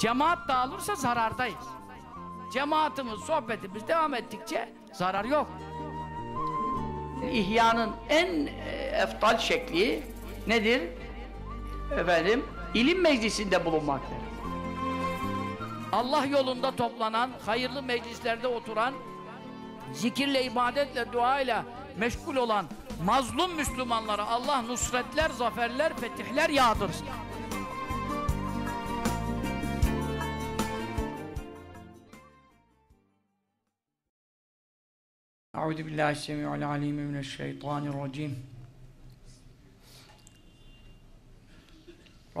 Cemaat dağılırsa zarardayız. Cemaatimiz, sohbetimiz devam ettikçe zarar yok. İhyanın en e, eftal şekli nedir? Efendim, ilim meclisinde bulunmaktır. Allah yolunda toplanan, hayırlı meclislerde oturan, zikirle, ibadetle, duayla meşgul olan mazlum Müslümanlara Allah nusretler, zaferler, fetihler yağdırsın. أعوذ بالله السميع العليم من الشيطان الرجيم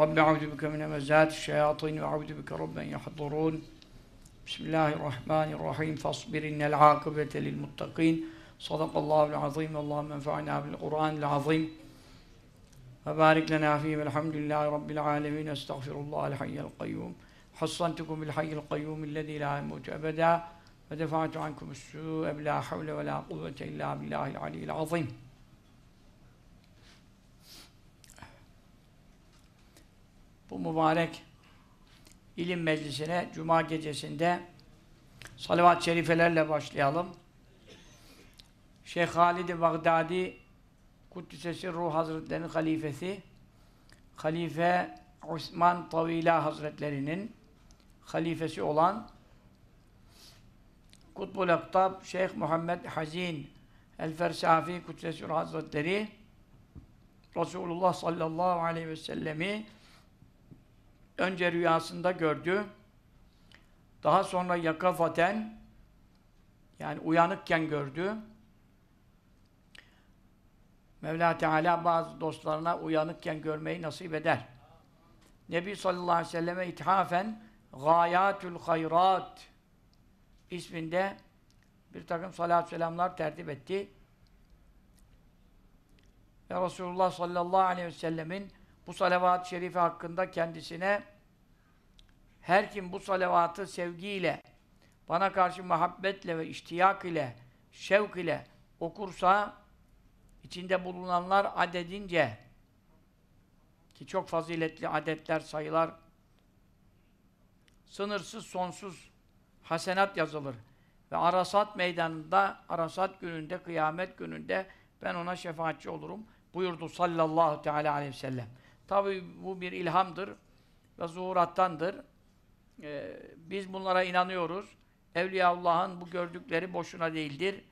رب أعوذ بك من مزات الشياطين وأعوذ بك رب أن يحضرون بسم الله الرحمن الرحيم فاصبر إن العاقبة للمتقين صدق الله العظيم اللهم انفعنا بالقرآن العظيم وبارك لنا فيه والحمد لله رب العالمين استغفر الله الحي القيوم حصنتكم بالحي القيوم الذي لا يموت أبداً ve defa'tu ankum su'e bi la havle ve la kuvvete illa billahil aliyyil azim. Bu mübarek ilim meclisine cuma gecesinde salavat-ı şerifelerle başlayalım. Şeyh Halid-i Bagdadi Kuddisesi Ruh Hazretleri'nin halifesi Halife Osman Tavila Hazretleri'nin halifesi olan Kutbul Aktab, Şeyh Muhammed Hazin, El-Fersafi Kudsesi Hazretleri Resulullah sallallahu aleyhi ve sellemi önce rüyasında gördü. Daha sonra yakafaten yani uyanıkken gördü. Mevla Teala bazı dostlarına uyanıkken görmeyi nasip eder. Nebi sallallahu aleyhi ve selleme ithafen gayatül hayrat isminde bir takım salat selamlar tertip etti. Ve Resulullah sallallahu aleyhi ve sellemin bu salavat-ı şerife hakkında kendisine her kim bu salavatı sevgiyle, bana karşı muhabbetle ve iştiyak ile, şevk ile okursa içinde bulunanlar adedince ki çok faziletli adetler, sayılar sınırsız, sonsuz hasenat yazılır. Ve Arasat meydanında, Arasat gününde, kıyamet gününde ben ona şefaatçi olurum buyurdu sallallahu teala aleyhi ve sellem. Tabi bu bir ilhamdır ve zuhurattandır. Ee, biz bunlara inanıyoruz. Evliyaullah'ın bu gördükleri boşuna değildir.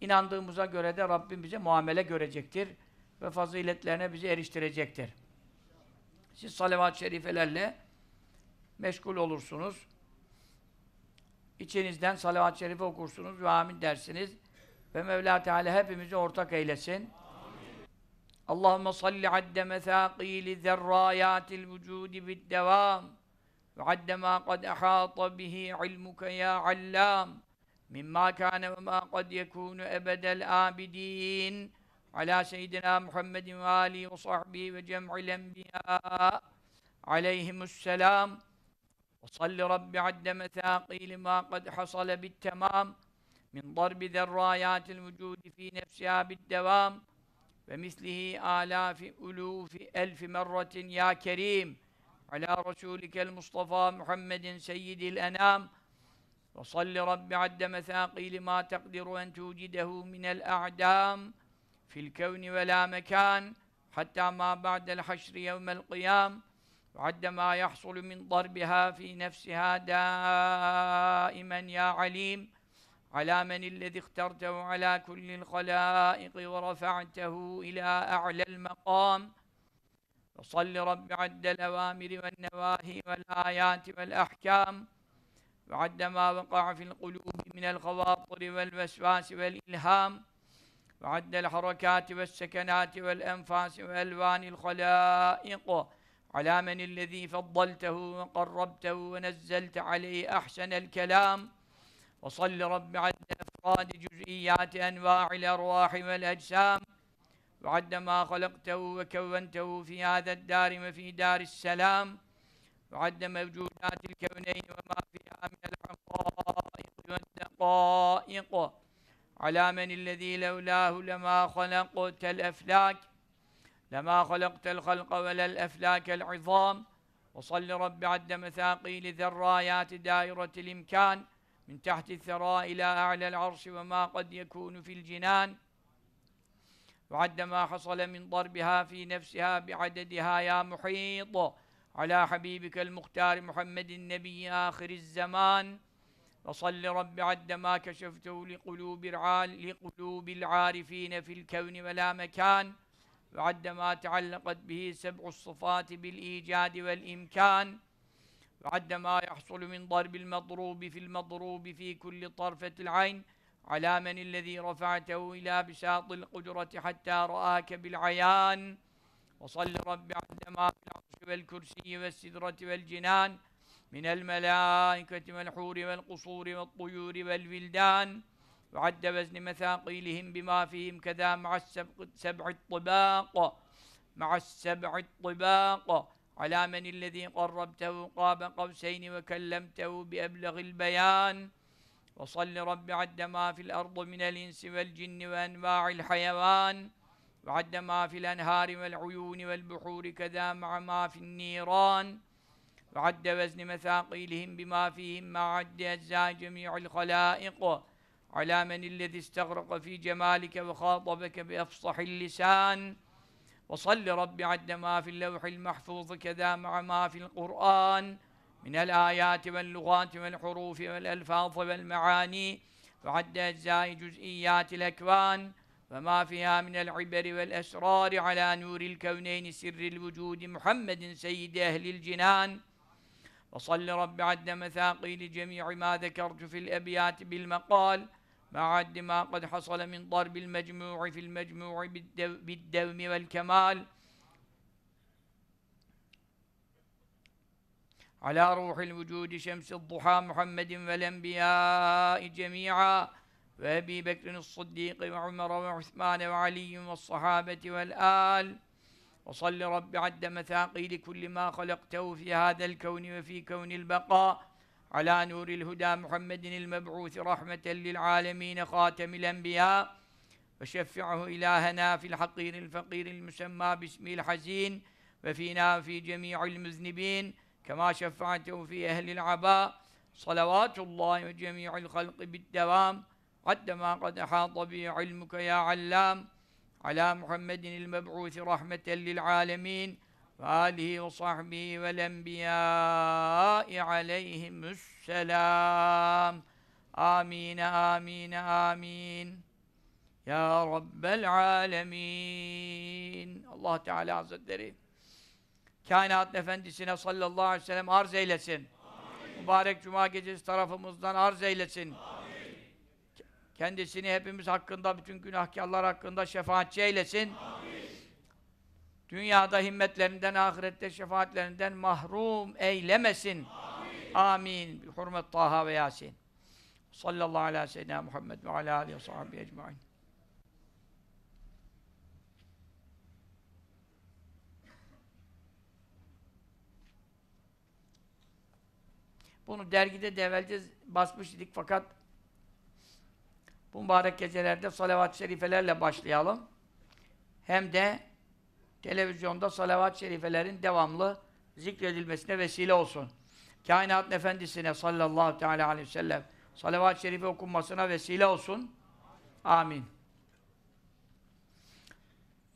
İnandığımıza göre de Rabbim bize muamele görecektir ve faziletlerine bizi eriştirecektir. Siz salavat-ı şerifelerle meşgul olursunuz. İçinizden salavat-ı şerife okursunuz ve amin dersiniz. Ve Mevla Teala hepimizi ortak eylesin. Amin. Allahümme salli adde mesâkîli zerrâyâtil vücûdi biddevâm ve adde mâ kad ehâta bihi ilmuke ya allâm mimma kâne ve mâ kad yekûnu ebedel âbidîn ala seyyidina Muhammedin ve âlihi ve sahbihi ve cem'il enbiyâ aleyhimusselâm وصل رب عد مثاقي لما قد حصل بالتمام من ضرب ذرايات الوجود في نفسها بالدوام ومثله آلاف ألوف ألف مرة يا كريم على رسولك المصطفى محمد سيد الأنام وصل رب عد مثاقي لما تقدر أن توجده من الأعدام في الكون ولا مكان حتى ما بعد الحشر يوم القيام وعد ما يحصل من ضربها في نفسها دائما يا عليم على من الذي اخترته على كل الخلائق ورفعته إلى أعلى المقام وصل رب عد الأوامر والنواهي والآيات والأحكام وعد ما وقع في القلوب من الخواطر والوسواس والإلهام وعد الحركات والسكنات والأنفاس وألوان الخلائق على من الذي فضلته وقربته ونزلت عليه أحسن الكلام وصل رب عد أفراد جزئيات أنواع الأرواح والأجسام وعد ما خلقته وكونته في هذا الدار وفي دار السلام وعد موجودات الكونين وما فيها من الحقائق والدقائق على من الذي لولاه لما خلقت الأفلاك لما خلقت الخلق ولا الأفلاك العظام وصل رب عد مثاقي لذرايات دائرة الإمكان من تحت الثرى إلى أعلى العرش وما قد يكون في الجنان وعد ما حصل من ضربها في نفسها بعددها يا محيط على حبيبك المختار محمد النبي آخر الزمان وصل رب عد ما كشفته لقلوب, لقلوب العارفين في الكون ولا مكان وعد ما تعلقت به سبع الصفات بالإيجاد والإمكان وعد ما يحصل من ضرب المضروب في المضروب في كل طرفة العين على من الذي رفعته إلى بساط القدرة حتى رآك بالعيان وصل رب عد ما في العرش والكرسي والسدرة والجنان من الملائكة والحور والقصور والطيور والولدان وعد وزن مثاقيلهم بما فيهم كذا مع السبع, سبع الطباق مع السبع الطباق على من الذي قربته قاب قوسين وكلمته بأبلغ البيان وصل رب عد ما في الأرض من الإنس والجن وأنواع الحيوان وعد ما في الأنهار والعيون والبحور كذا مع ما في النيران وعد وزن مثاقيلهم بما فيهم ما عد أجزاء جميع الخلائق على من الذي استغرق في جمالك وخاطبك بأفصح اللسان وصل رب عد ما في اللوح المحفوظ كذا مع ما في القرآن من الآيات واللغات والحروف والألفاظ والمعاني وعد أجزاء جزئيات الأكوان وما فيها من العبر والأسرار على نور الكونين سر الوجود محمد سيد أهل الجنان وصل رب عد مثاقي لجميع ما ذكرت في الأبيات بالمقال مع ما قد حصل من ضرب المجموع في المجموع بالدوم والكمال على روح الوجود شمس الضحى محمد والأنبياء جميعا وأبي بكر الصديق وعمر وعثمان وعلي والصحابة والآل وصل رب عد مثاقي لكل ما خلقته في هذا الكون وفي كون البقاء على نور الهدى محمد المبعوث رحمة للعالمين خاتم الأنبياء وشفعه إلهنا في الحقير الفقير المسمى باسمه الحزين وفينا في جميع المذنبين كما شفعته في أهل العباء صلوات الله وجميع الخلق بالدوام قد ما قد أحاط به علمك يا علام على محمد المبعوث رحمة للعالمين ve alihi ve sahbihi vel enbiyai aleyhimüsselam. Amin, amin, amin. Ya Rabbel alemin. Allah Teala Hazretleri kainat efendisine sallallahu aleyhi ve sellem arz eylesin. Amin. Mübarek cuma gecesi tarafımızdan arz eylesin. Amin. Kendisini hepimiz hakkında, bütün günahkarlar hakkında şefaatçi eylesin. Amin. Dünyada himmetlerinden, ahirette şefaatlerinden mahrum eylemesin. Amin. Amin. Bi hurmet Taha ve Yasin. Sallallahu aleyhi ve sellem Muhammed ve alâ aleyhi ve sahibi ecmain. Bunu dergide de evvelce basmış idik fakat bu mübarek gecelerde salavat-ı şerifelerle başlayalım. Hem de televizyonda salavat-ı şerifelerin devamlı zikredilmesine vesile olsun. Kainat efendisine sallallahu teala aleyhi ve sellem salavat-ı şerife okunmasına vesile olsun. Amin.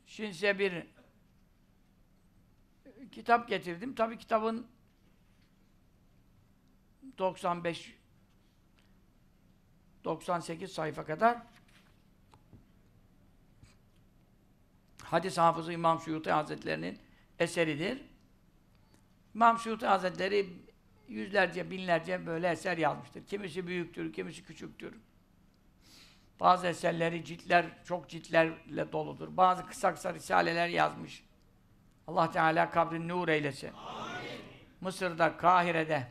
Şimdi size bir kitap getirdim. Tabi kitabın 95 98 sayfa kadar hadis hafızı İmam Suyuti Hazretleri'nin eseridir. İmam Suyuti Hazretleri yüzlerce, binlerce böyle eser yazmıştır. Kimisi büyüktür, kimisi küçüktür. Bazı eserleri ciltler, çok ciltlerle doludur. Bazı kısa kısa risaleler yazmış. Allah Teala kabrin nur eylesin. Amin. Mısır'da, Kahire'de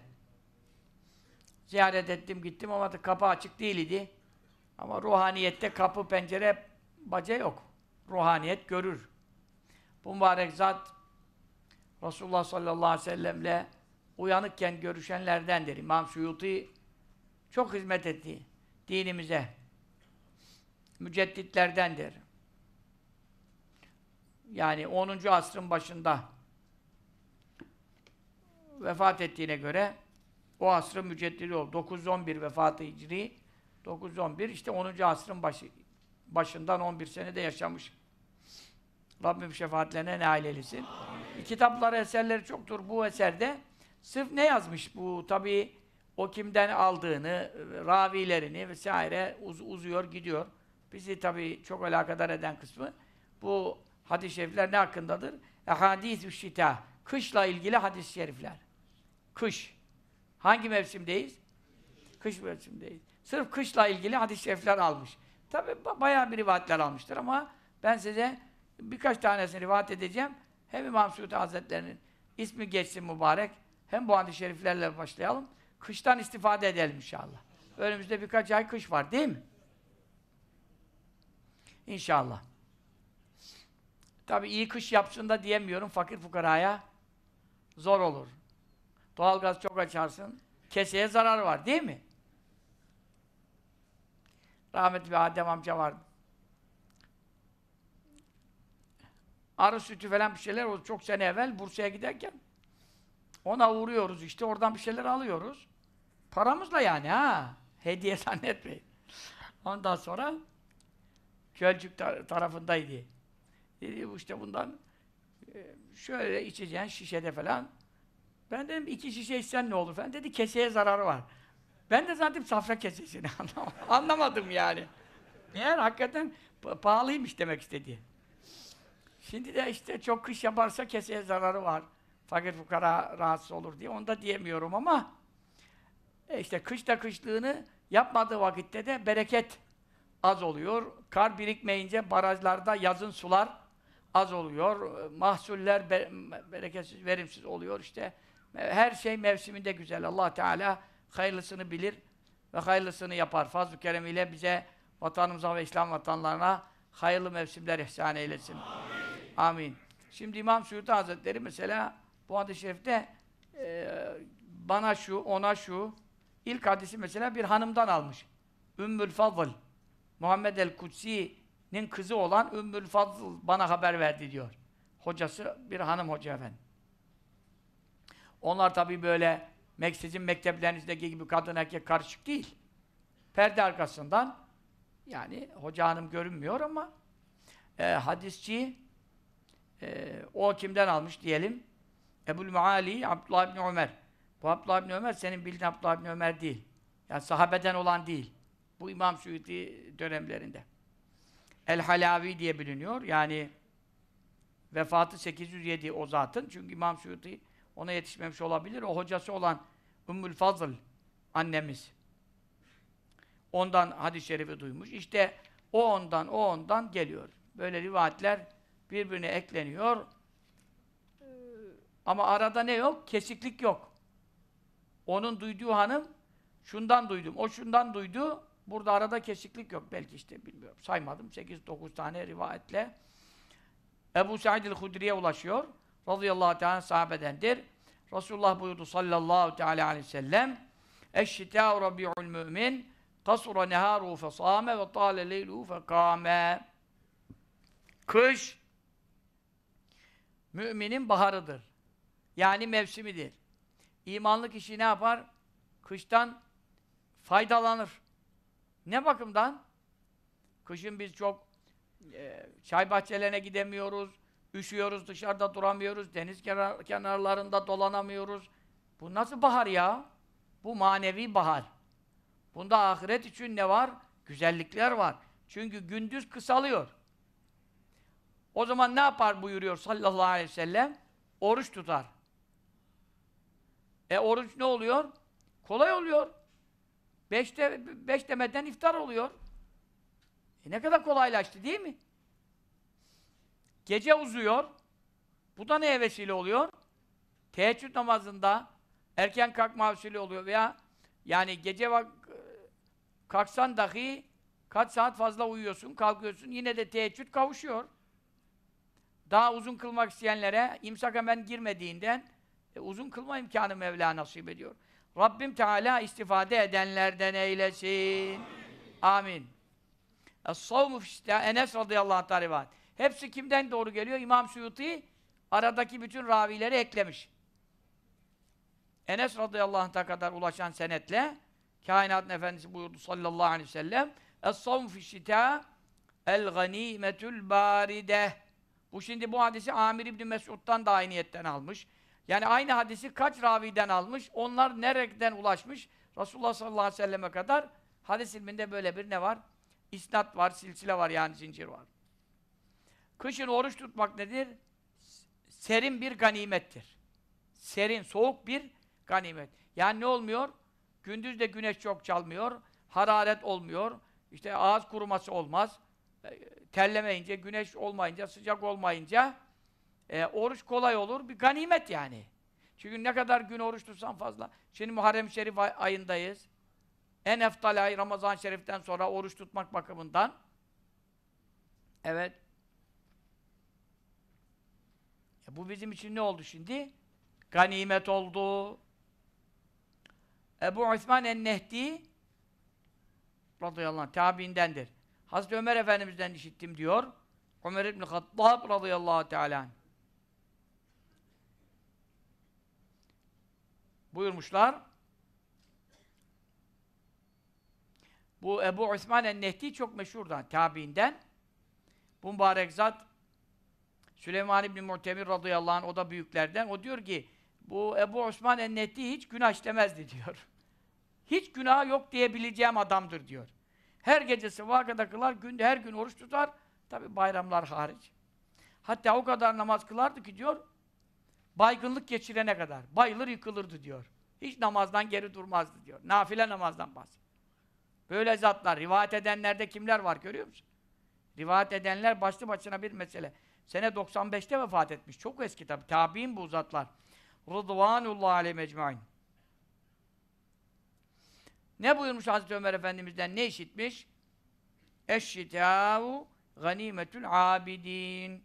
ziyaret ettim, gittim ama kapı açık değildi. Ama ruhaniyette kapı, pencere, baca yok ruhaniyet görür. Bu mübarek zat Resulullah sallallahu aleyhi ve sellemle uyanıkken görüşenlerdendir. İmam Suyuti çok hizmet etti dinimize. Mücedditlerdendir. Yani 10. asrın başında vefat ettiğine göre o asrın müceddidi oldu. 911 vefatı hicri 911 işte 10. asrın başı başından 11 sene de yaşamış. Rabbim şefaatlerine nail eylesin. Amin. Kitapları, eserleri çoktur. Bu eserde sırf ne yazmış bu? Tabii o kimden aldığını, ravilerini vesaire uz uzuyor, gidiyor. Bizi tabii çok alakadar eden kısmı bu hadis-i şerifler ne hakkındadır? Ehadis-i şita. Kışla ilgili hadis-i şerifler. Kış. Hangi mevsimdeyiz? Kış mevsimdeyiz. Sırf kışla ilgili hadis-i şerifler almış. Tabi bayağı bir rivayetler almıştır ama ben size birkaç tanesini rivayet edeceğim. Hem İmam Suudi Hazretleri'nin ismi geçsin mübarek, hem bu hadis-i şeriflerle başlayalım. Kıştan istifade edelim inşallah. Önümüzde birkaç ay kış var değil mi? İnşallah. Tabi iyi kış yapsın da diyemiyorum fakir fukaraya. Zor olur. Doğalgaz çok açarsın. Keseye zarar var değil mi? Rahmetli Adem amca vardı. Arı sütü falan bir şeyler oldu. Çok sene evvel Bursa'ya giderken ona uğruyoruz işte. Oradan bir şeyler alıyoruz. Paramızla yani ha. Hediye zannetmeyin. Ondan sonra Gölcük tarafındaydı. Dedi işte bundan e, şöyle içeceğin şişede falan. Ben dedim iki şişe içsen ne olur falan. Dedi keseye zararı var. Ben de zaten safra kesesini anlamadım yani. Meğer hakikaten pahalıymış demek istediği. Şimdi de işte çok kış yaparsa keseye zararı var. Fakir fukara rahatsız olur diye. Onu da diyemiyorum ama e, işte kış da kışlığını yapmadığı vakitte de bereket az oluyor. Kar birikmeyince barajlarda yazın sular az oluyor. E, mahsuller be bereketsiz, verimsiz oluyor işte. E, her şey mevsiminde güzel. Allah Teala hayırlısını bilir ve hayırlısını yapar. Fazl-ı keremiyle bize, vatanımıza ve İslam vatanlarına hayırlı mevsimler ihsan eylesin. Amin. Amin. Şimdi İmam Suyuti Hazretleri mesela bu hadis-i şerifte e, bana şu, ona şu ilk hadisi mesela bir hanımdan almış. Ümmül Fadıl. Muhammed el-Kutsi'nin kızı olan Ümmül Fadıl bana haber verdi diyor. Hocası bir hanım hoca efendim. Onlar tabii böyle sizin mekteplerinizdeki gibi kadın erkek karışık değil. Perde arkasından yani hoca hanım görünmüyor ama e, hadisçi e, o kimden almış diyelim? Ebul Muali Abdullah İbni Ömer. Bu Abdullah İbni Ömer senin bildiğin Abdullah İbni Ömer değil. Yani sahabeden olan değil. Bu İmam Suyuti dönemlerinde. El Halavi diye biliniyor. Yani vefatı 807 o zatın. Çünkü İmam Suyuti ona yetişmemiş olabilir. O hocası olan Ümmül Fazıl annemiz. Ondan hadis-i şerifi duymuş. İşte o ondan, o ondan geliyor. Böyle rivayetler birbirine ekleniyor. Ama arada ne yok? Kesiklik yok. Onun duyduğu hanım şundan duydum, o şundan duydu. Burada arada kesiklik yok. Belki işte bilmiyorum. Saymadım. 8-9 tane rivayetle Ebu Sa'id el-Hudri'ye ulaşıyor radıyallahu teala sahabedendir. Resulullah buyurdu sallallahu teala aleyhi ve sellem Eşşitâ rabi'ul mümin kasura nehâru sâme ve tâle leylû kâme. Kış müminin baharıdır. Yani mevsimidir. İmanlı kişi ne yapar? Kıştan faydalanır. Ne bakımdan? Kışın biz çok e, çay bahçelerine gidemiyoruz, Üşüyoruz, dışarıda duramıyoruz, deniz kenarlarında dolanamıyoruz. Bu nasıl bahar ya? Bu manevi bahar. Bunda ahiret için ne var? Güzellikler var. Çünkü gündüz kısalıyor. O zaman ne yapar buyuruyor sallallahu aleyhi ve sellem? Oruç tutar. E oruç ne oluyor? Kolay oluyor. Beşte, beş demeden iftar oluyor. E ne kadar kolaylaştı değil mi? Gece uzuyor. Bu da neye vesile oluyor? Teheccüd namazında erken kalkma vesile oluyor veya yani gece vak kalksan dahi kaç saat fazla uyuyorsun, kalkıyorsun yine de teheccüd kavuşuyor. Daha uzun kılmak isteyenlere imsak hemen girmediğinden e, uzun kılma imkanı Mevla nasip ediyor. Rabbim Teala istifade edenlerden eylesin. Amin. Es-savmu Enes radıyallahu anh rivayet. Hepsi kimden doğru geliyor? İmam Suyuti aradaki bütün ravileri eklemiş. Enes radıyallahu anh'a kadar ulaşan senetle kainatın efendisi buyurdu sallallahu aleyhi ve sellem Es-savm fi şita el-ganimetül baride Bu şimdi bu hadisi Amir İbni Mesud'dan da aynı niyetten almış. Yani aynı hadisi kaç raviden almış? Onlar nereden ulaşmış? Resulullah sallallahu aleyhi ve selleme kadar hadis ilminde böyle bir ne var? İsnat var, silsile var yani zincir var. Kışın oruç tutmak nedir? Serin bir ganimettir. Serin, soğuk bir ganimet. Yani ne olmuyor? Gündüz de güneş çok çalmıyor, hararet olmuyor, işte ağız kuruması olmaz, e, terlemeyince, güneş olmayınca, sıcak olmayınca e, oruç kolay olur, bir ganimet yani. Çünkü ne kadar gün oruç tutsan fazla. Şimdi Muharrem-i Şerif ay ayındayız. En eftal ay Ramazan-ı Şerif'ten sonra oruç tutmak bakımından. Evet. E bu bizim için ne oldu şimdi? Ganimet oldu. Ebu Osman en-Nehdi radıyallahu anh, tabiindendir. Hazreti Ömer Efendimiz'den işittim diyor. Ömer İbn-i Hattab radıyallahu teala buyurmuşlar. Bu Ebu Osman en-Nehdi çok meşhurdan, tabiinden. Bu mübarek zat Süleyman İbni Mu'temir radıyallahu anh, o da büyüklerden. O diyor ki, bu Ebu Osman Enneti hiç günah işlemezdi diyor. Hiç günah yok diyebileceğim adamdır diyor. Her gecesi vakada kılar, günde her gün oruç tutar. Tabi bayramlar hariç. Hatta o kadar namaz kılardı ki diyor, baygınlık geçirene kadar. Bayılır yıkılırdı diyor. Hiç namazdan geri durmazdı diyor. Nafile namazdan bahsediyor. Böyle zatlar, rivayet edenlerde kimler var görüyor musun? Rivayet edenler başlı başına bir mesele. Sene 95'te vefat etmiş. Çok eski tabi. Tabi'in bu uzatlar. Rıdvanullah aleyh mecmain. Ne buyurmuş Hazreti Ömer Efendimiz'den? Ne işitmiş? Eşşitâhu ganimetül abidin.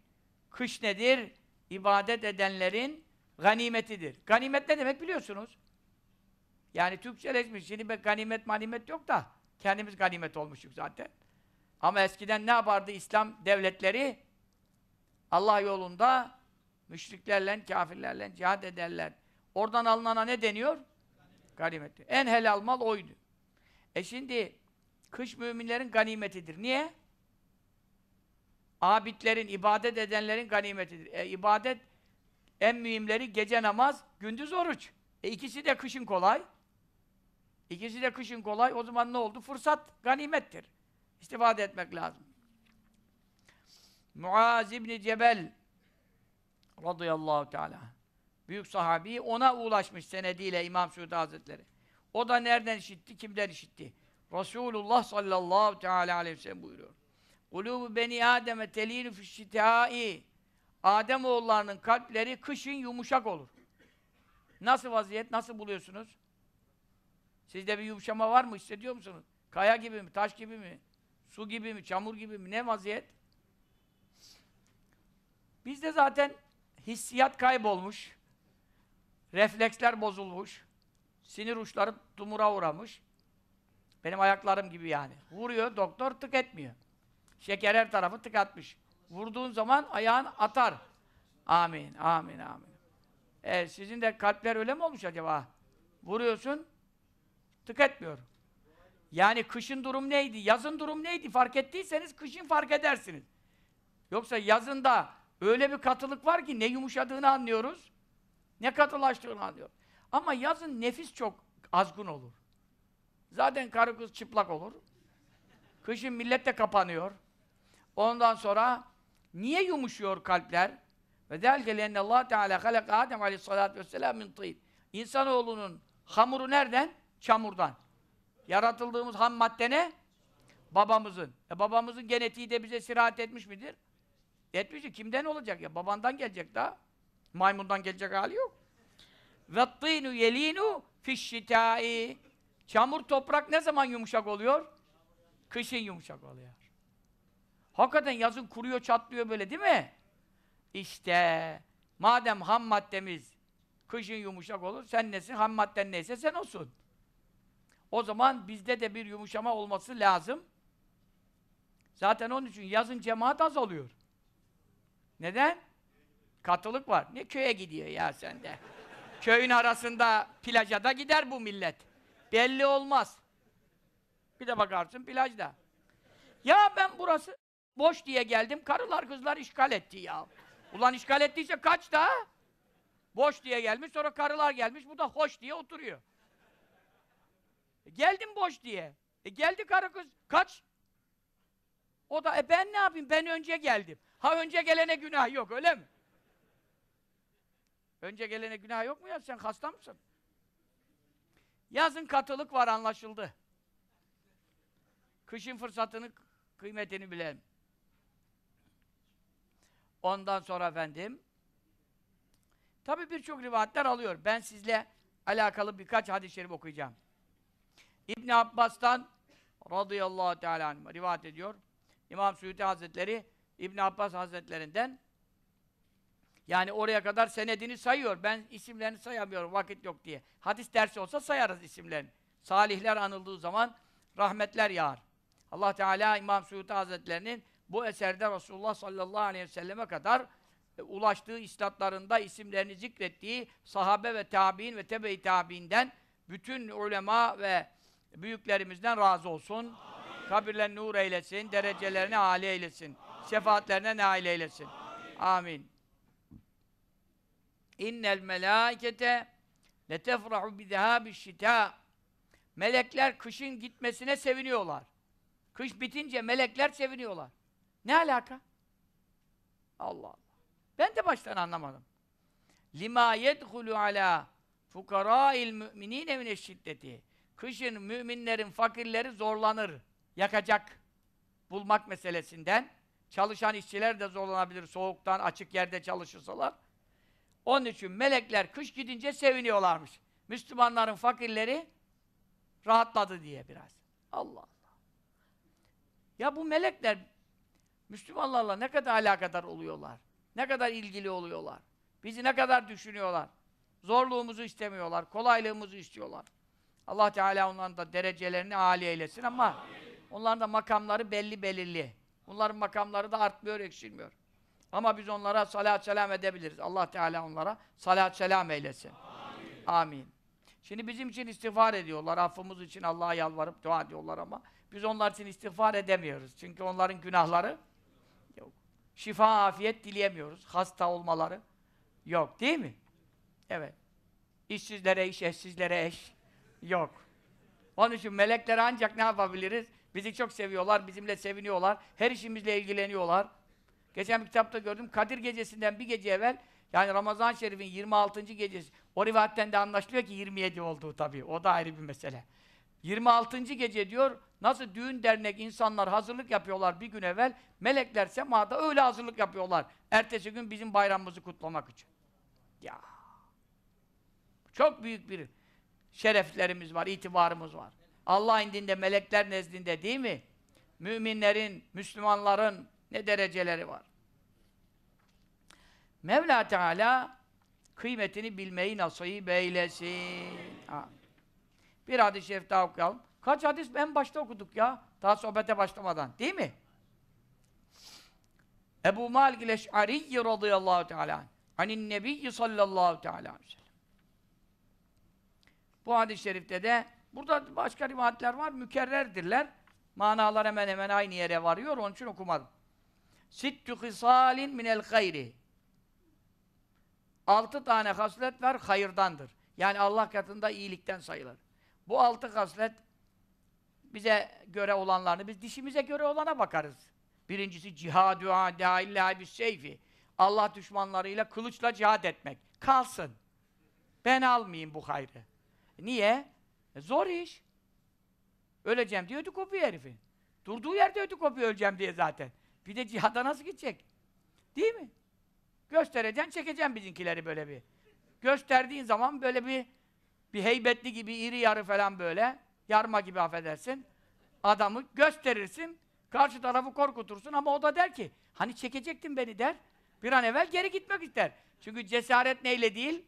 Kış nedir? İbadet edenlerin ganimetidir. Ganimet ne demek biliyorsunuz. Yani Türkçeleşmiş. Şimdi be ganimet manimet yok da kendimiz ganimet olmuşuz zaten. Ama eskiden ne yapardı İslam devletleri? Allah yolunda müşriklerle, kafirlerle cihad ederler. Oradan alınana ne deniyor? Ganimet. Ganimet. En helal mal oydu. E şimdi kış müminlerin ganimetidir. Niye? Abidlerin, ibadet edenlerin ganimetidir. E, ibadet en mühimleri gece namaz, gündüz oruç. E ikisi de kışın kolay. İkisi de kışın kolay. O zaman ne oldu? Fırsat ganimettir. İstifade etmek lazım. Muaz İbni Cebel radıyallahu teala büyük sahabi ona ulaşmış senediyle İmam Suudi Hazretleri. O da nereden işitti, kimden işitti? Resulullah sallallahu teala aleyhi ve sellem buyuruyor. Ulubu beni Adem'e telinu fişşitâi Adem oğullarının kalpleri kışın yumuşak olur. Nasıl vaziyet, nasıl buluyorsunuz? Sizde bir yumuşama var mı, hissediyor musunuz? Kaya gibi mi, taş gibi mi, su gibi mi, çamur gibi mi, ne vaziyet? Bizde zaten hissiyat kaybolmuş, refleksler bozulmuş, sinir uçları dumura uğramış. Benim ayaklarım gibi yani. Vuruyor, doktor tık etmiyor. Şeker her tarafı tık atmış. Vurduğun zaman ayağın atar. Amin, amin, amin. E, sizin de kalpler öyle mi olmuş acaba? Vuruyorsun, tık etmiyor. Yani kışın durum neydi, yazın durum neydi fark ettiyseniz kışın fark edersiniz. Yoksa yazında Öyle bir katılık var ki ne yumuşadığını anlıyoruz, ne katılaştığını anlıyoruz. Ama yazın nefis çok azgın olur. Zaten karı kız çıplak olur. Kışın millet de kapanıyor. Ondan sonra niye yumuşuyor kalpler? Ve delke lenne Allah Teala halak Adem aleyhissalatu vesselam min tîn. İnsanoğlunun hamuru nereden? Çamurdan. Yaratıldığımız ham madde ne? Babamızın. E babamızın genetiği de bize sirayet etmiş midir? 70'i kimden olacak ya? Babandan gelecek daha. Maymundan gelecek hali yok. وَالطِّينُ يَل۪ينُ فِشْشِتَائِ Çamur toprak ne zaman yumuşak oluyor? Kışın yumuşak oluyor. Hakikaten yazın kuruyor, çatlıyor böyle değil mi? İşte madem ham maddemiz kışın yumuşak olur, sen nesin? Ham madden neyse sen olsun. O zaman bizde de bir yumuşama olması lazım. Zaten onun için yazın cemaat azalıyor. Neden? Katılık var. Ne köye gidiyor ya sende? Köyün arasında plaja da gider bu millet. Belli olmaz. Bir de bakarsın plajda. Ya ben burası boş diye geldim. Karılar kızlar işgal etti ya. Ulan işgal ettiyse kaç da? Boş diye gelmiş sonra karılar gelmiş. Bu da hoş diye oturuyor. E geldim boş diye. E geldi karı kız. Kaç? O da e ben ne yapayım? Ben önce geldim. Ha önce gelene günah yok öyle mi? Önce gelene günah yok mu ya? Sen hasta mısın? Yazın katılık var anlaşıldı. Kışın fırsatını, kıymetini bilelim. Ondan sonra efendim tabi birçok rivayetler alıyor. Ben sizle alakalı birkaç hadis-i şerif okuyacağım. ibn Abbas'tan radıyallahu teala rivayet ediyor. İmam Suyuti Hazretleri İbn Abbas Hazretlerinden yani oraya kadar senedini sayıyor. Ben isimlerini sayamıyorum vakit yok diye. Hadis dersi olsa sayarız isimlerini. Salihler anıldığı zaman rahmetler yağar. Allah Teala İmam Suyuti Hazretlerinin bu eserde Resulullah sallallahu aleyhi ve selleme kadar e, ulaştığı islatlarında isimlerini zikrettiği sahabe ve tabi'in ve tebe-i tabi'inden bütün ulema ve büyüklerimizden razı olsun. Amin. Kabirlerini nur eylesin, derecelerini âli eylesin. Amin. Şefaatlerine nail eylesin. Amin. İnnel melâikete letefrahu bidehâbi şitâ Melekler kışın gitmesine seviniyorlar. Kış bitince melekler seviniyorlar. Ne alaka? Allah Allah. Ben de baştan anlamadım. Lima yedhulu ala fukara'il müminin mine şiddeti. Kışın müminlerin fakirleri zorlanır. Yakacak bulmak meselesinden. Çalışan işçiler de zorlanabilir soğuktan, açık yerde çalışırsalar. Onun için melekler kış gidince seviniyorlarmış. Müslümanların fakirleri rahatladı diye biraz. Allah Allah. Ya bu melekler Müslümanlarla ne kadar alakadar oluyorlar? Ne kadar ilgili oluyorlar? Bizi ne kadar düşünüyorlar? Zorluğumuzu istemiyorlar, kolaylığımızı istiyorlar. Allah Teala onların da derecelerini âli eylesin ama Amin. onların da makamları belli belirli. Onların makamları da artmıyor, eksilmiyor. Ama biz onlara salat selam edebiliriz. Allah Teala onlara salat selam eylesin. Amin. Amin. Şimdi bizim için istiğfar ediyorlar. Affımız için Allah'a yalvarıp dua ediyorlar ama biz onlar için istiğfar edemiyoruz. Çünkü onların günahları yok. Şifa, afiyet dileyemiyoruz. Hasta olmaları yok. Değil mi? Evet. İşsizlere iş, eşsizlere eş yok. Onun için meleklere ancak ne yapabiliriz? Bizi çok seviyorlar, bizimle seviniyorlar, her işimizle ilgileniyorlar. Geçen bir kitapta gördüm, Kadir gecesinden bir gece evvel, yani Ramazan Şerif'in 26. gecesi, o rivayetten de anlaşılıyor ki 27 olduğu tabii, o da ayrı bir mesele. 26. gece diyor, nasıl düğün dernek insanlar hazırlık yapıyorlar bir gün evvel, melekler semada öyle hazırlık yapıyorlar. Ertesi gün bizim bayramımızı kutlamak için. Ya Çok büyük bir şereflerimiz var, itibarımız var. Allah indinde, melekler nezdinde değil mi? Müminlerin, Müslümanların ne dereceleri var? Mevla Teala kıymetini bilmeyi nasip eylesin. Bir hadis-i şerif daha okuyalım. Kaç hadis en başta okuduk ya? Daha sohbete başlamadan. Değil mi? Ebu Malik el-Eş'ari radıyallahu teala anin nebiyyi sallallahu teala aleyhi Bu hadis-i şerifte de Burada başka rivayetler var, mükerrerdirler. Manalar hemen hemen aynı yere varıyor, onun için okumadım. Sittü hisalin minel gayri. Altı tane haslet var, hayırdandır. Yani Allah katında iyilikten sayılır. Bu altı haslet bize göre olanlarını, biz dişimize göre olana bakarız. Birincisi cihadü adâillâhi bis seyfi. Allah düşmanlarıyla kılıçla cihad etmek. Kalsın. Ben almayayım bu hayrı. Niye? E zor iş. Öleceğim diye ödü kopuyor herifi. Durduğu yerde ödü kopuyor öleceğim diye zaten. Bir de cihada nasıl gidecek? Değil mi? Göstereceğim, çekeceğim bizinkileri böyle bir. Gösterdiğin zaman böyle bir bir heybetli gibi iri yarı falan böyle yarma gibi affedersin. Adamı gösterirsin. Karşı tarafı korkutursun ama o da der ki hani çekecektin beni der. Bir an evvel geri gitmek ister. Çünkü cesaret neyle değil?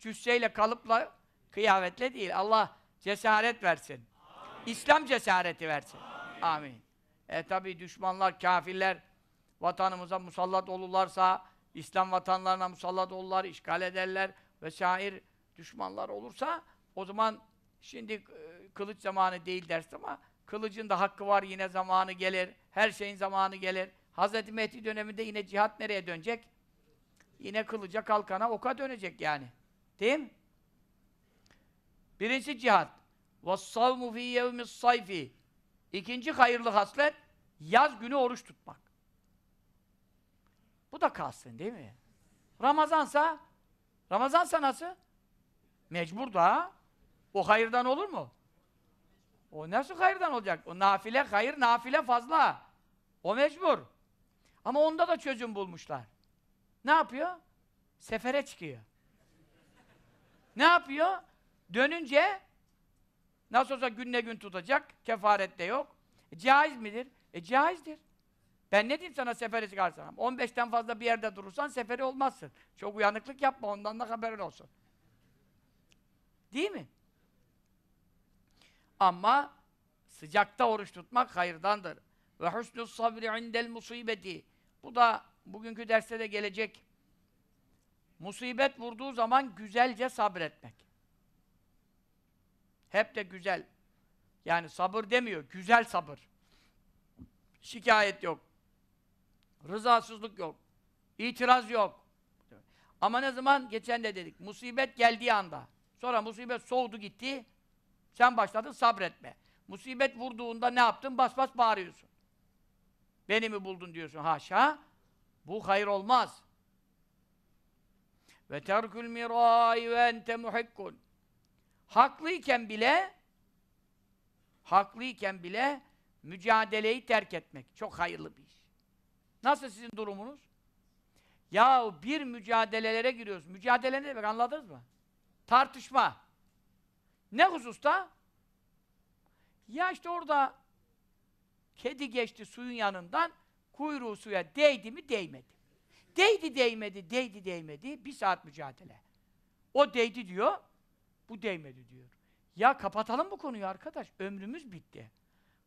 Cüsseyle, kalıpla Kıyafetle değil. Allah cesaret versin. Amin. İslam cesareti versin. Amin. Amin. E tabi düşmanlar, kafirler vatanımıza musallat olurlarsa, İslam vatanlarına musallat olurlar, işgal ederler vesair düşmanlar olursa o zaman şimdi e, kılıç zamanı değil dersin ama kılıcın da hakkı var yine zamanı gelir. Her şeyin zamanı gelir. Hz. Mehdi döneminde yine cihat nereye dönecek? Yine kılıca, kalkana, oka dönecek yani. Değil mi? Birinci cihat. وَالصَّوْمُ ف۪ي يَوْمِ الصَّيْفِ İkinci hayırlı haslet, yaz günü oruç tutmak. Bu da kastın değil mi? Ramazansa, Ramazansa nasıl? Mecbur da. O hayırdan olur mu? O nasıl hayırdan olacak? O nafile hayır, nafile fazla. O mecbur. Ama onda da çözüm bulmuşlar. Ne yapıyor? Sefere çıkıyor. ne yapıyor? Dönünce nasıl olsa günle gün tutacak, kefaret de yok. E, caiz midir? E caizdir. Ben ne diyeyim sana seferi çıkarsan? 15'ten fazla bir yerde durursan seferi olmazsın. Çok uyanıklık yapma, ondan da haberin olsun. Değil mi? Ama sıcakta oruç tutmak hayırdandır. Ve husnü sabri indel musibeti. Bu da bugünkü derste de gelecek. Musibet vurduğu zaman güzelce sabretmek. Hep de güzel. Yani sabır demiyor, güzel sabır. Şikayet yok. Rızasızlık yok. İtiraz yok. Ama ne zaman? Geçen de dedik. Musibet geldiği anda. Sonra musibet soğudu gitti. Sen başladın sabretme. Musibet vurduğunda ne yaptın? Bas bas bağırıyorsun. Beni mi buldun diyorsun. Haşa. Bu hayır olmaz. Ve terkül mirai ve ente muhikkun haklıyken bile haklıyken bile mücadeleyi terk etmek çok hayırlı bir iş. Nasıl sizin durumunuz? Ya bir mücadelelere giriyoruz. Mücadele ne demek anladınız mı? Tartışma. Ne hususta? Ya işte orada kedi geçti suyun yanından, kuyruğu suya değdi mi değmedi. Değdi değmedi, değdi değmedi, bir saat mücadele. O değdi diyor, bu değmedi diyor. Ya kapatalım bu konuyu arkadaş. Ömrümüz bitti.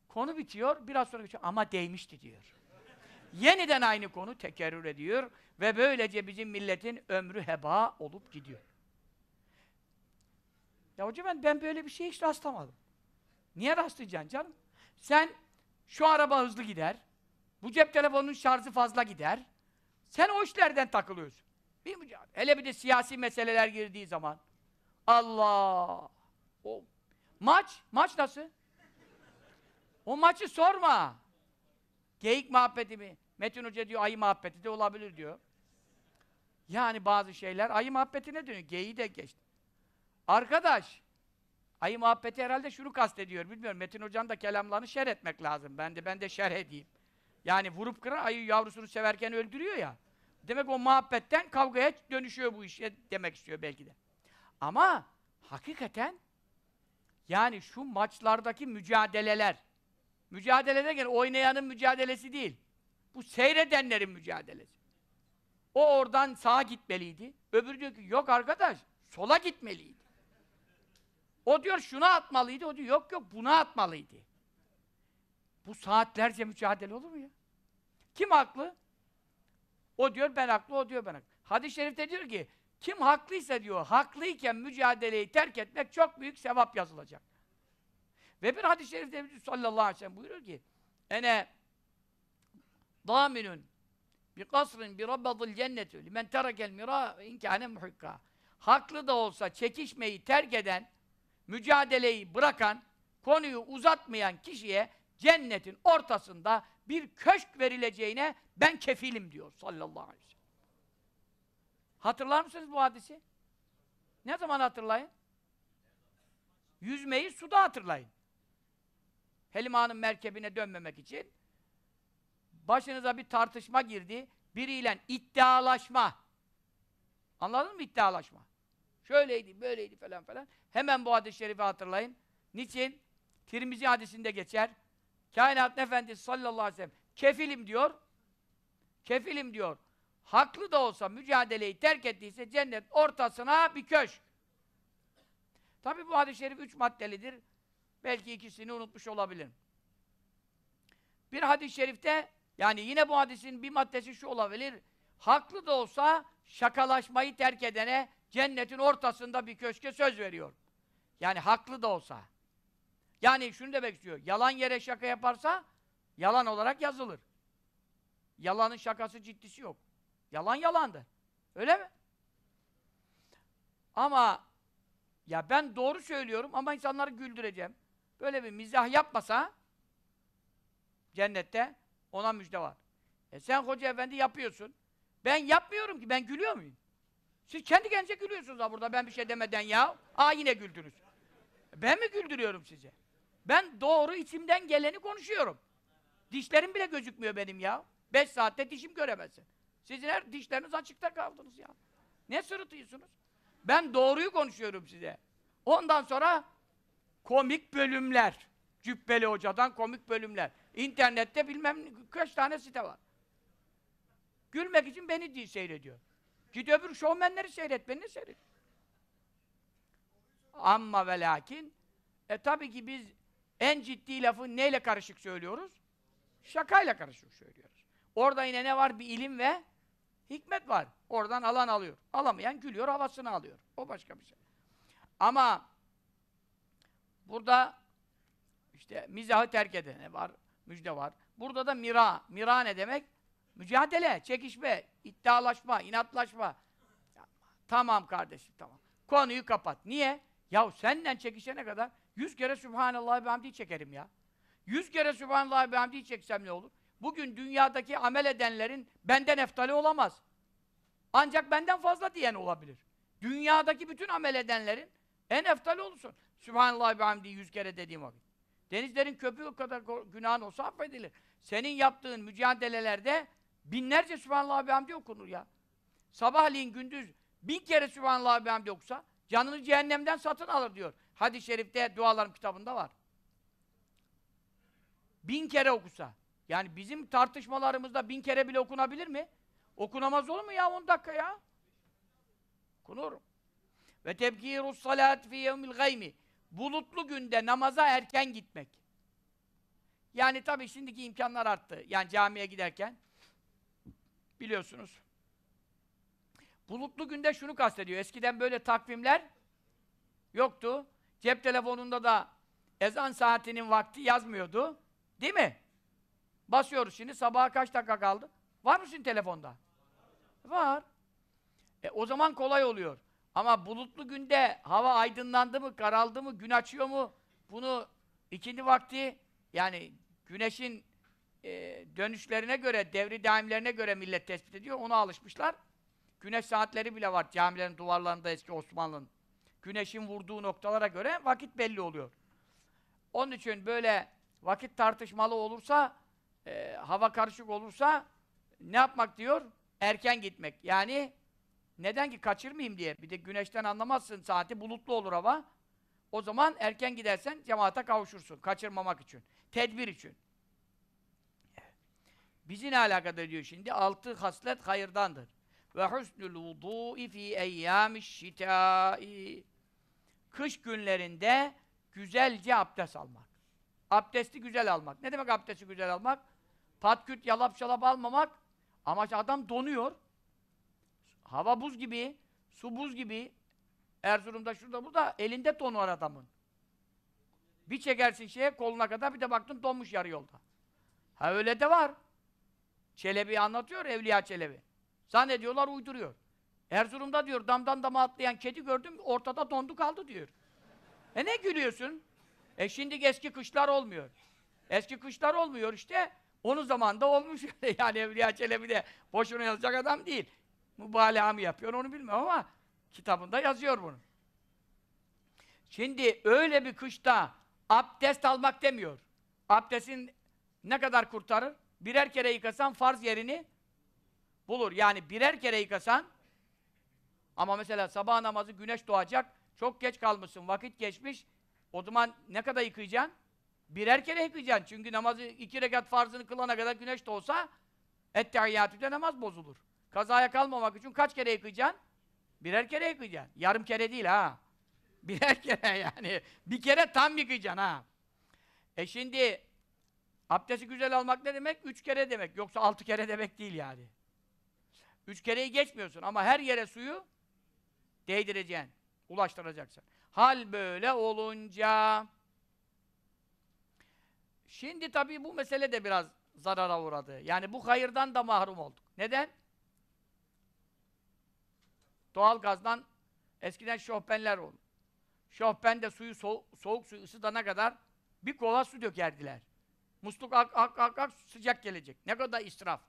Konu bitiyor. Biraz sonra geçiyor. Ama değmişti diyor. Yeniden aynı konu tekerrür ediyor ve böylece bizim milletin ömrü heba olup gidiyor. Ya hocam ben, ben böyle bir şey hiç rastlamadım. Niye rastlayacaksın canım? Sen şu araba hızlı gider, bu cep telefonunun şarjı fazla gider. Sen o işlerden takılıyorsun. Bir, hele bir de siyasi meseleler girdiği zaman. Allah! O, maç, maç nasıl? O maçı sorma. Geyik muhabbeti mi? Metin Hoca diyor ayı muhabbeti de olabilir diyor. Yani bazı şeyler ayı muhabbetine dönüyor. Geyiği de geçti. Arkadaş, ayı muhabbeti herhalde şunu kastediyor. Bilmiyorum Metin Hoca'nın da kelamlarını şerh etmek lazım. Ben de ben de şerh edeyim. Yani vurup kıran ayı yavrusunu severken öldürüyor ya. Demek o muhabbetten kavgaya dönüşüyor bu işe demek istiyor belki de. Ama hakikaten yani şu maçlardaki mücadeleler mücadele derken oynayanın mücadelesi değil. Bu seyredenlerin mücadelesi. O oradan sağa gitmeliydi. Öbürü diyor ki yok arkadaş sola gitmeliydi. O diyor şuna atmalıydı. O diyor yok yok buna atmalıydı. Bu saatlerce mücadele olur mu ya? Kim haklı? O diyor ben haklı, o diyor ben haklı. Hadis-i şerifte diyor ki kim haklıysa diyor, haklıyken mücadeleyi terk etmek çok büyük sevap yazılacak. Ve bir hadis-i şerifte sallallahu aleyhi ve sellem buyuruyor ki Ene daminun bi kasrin bi rabbadil cennetü limen terakel mira inkâne muhikka. Haklı da olsa çekişmeyi terk eden, mücadeleyi bırakan, konuyu uzatmayan kişiye cennetin ortasında bir köşk verileceğine ben kefilim diyor sallallahu aleyhi ve sellem. Hatırlar mısınız bu hadisi? Ne zaman hatırlayın? Yüzmeyi suda hatırlayın. Helima'nın merkebine dönmemek için başınıza bir tartışma girdi. Biriyle iddialaşma. Anladın mı iddialaşma? Şöyleydi, böyleydi falan falan. Hemen bu hadis-i şerifi hatırlayın. Niçin? Tirmizi hadisinde geçer. Kainat Efendisi sallallahu aleyhi ve sellem kefilim diyor. Kefilim diyor haklı da olsa mücadeleyi terk ettiyse cennet ortasına bir köş. Tabi bu hadis-i şerif üç maddelidir. Belki ikisini unutmuş olabilirim. Bir hadis-i şerifte, yani yine bu hadisin bir maddesi şu olabilir. Haklı da olsa şakalaşmayı terk edene cennetin ortasında bir köşke söz veriyor. Yani haklı da olsa. Yani şunu demek istiyor. Yalan yere şaka yaparsa yalan olarak yazılır. Yalanın şakası ciddisi yok. Yalan yalandır. Öyle mi? Ama ya ben doğru söylüyorum ama insanları güldüreceğim. Böyle bir mizah yapmasa cennette ona müjde var. E sen hoca efendi yapıyorsun. Ben yapmıyorum ki ben gülüyor muyum? Siz kendi kendinize gülüyorsunuz ha burada ben bir şey demeden ya. Aa yine güldünüz. Ben mi güldürüyorum sizi? Ben doğru içimden geleni konuşuyorum. Dişlerim bile gözükmüyor benim ya. Beş saatte dişim göremezsin. Sizler dişleriniz açıkta kaldınız ya. Ne sırıtıyorsunuz? Ben doğruyu konuşuyorum size. Ondan sonra komik bölümler. Cübbeli Hoca'dan komik bölümler. İnternette bilmem kaç tane site var. Gülmek için beni diye seyrediyor. Git öbür şovmenleri seyret, beni ne seyret? Amma ve lakin, e tabii ki biz en ciddi lafı neyle karışık söylüyoruz? Şakayla karışık söylüyoruz. Orada yine ne var? Bir ilim ve Hikmet var. Oradan alan alıyor. Alamayan gülüyor, havasını alıyor. O başka bir şey. Ama burada işte mizahı terk edene var, müjde var. Burada da mira. Mira ne demek? Mücadele, çekişme, iddialaşma, inatlaşma. Tamam kardeşim, tamam. Konuyu kapat. Niye? Ya senden çekişene kadar yüz kere Sübhanallah ve Hamdi çekerim ya. Yüz kere Sübhanallah ve Hamdi çeksem ne olur? Bugün dünyadaki amel edenlerin benden eftali olamaz. Ancak benden fazla diyen olabilir. Dünyadaki bütün amel edenlerin en eftali olursun. Sübhanallah ve hamdi yüz kere dediğim vakit. Denizlerin köpüğü kadar günahın olsa affedilir. Senin yaptığın mücadelelerde binlerce Sübhanallah ve hamdi okunur ya. Sabahleyin gündüz bin kere Sübhanallah ve hamdi okusa canını cehennemden satın alır diyor. Hadis-i şerifte dualarım kitabında var. Bin kere okusa. Yani bizim tartışmalarımızda bin kere bile okunabilir mi? Okunamaz olur mu ya on dakika ya? Okunur. Ve tebkirus salat fi yevmil gaymi. Bulutlu günde namaza erken gitmek. Yani tabii şimdiki imkanlar arttı. Yani camiye giderken biliyorsunuz. Bulutlu günde şunu kastediyor. Eskiden böyle takvimler yoktu. Cep telefonunda da ezan saatinin vakti yazmıyordu. Değil mi? Basıyoruz şimdi. Sabaha kaç dakika kaldı? Var mısın telefonda? Var. E, o zaman kolay oluyor. Ama bulutlu günde hava aydınlandı mı, karaldı mı, gün açıyor mu? Bunu ikindi vakti yani güneşin e, dönüşlerine göre, devri daimlerine göre millet tespit ediyor. Ona alışmışlar. Güneş saatleri bile var camilerin duvarlarında eski Osmanlı'nın. Güneşin vurduğu noktalara göre vakit belli oluyor. Onun için böyle vakit tartışmalı olursa e, hava karışık olursa ne yapmak diyor? Erken gitmek. Yani neden ki kaçırmayayım diye. Bir de güneşten anlamazsın saati. Bulutlu olur hava. O zaman erken gidersen cemaate kavuşursun. Kaçırmamak için. Tedbir için. Bizi ne alakadar diyor şimdi? Altı haslet hayırdandır. Ve husnul vudu'i fi eyyamiş şitai. Kış günlerinde güzelce abdest almak. Abdesti güzel almak. Ne demek abdesti güzel almak? Patküt yalap şalap almamak amaç adam donuyor. Hava buz gibi, su buz gibi. Erzurum'da şurada burada elinde donuyor adamın. Bir çekersin şeye koluna kadar bir de baktın donmuş yarı yolda. Ha öyle de var. Çelebi anlatıyor Evliya Çelebi. Zannediyorlar uyduruyor. Erzurum'da diyor damdan dama atlayan kedi gördüm ortada dondu kaldı diyor. E ne gülüyorsun? E şimdi eski kışlar olmuyor. Eski kışlar olmuyor işte. Onun zamanında olmuş yani Evliya Çelebi de boşuna yazacak adam değil. Mübalağa mı yapıyor onu bilmiyorum ama kitabında yazıyor bunu. Şimdi öyle bir kışta abdest almak demiyor. Abdestin ne kadar kurtarır? Birer kere yıkasan farz yerini bulur. Yani birer kere yıkasan ama mesela sabah namazı güneş doğacak, çok geç kalmışsın, vakit geçmiş. O zaman ne kadar yıkayacaksın? Birer kere yıkayacaksın. Çünkü namazı iki rekat farzını kılana kadar güneş de olsa ettehiyyatüde namaz bozulur. Kazaya kalmamak için kaç kere yıkayacaksın? Birer kere yıkayacaksın. Yarım kere değil ha. Birer kere yani. Bir kere tam yıkayacaksın ha. E şimdi abdesti güzel almak ne demek? Üç kere demek. Yoksa altı kere demek değil yani. Üç kereyi geçmiyorsun ama her yere suyu değdireceksin. Ulaştıracaksın. Hal böyle olunca Şimdi tabii bu mesele de biraz zarara uğradı. Yani bu hayırdan da mahrum olduk. Neden? Doğal gazdan eskiden şohbenler oldu. Şohben de suyu soğuk, soğuk suyu ısıtana kadar bir kova su dökerdiler. Musluk ak ak ak ak sıcak gelecek. Ne kadar israf.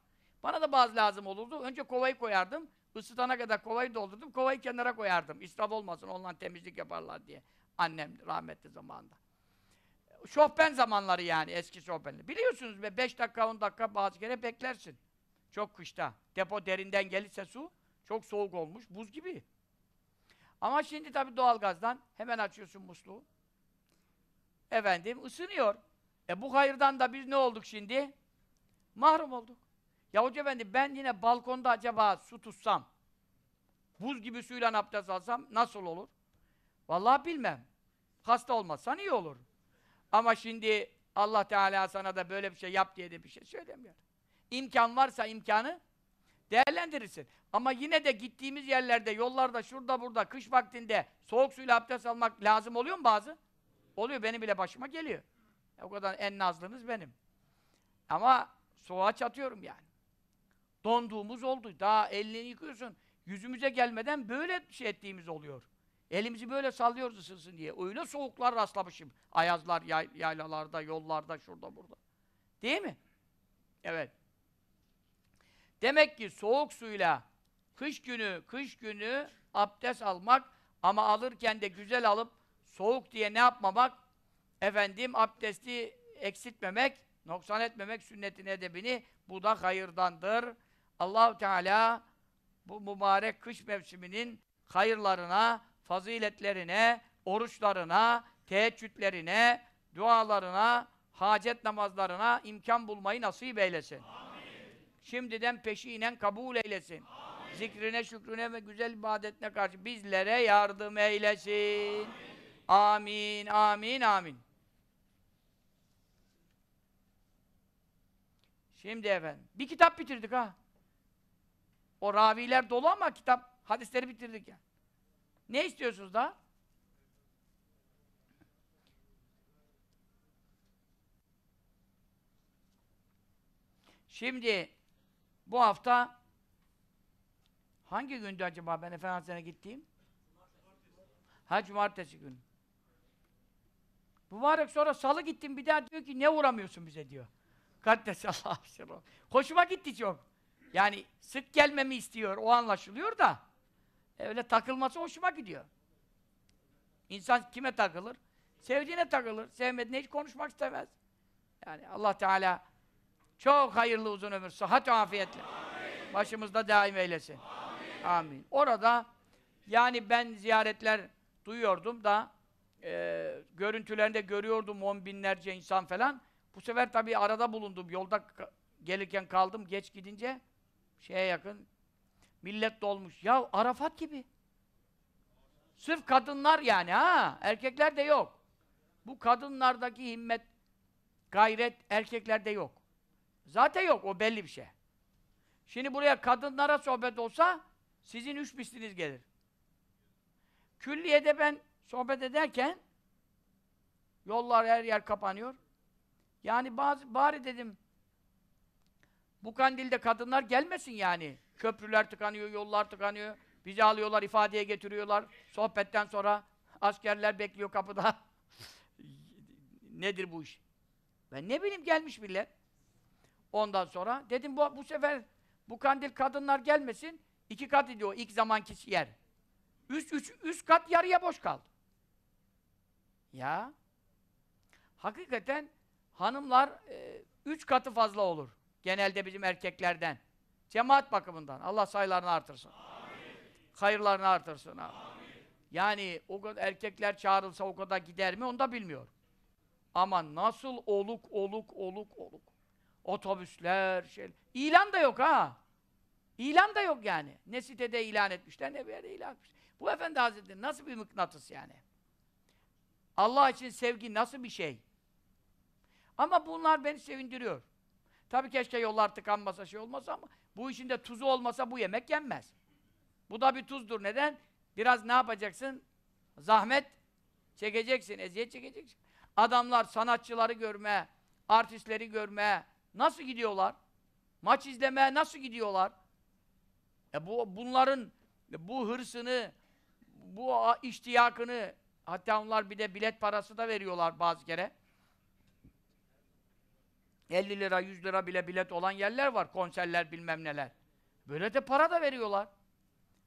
Bana da bazı lazım olurdu. Önce kovayı koyardım. Isıtana kadar kovayı doldurdum. Kovayı kenara koyardım. İsraf olmasın. Ondan temizlik yaparlar diye. Annem rahmetli zamanında. Şofben zamanları yani eski şohbenler. Biliyorsunuz be 5 dakika 10 dakika bazı kere beklersin. Çok kışta. Depo derinden gelirse su çok soğuk olmuş buz gibi. Ama şimdi tabii doğalgazdan hemen açıyorsun musluğu. Efendim ısınıyor. E bu hayırdan da biz ne olduk şimdi? Mahrum olduk. Ya hoca efendi ben yine balkonda acaba su tutsam, buz gibi suyla abdest alsam nasıl olur? Vallahi bilmem. Hasta olmazsan iyi olur. Ama şimdi Allah Teala sana da böyle bir şey yap diye de bir şey söylemiyor. İmkan varsa imkanı değerlendirirsin. Ama yine de gittiğimiz yerlerde, yollarda, şurada burada, kış vaktinde soğuk suyla abdest almak lazım oluyor mu bazı? Oluyor, benim bile başıma geliyor. E, o kadar en nazlınız benim. Ama soğuğa çatıyorum yani. Donduğumuz oldu. Daha elini yıkıyorsun. Yüzümüze gelmeden böyle bir şey ettiğimiz oluyor. Elimizi böyle sallıyoruz ısınsın diye. Öyle soğuklar rastlamışım. Ayazlar, yay, yaylalarda, yollarda, şurada, burada. Değil mi? Evet. Demek ki soğuk suyla kış günü, kış günü abdest almak ama alırken de güzel alıp soğuk diye ne yapmamak? Efendim abdesti eksiltmemek, noksan etmemek sünnetin edebini bu da hayırdandır. Allahu Teala bu mübarek kış mevsiminin hayırlarına faziletlerine, oruçlarına, teheccüdlerine, dualarına, hacet namazlarına imkan bulmayı nasip eylesin. Amin. Şimdiden peşinen kabul eylesin. Amin. Zikrine, şükrüne ve güzel ibadetine karşı bizlere yardım eylesin. Amin, amin, amin. amin. Şimdi efendim, bir kitap bitirdik ha. O raviler dolu ama kitap, hadisleri bitirdik ya. Yani. Ne istiyorsunuz daha? Şimdi bu hafta hangi gündü acaba ben Efendimiz'e gittiğim? Ha cumartesi günü. Mübarek sonra salı gittim bir daha diyor ki ne uğramıyorsun bize diyor. Kaddesallahu aleyhi Hoşuma gitti çok. Yani sık gelmemi istiyor o anlaşılıyor da. E, öyle takılması hoşuma gidiyor. İnsan kime takılır? Sevdiğine takılır. Sevmediğine hiç konuşmak istemez. Yani Allah Teala çok hayırlı uzun ömür, sıhhat ve afiyetle. Amin. Başımızda daim eylesin. Amin. Amin. Orada yani ben ziyaretler duyuyordum da e, görüntülerinde görüyordum on binlerce insan falan. Bu sefer tabii arada bulundum. Yolda gelirken kaldım. Geç gidince şeye yakın Millet dolmuş. Ya Arafat gibi. Sırf kadınlar yani ha. Erkekler de yok. Bu kadınlardaki himmet, gayret erkeklerde yok. Zaten yok. O belli bir şey. Şimdi buraya kadınlara sohbet olsa sizin üç misliniz gelir. Külliyede ben sohbet ederken yollar her yer kapanıyor. Yani bazı, bari dedim bu kandilde kadınlar gelmesin yani. Köprüler tıkanıyor, yollar tıkanıyor. Bizi alıyorlar, ifadeye getiriyorlar. Sohbetten sonra askerler bekliyor kapıda. Nedir bu iş? Ben ne bileyim gelmiş millet. Ondan sonra dedim bu, bu sefer bu kandil kadınlar gelmesin. İki kat ediyor ilk zamanki yer. Üst, üç, üst kat yarıya boş kaldı. Ya. Hakikaten hanımlar e, üç katı fazla olur. Genelde bizim erkeklerden. Cemaat bakımından. Allah sayılarını artırsın. Amin. Hayırlarını artırsın. Amin. Yani o kadar erkekler çağrılsa o kadar gider mi onu da bilmiyorum. Ama nasıl oluk oluk oluk oluk. Otobüsler şey. İlan da yok ha. İlan da yok yani. Ne sitede ilan etmişler ne bir yerde ilan etmişler. Bu Efendi Hazretleri nasıl bir mıknatıs yani? Allah için sevgi nasıl bir şey? Ama bunlar beni sevindiriyor. Tabii keşke yollar tıkanmasa şey olmasa ama bu içinde tuzu olmasa bu yemek yenmez. Bu da bir tuzdur. Neden? Biraz ne yapacaksın? Zahmet çekeceksin, eziyet çekeceksin. Adamlar sanatçıları görme, artistleri görme nasıl gidiyorlar? Maç izlemeye nasıl gidiyorlar? E bu bunların bu hırsını, bu iştiyakını hatta onlar bir de bilet parası da veriyorlar bazı kere. 50 lira, 100 lira bile bilet olan yerler var. Konserler bilmem neler. Böyle de para da veriyorlar.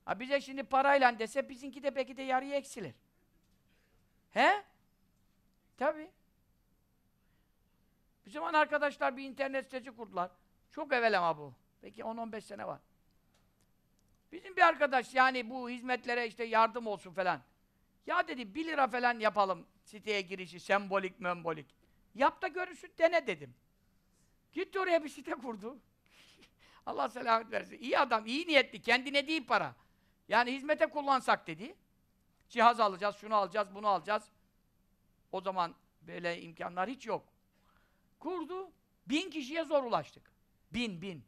Ha bize şimdi parayla dese bizimki de belki de yarıya eksilir. He? Tabii. Bir zaman arkadaşlar bir internet sitesi kurdular. Çok evvel ama bu. Peki 10-15 sene var. Bizim bir arkadaş yani bu hizmetlere işte yardım olsun falan. Ya dedi 1 lira falan yapalım siteye girişi sembolik membolik. Yap da görürsün dene dedim. Gitti oraya bir site kurdu. Allah selamet versin. İyi adam, iyi niyetli. Kendine değil para. Yani hizmete kullansak dedi. Cihaz alacağız, şunu alacağız, bunu alacağız. O zaman böyle imkanlar hiç yok. Kurdu. Bin kişiye zor ulaştık. Bin, bin.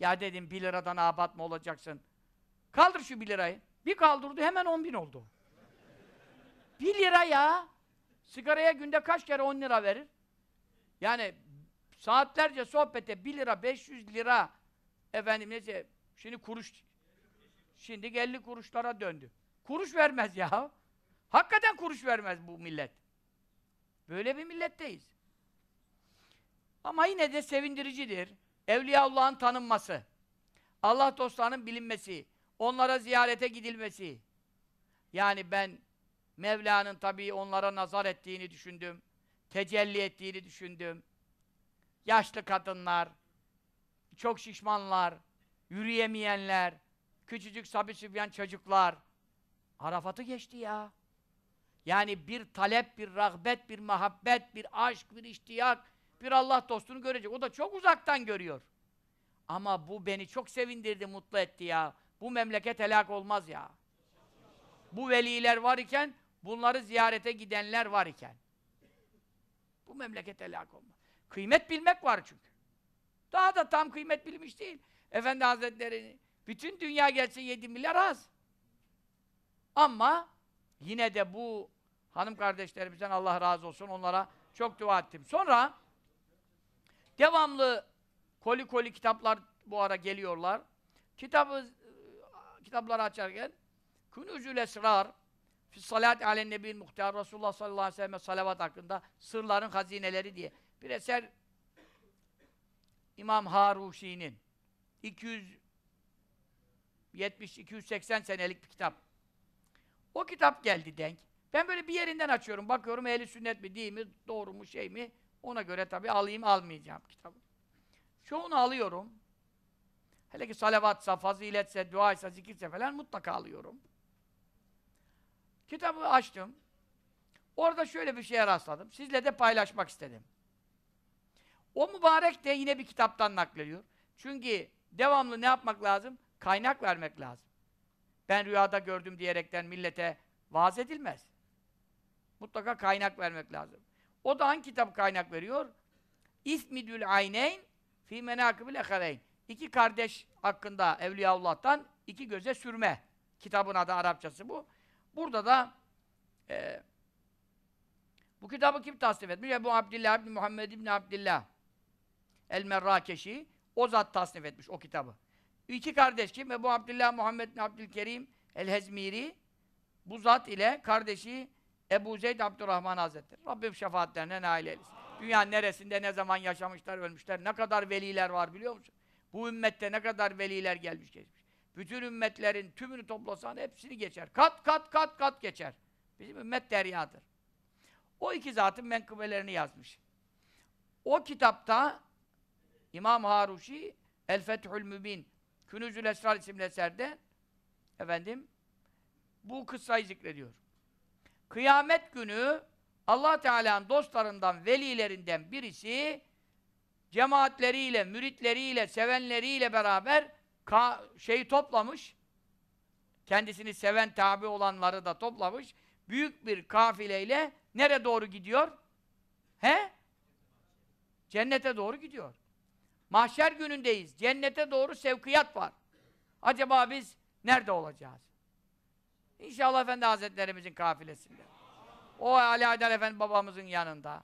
Ya dedim bir liradan abat mı olacaksın? Kaldır şu bir lirayı. Bir kaldırdı hemen on bin oldu. bir lira ya. Sigaraya günde kaç kere on lira verir? Yani saatlerce sohbete 1 lira, 500 lira efendim neyse şimdi kuruş şimdi 50 kuruşlara döndü. Kuruş vermez ya. Hakikaten kuruş vermez bu millet. Böyle bir milletteyiz. Ama yine de sevindiricidir. Evliya Evliyaullah'ın tanınması, Allah dostlarının bilinmesi, onlara ziyarete gidilmesi. Yani ben Mevla'nın tabii onlara nazar ettiğini düşündüm, tecelli ettiğini düşündüm yaşlı kadınlar, çok şişmanlar, yürüyemeyenler, küçücük sabi sübyan çocuklar. Arafat'ı geçti ya. Yani bir talep, bir rahbet, bir muhabbet, bir aşk, bir iştiyak, bir Allah dostunu görecek. O da çok uzaktan görüyor. Ama bu beni çok sevindirdi, mutlu etti ya. Bu memleket helak olmaz ya. Bu veliler var iken, bunları ziyarete gidenler var iken. Bu memleket helak olmaz. Kıymet bilmek var çünkü. Daha da tam kıymet bilmiş değil. Efendi Hazretleri bütün dünya gelse 7 milyar az. Ama yine de bu hanım kardeşlerimizden Allah razı olsun onlara çok dua ettim. Sonra devamlı koli koli kitaplar bu ara geliyorlar. Kitabı kitapları açarken Kunuzül Esrar Salat alen nebil muhtar Resulullah sallallahu aleyhi ve sellem salavat hakkında sırların hazineleri diye bir eser İmam Haruşi'nin 270-280 senelik bir kitap. O kitap geldi denk. Ben böyle bir yerinden açıyorum, bakıyorum eli sünnet mi, değil mi, doğru mu, şey mi? Ona göre tabii alayım, almayacağım kitabı. Çoğunu alıyorum. Hele ki salavatsa, faziletse, duaysa, zikirse falan mutlaka alıyorum. Kitabı açtım. Orada şöyle bir şeye rastladım. Sizle de paylaşmak istedim. O mübarek de yine bir kitaptan naklediyor. Çünkü devamlı ne yapmak lazım? Kaynak vermek lazım. Ben rüyada gördüm diyerekten millete vaaz edilmez. Mutlaka kaynak vermek lazım. O da hangi kitap kaynak veriyor? İsmidül ayneyn fi menakıbil ehareyn. İki kardeş hakkında Evliyaullah'tan iki göze sürme. Kitabın adı Arapçası bu. Burada da e, bu kitabı kim tasnif etmiş? bu Abdillah İbni Muhammed ibn Abdillah El Merrakeşi o zat tasnif etmiş o kitabı. İki kardeş kim? Ebu Abdullah Muhammed bin Abdülkerim El Hezmiri bu zat ile kardeşi Ebu Zeyd Abdurrahman Hazretleri. Rabbim şefaatlerine nail eylesin. Dünyanın neresinde ne zaman yaşamışlar, ölmüşler, ne kadar veliler var biliyor musun? Bu ümmette ne kadar veliler gelmiş geçmiş. Bütün ümmetlerin tümünü toplasan hepsini geçer. Kat kat kat kat geçer. Bizim ümmet deryadır. O iki zatın menkıbelerini yazmış. O kitapta İmam Haruşi El Fethül Mübin Künüzül Esrar isimli eserde efendim bu kıssayı zikrediyor. Kıyamet günü Allah Teala'nın dostlarından, velilerinden birisi cemaatleriyle, müritleriyle, sevenleriyle beraber şey toplamış. Kendisini seven tabi olanları da toplamış. Büyük bir kafileyle nereye doğru gidiyor? He? Cennete doğru gidiyor. Mahşer günündeyiz. Cennete doğru sevkiyat var. Acaba biz nerede olacağız? İnşallah Efendi Hazretlerimizin kafilesinde. O Ali Aydar Efendi babamızın yanında.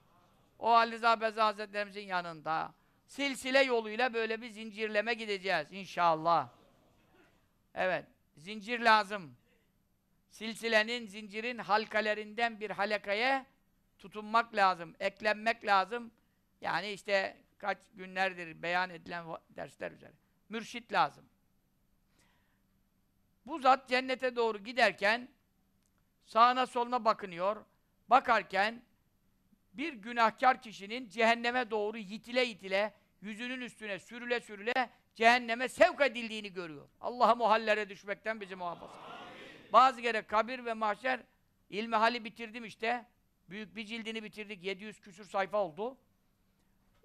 O Ali Rıza Beza Hazretlerimizin yanında. Silsile yoluyla böyle bir zincirleme gideceğiz inşallah. Evet, zincir lazım. Silsilenin, zincirin halkalarından bir halakaya tutunmak lazım, eklenmek lazım. Yani işte kaç günlerdir beyan edilen dersler üzere. Mürşit lazım. Bu zat cennete doğru giderken sağına soluna bakınıyor. Bakarken bir günahkar kişinin cehenneme doğru yitile yitile, yüzünün üstüne sürüle sürüle cehenneme sevk edildiğini görüyor. Allah'a muhallere düşmekten bizi muhafaza. Bazı kere kabir ve mahşer ilmihali bitirdim işte. Büyük bir cildini bitirdik. 700 küsür sayfa oldu.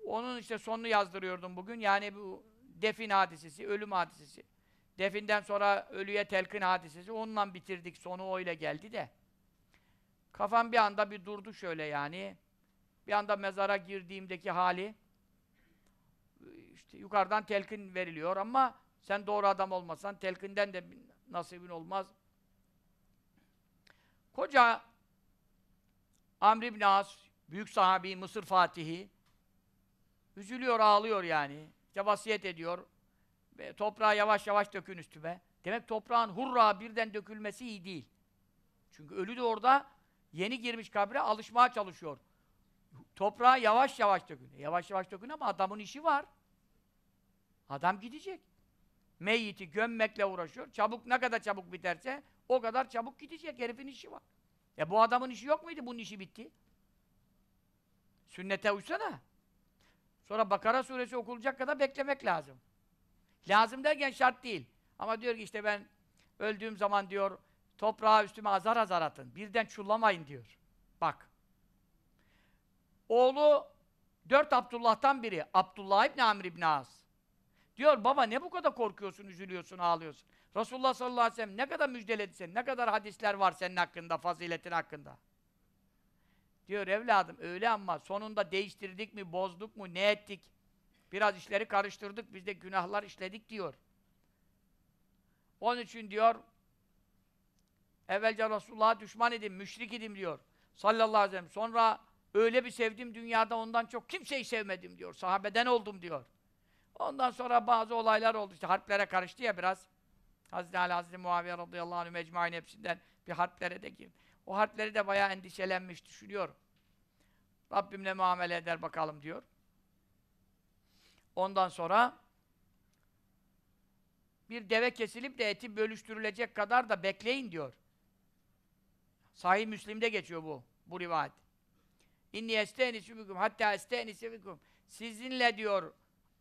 Onun işte sonunu yazdırıyordum bugün. Yani bu defin hadisesi, ölüm hadisesi. Definden sonra ölüye telkin hadisesi. Onunla bitirdik. Sonu o ile geldi de. Kafam bir anda bir durdu şöyle yani. Bir anda mezara girdiğimdeki hali işte yukarıdan telkin veriliyor ama sen doğru adam olmasan telkinden de nasibin olmaz. Koca Amr ibn As, büyük sahabi, Mısır Fatihi, Üzülüyor, ağlıyor yani. İşte vasiyet ediyor. Ve toprağı yavaş yavaş dökün üstüme. Demek toprağın hurra birden dökülmesi iyi değil. Çünkü ölü de orada yeni girmiş kabre alışmaya çalışıyor. Toprağı yavaş yavaş dökün. E, yavaş yavaş dökün ama adamın işi var. Adam gidecek. Meyyiti gömmekle uğraşıyor. Çabuk ne kadar çabuk biterse o kadar çabuk gidecek. Herifin işi var. Ya e, bu adamın işi yok muydu? Bunun işi bitti. Sünnete uysana. Sonra Bakara suresi okulacak kadar beklemek lazım. Lazım derken şart değil. Ama diyor ki işte ben öldüğüm zaman diyor toprağa üstüme azar azar atın. Birden çullamayın diyor. Bak. Oğlu dört Abdullah'tan biri. Abdullah İbni Amr İbni As. Diyor baba ne bu kadar korkuyorsun, üzülüyorsun, ağlıyorsun. Resulullah sallallahu aleyhi ve sellem ne kadar müjdeledi sen, ne kadar hadisler var senin hakkında, faziletin hakkında. Diyor evladım öyle ama sonunda değiştirdik mi, bozduk mu, ne ettik? Biraz işleri karıştırdık, biz de günahlar işledik diyor. Onun için diyor, evvelce Resulullah'a düşman idim, müşrik idim diyor. Sallallahu aleyhi ve sellem. Sonra öyle bir sevdim dünyada ondan çok kimseyi sevmedim diyor. Sahabeden oldum diyor. Ondan sonra bazı olaylar oldu. İşte harplere karıştı ya biraz. Hazreti Ali Hazreti Muaviye radıyallahu anh mecmain hepsinden bir harplere de girdi. O harpleri de bayağı endişelenmiş, düşünüyor. Rabbimle muamele eder bakalım diyor. Ondan sonra bir deve kesilip de eti bölüştürülecek kadar da bekleyin diyor. Sahih Müslim'de geçiyor bu, bu rivayet. İnni estenisümüküm hatta estenisümüküm. Sizinle diyor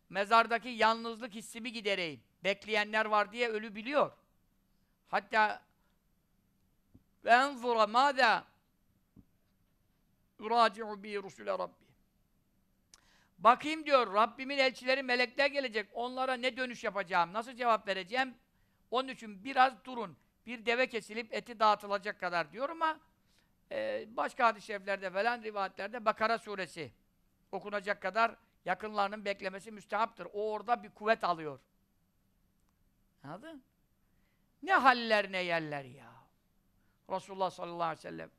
mezardaki yalnızlık hissimi gidereyim. Bekleyenler var diye ölü biliyor. Hatta ve enzura mâzâ yuraci'u bi rusule rabbi. Bakayım diyor, Rabbimin elçileri melekler gelecek, onlara ne dönüş yapacağım, nasıl cevap vereceğim? Onun için biraz durun, bir deve kesilip eti dağıtılacak kadar diyor ama e, başka hadis-i şeriflerde falan rivayetlerde Bakara suresi okunacak kadar yakınlarının beklemesi müstehaptır. O orada bir kuvvet alıyor. Anladın? Ne haller ne yerler ya. Resulullah sallallahu aleyhi ve sellem.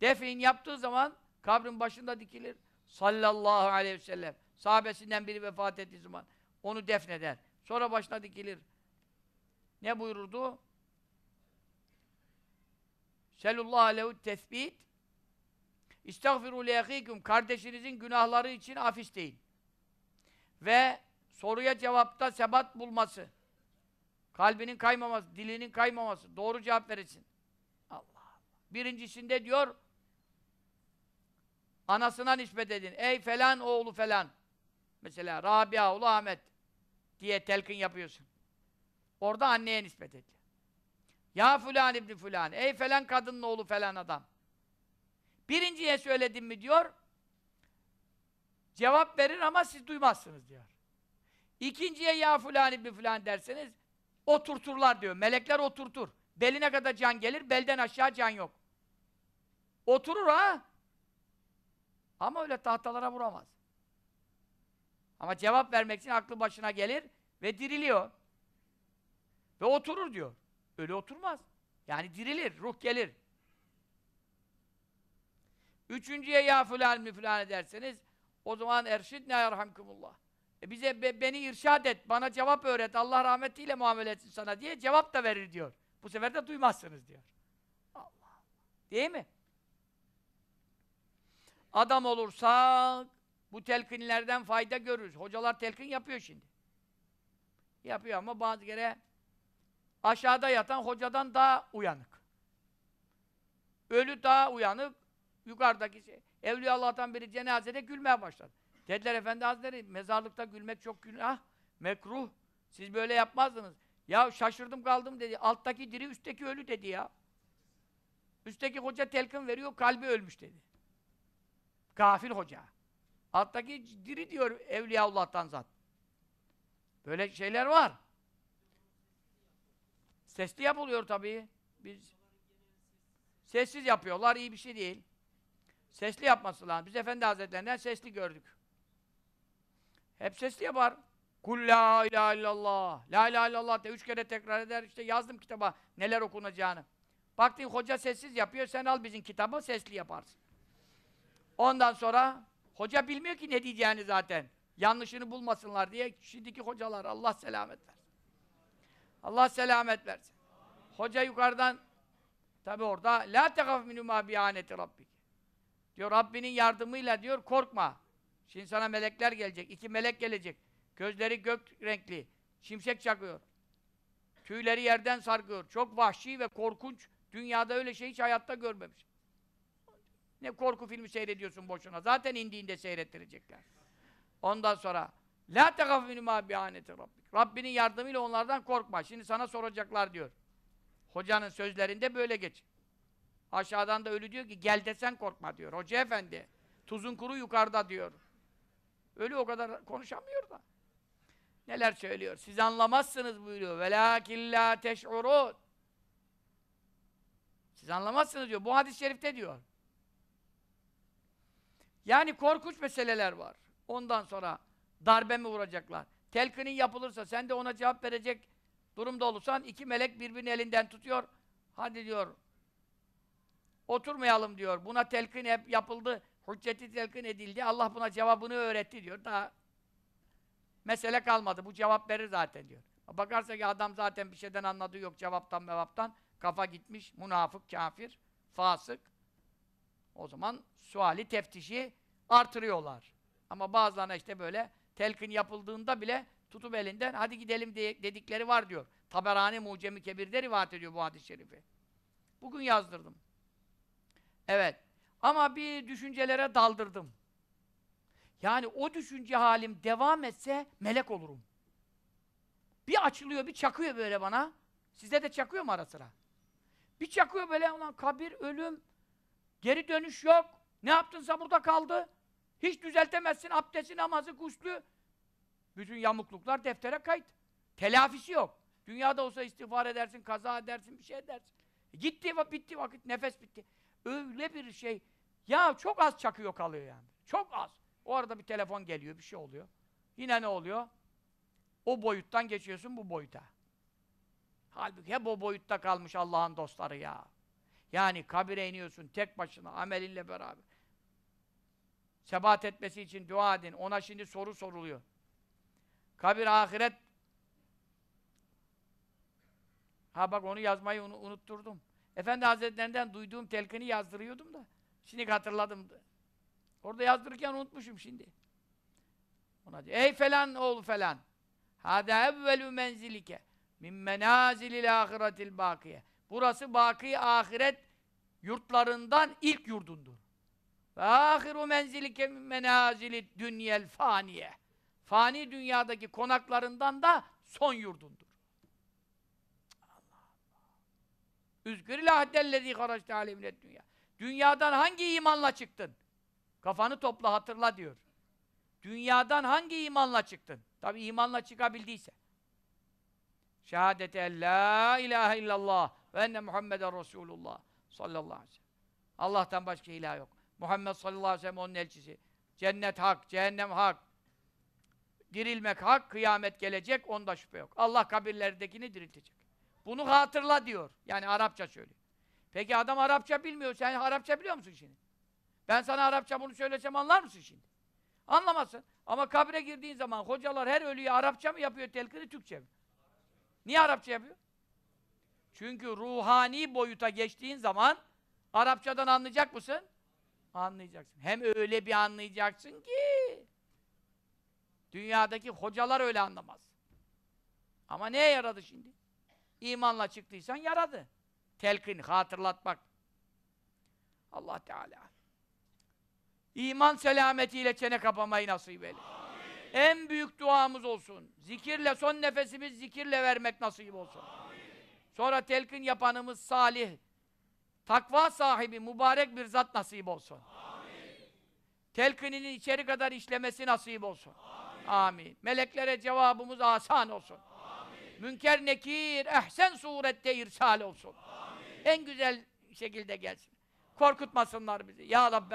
Defin yaptığı zaman kabrin başında dikilir. Sallallahu aleyhi ve sellem. Sahabesinden biri vefat ettiği zaman onu defneder. Sonra başına dikilir. Ne buyururdu? Selullah aleyhu tesbit. İstagfiru liyakikum. Kardeşinizin günahları için af isteyin. Ve soruya cevapta sebat bulması. Kalbinin kaymaması, dilinin kaymaması. Doğru cevap verirsin. Birincisinde diyor anasına nispet edin. Ey falan oğlu falan. Mesela Rabia oğlu Ahmet diye telkin yapıyorsun. Orada anneye nispet et. Ya fulan ibni fulan. Ey falan kadının oğlu falan adam. Birinciye söyledim mi diyor. Cevap verir ama siz duymazsınız diyor. İkinciye ya fulan ibni fulan derseniz oturturlar diyor. Melekler oturtur. Beline kadar can gelir, belden aşağı can yok. Oturur ha. Ama öyle tahtalara vuramaz. Ama cevap vermek için aklı başına gelir ve diriliyor. Ve oturur diyor. Öyle oturmaz. Yani dirilir, ruh gelir. Üçüncüye ya filan mi filan ederseniz o zaman erşid ne yarhamkumullah. E bize be, beni irşad et, bana cevap öğret, Allah rahmetiyle muamele etsin sana diye cevap da verir diyor. Bu sefer de duymazsınız diyor. Allah Allah. Değil mi? adam olursak bu telkinlerden fayda görürüz. Hocalar telkin yapıyor şimdi. Yapıyor ama bazı kere aşağıda yatan hocadan daha uyanık. Ölü daha uyanık. Yukarıdaki şey. Evliya Allah'tan biri cenazede gülmeye başladı. Dediler Efendi Hazretleri mezarlıkta gülmek çok günah, mekruh. Siz böyle yapmazdınız. Ya şaşırdım kaldım dedi. Alttaki diri üstteki ölü dedi ya. Üstteki hoca telkin veriyor kalbi ölmüş dedi. Gafil hoca. Alttaki diri diyor Evliyaullah'tan zat. Böyle şeyler var. Sesli yapılıyor tabii. Biz sessiz yapıyorlar, iyi bir şey değil. Sesli yapması lazım. Biz Efendi Hazretlerinden sesli gördük. Hep sesli yapar. Kul la ilahe illallah, la ilahe illallah de üç kere tekrar eder. İşte yazdım kitaba neler okunacağını. Baktın hoca sessiz yapıyor, sen al bizim kitabı sesli yaparsın. Ondan sonra hoca bilmiyor ki ne diyeceğini zaten. Yanlışını bulmasınlar diye şimdiki hocalar Allah selamet versin. Allah selamet versin. Hoca yukarıdan tabi orada la tekaf minuma bi'aneti rabbik. Diyor Rabbinin yardımıyla diyor korkma. Şimdi sana melekler gelecek. iki melek gelecek. Gözleri gök renkli. Şimşek çakıyor. Tüyleri yerden sargıyor Çok vahşi ve korkunç. Dünyada öyle şey hiç hayatta görmemiş. Ne korku filmi seyrediyorsun boşuna. Zaten indiğinde seyrettirecekler. Ondan sonra La tegaf min ma bi'aneti rabbik. Rabbinin yardımıyla onlardan korkma. Şimdi sana soracaklar diyor. Hocanın sözlerinde böyle geç. Aşağıdan da ölü diyor ki gel desen korkma diyor. Hoca efendi tuzun kuru yukarıda diyor. Ölü o kadar konuşamıyor da. Neler söylüyor? Siz anlamazsınız buyuruyor. Velakin la teş'urun. Siz anlamazsınız diyor. Bu hadis-i şerifte diyor. Yani korkunç meseleler var. Ondan sonra darbe mi vuracaklar? Telkinin yapılırsa sen de ona cevap verecek durumda olursan iki melek birbirini elinden tutuyor. Hadi diyor. Oturmayalım diyor. Buna telkin hep yapıldı. Hücceti telkin edildi. Allah buna cevabını öğretti diyor. Daha mesele kalmadı. Bu cevap verir zaten diyor. Bakarsa ki adam zaten bir şeyden anladığı yok cevaptan mevaptan. Kafa gitmiş, münafık, kafir, fasık. O zaman suali teftişi artırıyorlar. Ama bazılarına işte böyle telkin yapıldığında bile tutup elinden hadi gidelim diye dedikleri var diyor. Taberani Mucemi Kebir'de rivayet ediyor bu hadis-i şerifi. Bugün yazdırdım. Evet. Ama bir düşüncelere daldırdım. Yani o düşünce halim devam etse melek olurum. Bir açılıyor, bir çakıyor böyle bana. Sizde de çakıyor mu ara sıra? Bir çakıyor böyle ulan kabir, ölüm, Geri dönüş yok. Ne yaptınsa burada kaldı. Hiç düzeltemezsin abdesti, namazı, guslü. Bütün yamukluklar deftere kayıt. Telafisi yok. Dünyada olsa istiğfar edersin, kaza edersin, bir şey edersin. E, gitti, bitti vakit, nefes bitti. Öyle bir şey. Ya çok az çakıyor kalıyor yani. Çok az. O arada bir telefon geliyor, bir şey oluyor. Yine ne oluyor? O boyuttan geçiyorsun bu boyuta. Halbuki hep o boyutta kalmış Allah'ın dostları ya. Yani kabire iniyorsun tek başına amelinle beraber. Sebat etmesi için dua edin. Ona şimdi soru soruluyor. Kabir ahiret Ha bak onu yazmayı un unutturdum. Efendi Hazretlerinden duyduğum telkini yazdırıyordum da. Şimdi hatırladım. Orada yazdırırken unutmuşum şimdi. Ona diyor, ey falan oğlu falan. Hâdâ evvelü menzilike min menâzilil âhiretil bâkiye. Burası baki ahiret yurtlarından ilk yurdundur. Ve ahiru menzilike menazili dünyel faniye. Fani dünyadaki konaklarından da son yurdundur. Üzgür ilahdellezî haraçte alemine dünya. Dünyadan hangi imanla çıktın? Kafanı topla hatırla diyor. Dünyadan hangi imanla çıktın? Tabi imanla çıkabildiyse. Şehadete en la ilahe illallah ve enne Muhammeden Resulullah sallallahu aleyhi ve sellem. Allah'tan başka ilah yok. Muhammed sallallahu aleyhi ve sellem onun elçisi. Cennet hak, cehennem hak. Dirilmek hak, kıyamet gelecek, onda şüphe yok. Allah kabirlerdekini diriltecek. Bunu hatırla diyor. Yani Arapça söylüyor. Peki adam Arapça bilmiyor. Sen Arapça biliyor musun şimdi? Ben sana Arapça bunu söylesem anlar mısın şimdi? Anlamazsın. Ama kabre girdiğin zaman hocalar her ölüye Arapça mı yapıyor telkini, Türkçe mi? Niye Arapça yapıyor? Çünkü ruhani boyuta geçtiğin zaman Arapçadan anlayacak mısın? Anlayacaksın. Hem öyle bir anlayacaksın ki dünyadaki hocalar öyle anlamaz. Ama neye yaradı şimdi? İmanla çıktıysan yaradı. Telkin, hatırlatmak. Allah Teala. İman selametiyle çene kapamayı nasip eyle. En büyük duamız olsun. Zikirle son nefesimiz zikirle vermek nasip olsun. Amin. Sonra telkin yapanımız salih, takva sahibi mübarek bir zat nasip olsun. Amin. Telkininin içeri kadar işlemesi nasip olsun. Amin. Amin. Meleklere cevabımız asan olsun. Amin. Münker nekir ehsen surette irsal olsun. Amin. En güzel şekilde gelsin. Korkutmasınlar bizi. Ya Rabbi.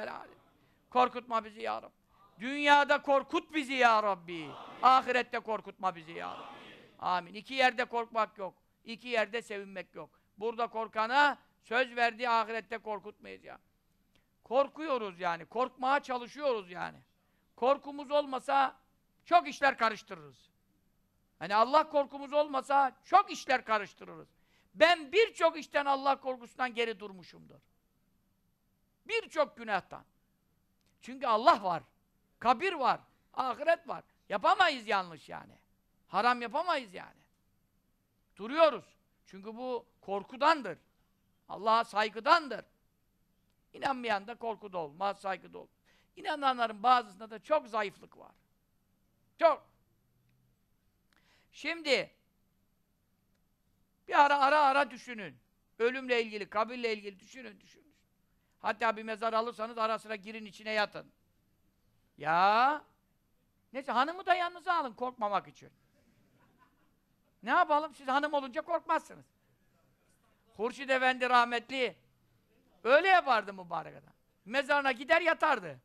Korkutma bizi ya Rabbi. Dünyada korkut bizi ya Rabbi. Amin. Ahirette korkutma bizi ya Rabbi. Amin. Amin. İki yerde korkmak yok. İki yerde sevinmek yok. Burada korkana söz verdiği ahirette korkutmayacağım. Korkuyoruz yani. Korkmaya çalışıyoruz yani. Korkumuz olmasa çok işler karıştırırız. Hani Allah korkumuz olmasa çok işler karıştırırız. Ben birçok işten Allah korkusundan geri durmuşumdur. Birçok günahtan. Çünkü Allah var. Kabir var. Ahiret var. Yapamayız yanlış yani. Haram yapamayız yani. Duruyoruz. Çünkü bu korkudandır. Allah'a saygıdandır. İnanmayan da korku da olmaz, saygı da olmaz. İnananların bazısında da çok zayıflık var. Çok. Şimdi bir ara ara ara düşünün. Ölümle ilgili, kabirle ilgili düşünün, düşünün. Hatta bir mezar alırsanız ara sıra girin içine yatın. Ya! Neyse hanımı da yanınıza alın korkmamak için. Ne yapalım? Siz hanım olunca korkmazsınız. Hurşit Efendi rahmetli öyle yapardı mübarek adam. Mezarına gider yatardı.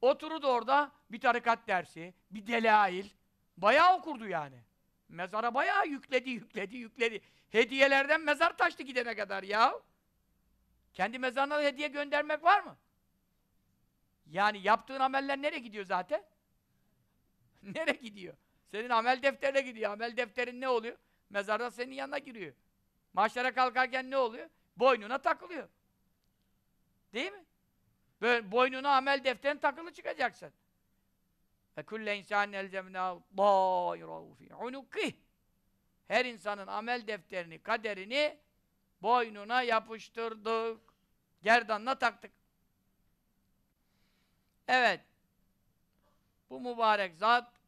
Otururdu orada bir tarikat dersi, bir delail. Bayağı okurdu yani. Mezara bayağı yükledi, yükledi, yükledi. Hediyelerden mezar taştı gidene kadar ya. Kendi mezarına da hediye göndermek var mı? Yani yaptığın ameller nereye gidiyor zaten? nereye gidiyor? Senin amel defterine gidiyor. Amel defterin ne oluyor? Mezarda senin yanına giriyor. Mahşere kalkarken ne oluyor? Boynuna takılıyor. Değil mi? Böyle boynuna amel defterin takılı çıkacaksın. Ve kulle insanın elzemna dâirahu fî unukih. Her insanın amel defterini, kaderini boynuna yapıştırdık. Gerdanla taktık. Evet. Bu mübarek zat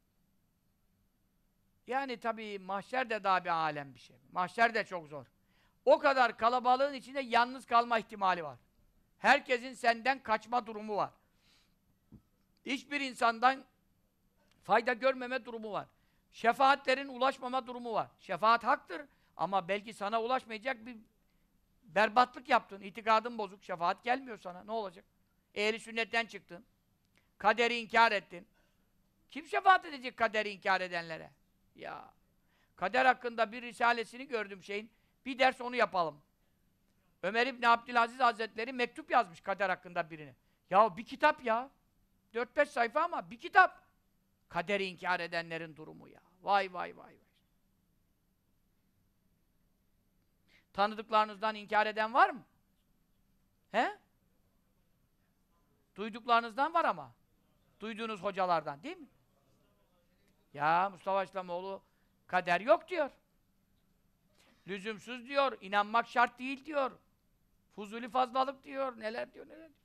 yani tabii mahşer de daha bir alem bir şey. Mahşer de çok zor. O kadar kalabalığın içinde yalnız kalma ihtimali var. Herkesin senden kaçma durumu var. Hiçbir insandan fayda görmeme durumu var. Şefaatlerin ulaşmama durumu var. Şefaat haktır ama belki sana ulaşmayacak bir berbatlık yaptın. İtikadın bozuk. Şefaat gelmiyor sana. Ne olacak? Ehli sünnetten çıktın. Kaderi inkar ettin. Kim şefaat edecek kaderi inkar edenlere? Ya. Kader hakkında bir risalesini gördüm şeyin. Bir ders onu yapalım. Ömer İbni Abdülaziz Hazretleri mektup yazmış kader hakkında birine. Ya bir kitap ya. 4-5 sayfa ama bir kitap. Kaderi inkar edenlerin durumu ya. Vay vay vay vay. Tanıdıklarınızdan inkar eden var mı? He? Duyduklarınızdan var ama. Duyduğunuz hocalardan değil mi? Ya Mustafa İslamoğlu kader yok diyor. Lüzumsuz diyor, inanmak şart değil diyor. Fuzuli fazlalık diyor, neler diyor, neler diyor.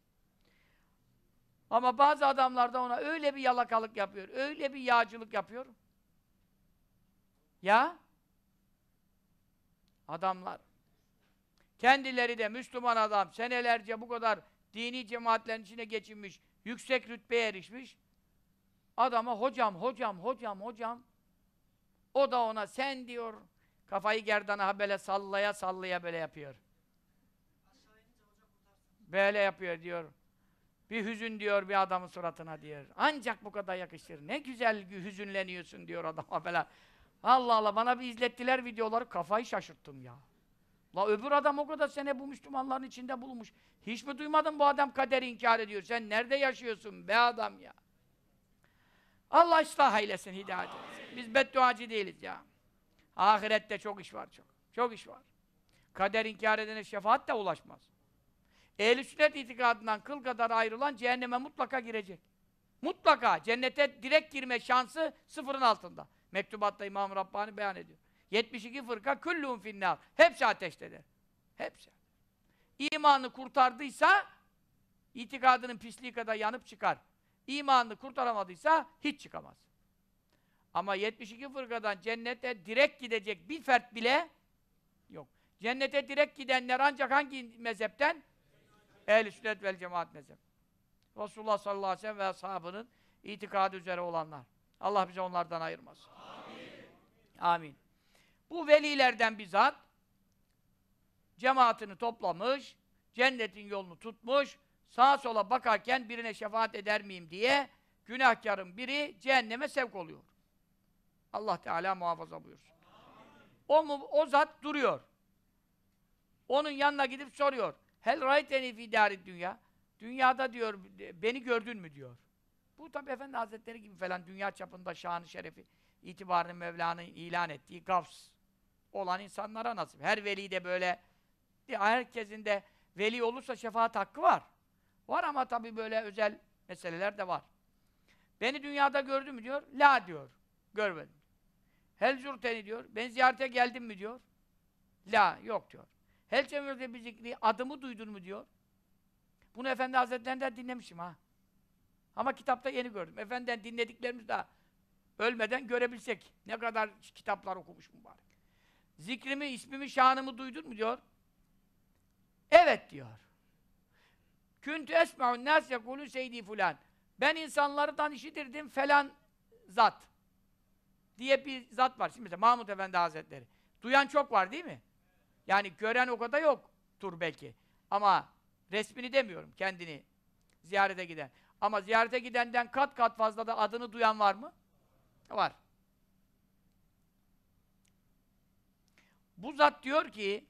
Ama bazı adamlar da ona öyle bir yalakalık yapıyor, öyle bir yağcılık yapıyor. Ya adamlar kendileri de Müslüman adam senelerce bu kadar dini cemaatlerin içine geçinmiş, yüksek rütbeye erişmiş. Adama hocam, hocam, hocam, hocam. O da ona sen diyor. Kafayı gerdana böyle sallaya sallaya böyle yapıyor. Böyle yapıyor diyor. Bir hüzün diyor bir adamın suratına diyor. Ancak bu kadar yakışır. Ne güzel hüzünleniyorsun diyor adama falan. Allah Allah bana bir izlettiler videoları kafayı şaşırttım ya. La öbür adam o kadar sene bu Müslümanların içinde bulunmuş. Hiç mi duymadın bu adam kader inkar ediyor? Sen nerede yaşıyorsun be adam ya? Allah ıslah eylesin, hidayet etsin. Biz bedduacı değiliz ya. Ahirette çok iş var çok. Çok iş var. Kader inkar edene şefaat de ulaşmaz. Ehl-i sünnet itikadından kıl kadar ayrılan cehenneme mutlaka girecek. Mutlaka cennete direkt girme şansı sıfırın altında. Mektubatta İmam Rabbani beyan ediyor. 72 fırka küllüm finnar. Hepsi ateştedir. Hepsi. İmanı kurtardıysa itikadının pisliği kadar yanıp çıkar imanını kurtaramadıysa hiç çıkamaz. Ama 72 fırkadan cennete direkt gidecek bir fert bile yok. Cennete direkt gidenler ancak hangi mezhepten? Ehl-i sünnet vel cemaat mezhep. Resulullah sallallahu aleyhi ve sellem ve ashabının itikadı üzere olanlar. Allah bize onlardan ayırmasın. Amin. Amin. Bu velilerden bir zat cemaatini toplamış, cennetin yolunu tutmuş, sağa sola bakarken birine şefaat eder miyim diye günahkarın biri cehenneme sevk oluyor. Allah Teala muhafaza buyursun. O, mu, o zat duruyor. Onun yanına gidip soruyor. Hel rayteni fi idari dünya. Dünyada diyor, beni gördün mü diyor. Bu tabi Efendi Hazretleri gibi falan dünya çapında şanı şerefi itibarını Mevla'nın ilan ettiği gavs olan insanlara nasip. Her veli de böyle herkesin de veli olursa şefaat hakkı var. Var ama tabii böyle özel meseleler de var. Beni dünyada gördü mü diyor, la diyor. Görmedim. Hel zurteni diyor, ben ziyarete geldim mi diyor. La, yok diyor. Hel cemirde bir zikri, adımı duydun mu diyor. Bunu Efendi Hazretlerinden dinlemişim ha. Ama kitapta yeni gördüm. Efendiden dinlediklerimiz daha ölmeden görebilsek. Ne kadar kitaplar okumuş mübarek. Zikrimi, ismimi, şanımı duydun mu diyor. Evet diyor. Küntü esma'un nas yekulu seydi fulan. Ben insanlardan işitirdim falan zat diye bir zat var. Şimdi mesela Mahmud Efendi Hazretleri. Duyan çok var değil mi? Yani gören o kadar yok tur belki. Ama resmini demiyorum kendini ziyarete giden. Ama ziyarete gidenden kat kat fazla da adını duyan var mı? Var. Bu zat diyor ki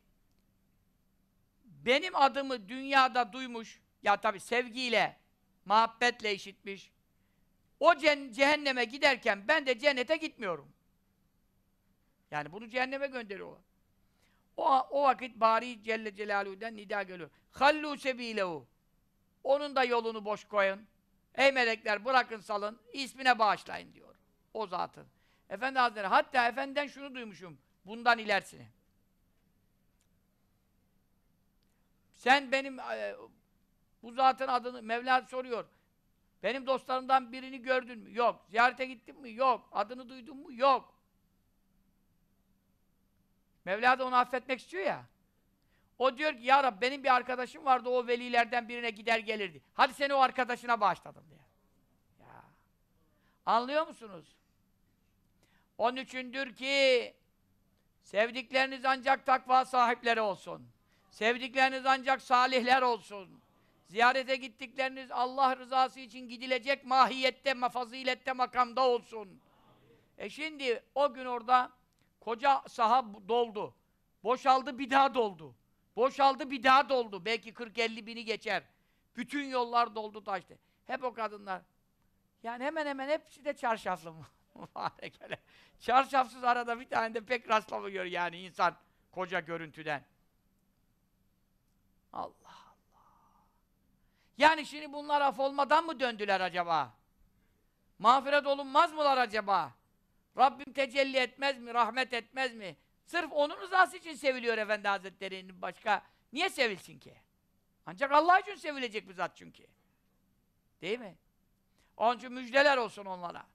benim adımı dünyada duymuş ya tabii sevgiyle, muhabbetle işitmiş. O cehenneme giderken ben de cennete gitmiyorum. Yani bunu cehenneme gönderiyorlar. O, o vakit bari Celle Celaluhu'dan nida geliyor. Hallu sebilehu. Onun da yolunu boş koyun. Ey melekler bırakın salın, ismine bağışlayın diyor. O zatın. Efendi Hazretleri, hatta efendiden şunu duymuşum, bundan ilerisini. Sen benim e, bu zaten adını Mevla soruyor. Benim dostlarımdan birini gördün mü? Yok. Ziyarete gittin mi? Yok. Adını duydun mu? Yok. Mevla da onu affetmek istiyor ya. O diyor ki ya Rab benim bir arkadaşım vardı o velilerden birine gider gelirdi. Hadi seni o arkadaşına bağışladım diye. Ya. Anlıyor musunuz? Onun üçündür ki sevdikleriniz ancak takva sahipleri olsun. Sevdikleriniz ancak salihler olsun. Ziyarete gittikleriniz Allah rızası için gidilecek mahiyette, mafazilette, makamda olsun. E şimdi o gün orada koca saha doldu. Boşaldı bir daha doldu. Boşaldı bir daha doldu. Belki 40-50 bini geçer. Bütün yollar doldu taştı. Hep o kadınlar. Yani hemen hemen hepsi de çarşaflı mı? Çarşafsız arada bir tane de pek rastlamıyor yani insan koca görüntüden. Allah. Yani şimdi bunlar af olmadan mı döndüler acaba? Mağfiret olunmaz mılar acaba? Rabbim tecelli etmez mi, rahmet etmez mi? Sırf onun rızası için seviliyor Efendi Hazretleri'nin başka. Niye sevilsin ki? Ancak Allah için sevilecek bir zat çünkü. Değil mi? Onun için müjdeler olsun onlara.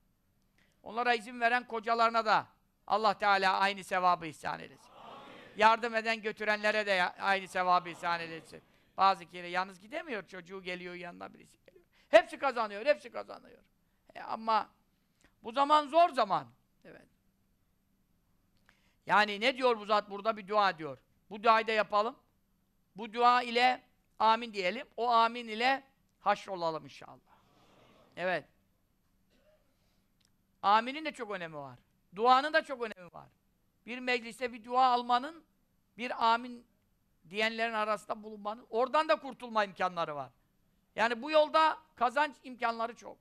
Onlara izin veren kocalarına da Allah Teala aynı sevabı ihsan eylesin. Amin. Yardım eden götürenlere de aynı sevabı ihsan eylesin. Bazı kere yalnız gidemiyor, çocuğu geliyor yanına birisi geliyor. Hepsi kazanıyor, hepsi kazanıyor. E ama bu zaman zor zaman. Evet. Yani ne diyor bu zat burada? Bir dua diyor. Bu duayı da yapalım. Bu dua ile amin diyelim. O amin ile haşr olalım inşallah. Evet. Aminin de çok önemi var. Duanın da çok önemi var. Bir mecliste bir dua almanın bir amin diyenlerin arasında bulunmanın oradan da kurtulma imkanları var. Yani bu yolda kazanç imkanları çok.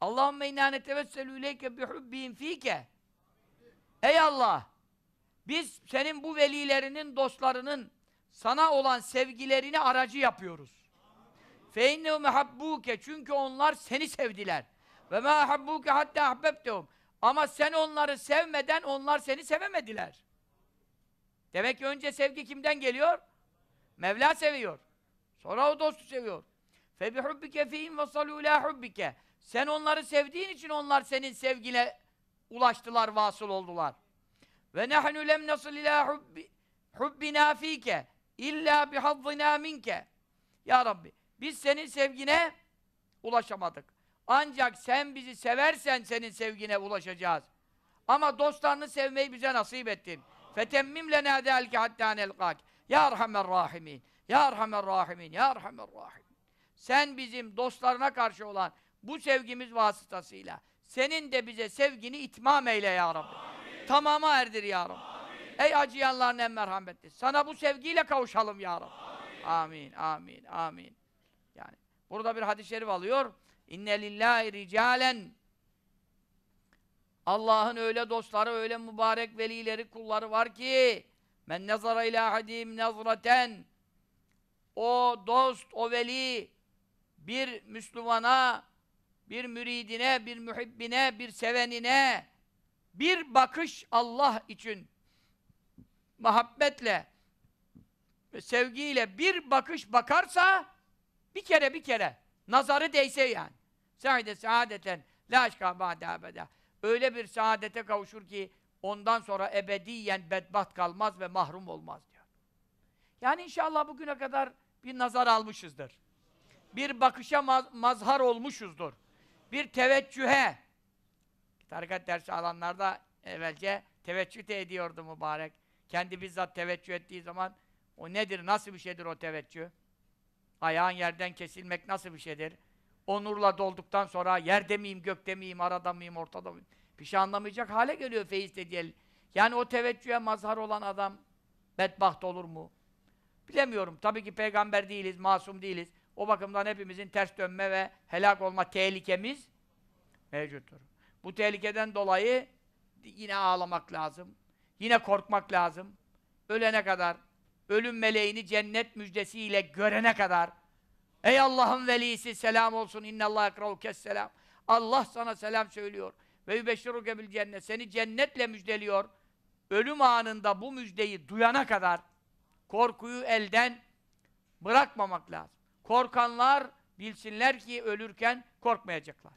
Allahümme inna netevesselü ileyke bihubbin fike. Ey Allah! Biz senin bu velilerinin, dostlarının sana olan sevgilerini aracı yapıyoruz. Fe inne mehabbuke çünkü onlar seni sevdiler. Ve ma habbuke hatta ahbebtehum. Ama sen onları sevmeden onlar seni sevemediler. Demek ki önce sevgi kimden geliyor? Mevla seviyor. Sonra o dostu seviyor. فَبِحُبِّكَ ف۪يهِمْ وَصَلُوا لَا حُبِّكَ Sen onları sevdiğin için onlar senin sevgine ulaştılar, vasıl oldular. Ve nahnu lem nasıl ila hubbi hubbina fike illa bihazzina Ya Rabbi, biz senin sevgine ulaşamadık. Ancak sen bizi seversen senin sevgine ulaşacağız. Ama dostlarını sevmeyi bize nasip ettin. Fetemmim lena zelke hatta nelkak. Ya Erhamer Rahimin. Ya Erhamer Rahimin. Ya Erhamer Rahimin. Sen bizim dostlarına karşı olan bu sevgimiz vasıtasıyla senin de bize sevgini itmam eyle ya Rabbi. Amin. Tamama erdir ya Rabbi. Amin. Ey acıyanların en merhametli. Sana bu sevgiyle kavuşalım ya Rabbi. Amin. Amin. Amin. amin. Yani burada bir hadis-i şerif alıyor. İnne lillahi ricalen Allah'ın öyle dostları, öyle mübarek velileri, kulları var ki men nazara ila hadim nezraten o dost, o veli bir Müslümana, bir müridine, bir mühibbine, bir sevenine bir bakış Allah için muhabbetle ve sevgiyle bir bakış bakarsa bir kere bir kere nazarı değse yani. Saide saadeten la aşka ba'de abeda öyle bir saadete kavuşur ki ondan sonra ebediyen bedbat kalmaz ve mahrum olmaz diyor. Yani inşallah bugüne kadar bir nazar almışızdır. Bir bakışa maz mazhar olmuşuzdur. Bir teveccühe tarikat dersi alanlarda evvelce teveccüh de ediyordu mübarek. Kendi bizzat teveccüh ettiği zaman o nedir, nasıl bir şeydir o teveccüh? Ayağın yerden kesilmek nasıl bir şeydir? O nurla dolduktan sonra yerde miyim, gökte miyim, arada mıyım, ortada mıyım? Bir şey anlamayacak hale geliyor feyiz dediği Yani o teveccühe mazhar olan adam bedbaht olur mu? Bilemiyorum. Tabii ki peygamber değiliz, masum değiliz. O bakımdan hepimizin ters dönme ve helak olma tehlikemiz mevcuttur. Bu tehlikeden dolayı yine ağlamak lazım. Yine korkmak lazım. Ölene kadar, ölüm meleğini cennet müjdesiyle görene kadar Ey Allah'ın velisi selam olsun. İnnallâh ekrahu selam. Allah sana selam söylüyor. Ve yübeşşiruke bil cennet. Seni cennetle müjdeliyor. Ölüm anında bu müjdeyi duyana kadar korkuyu elden bırakmamak lazım. Korkanlar bilsinler ki ölürken korkmayacaklar.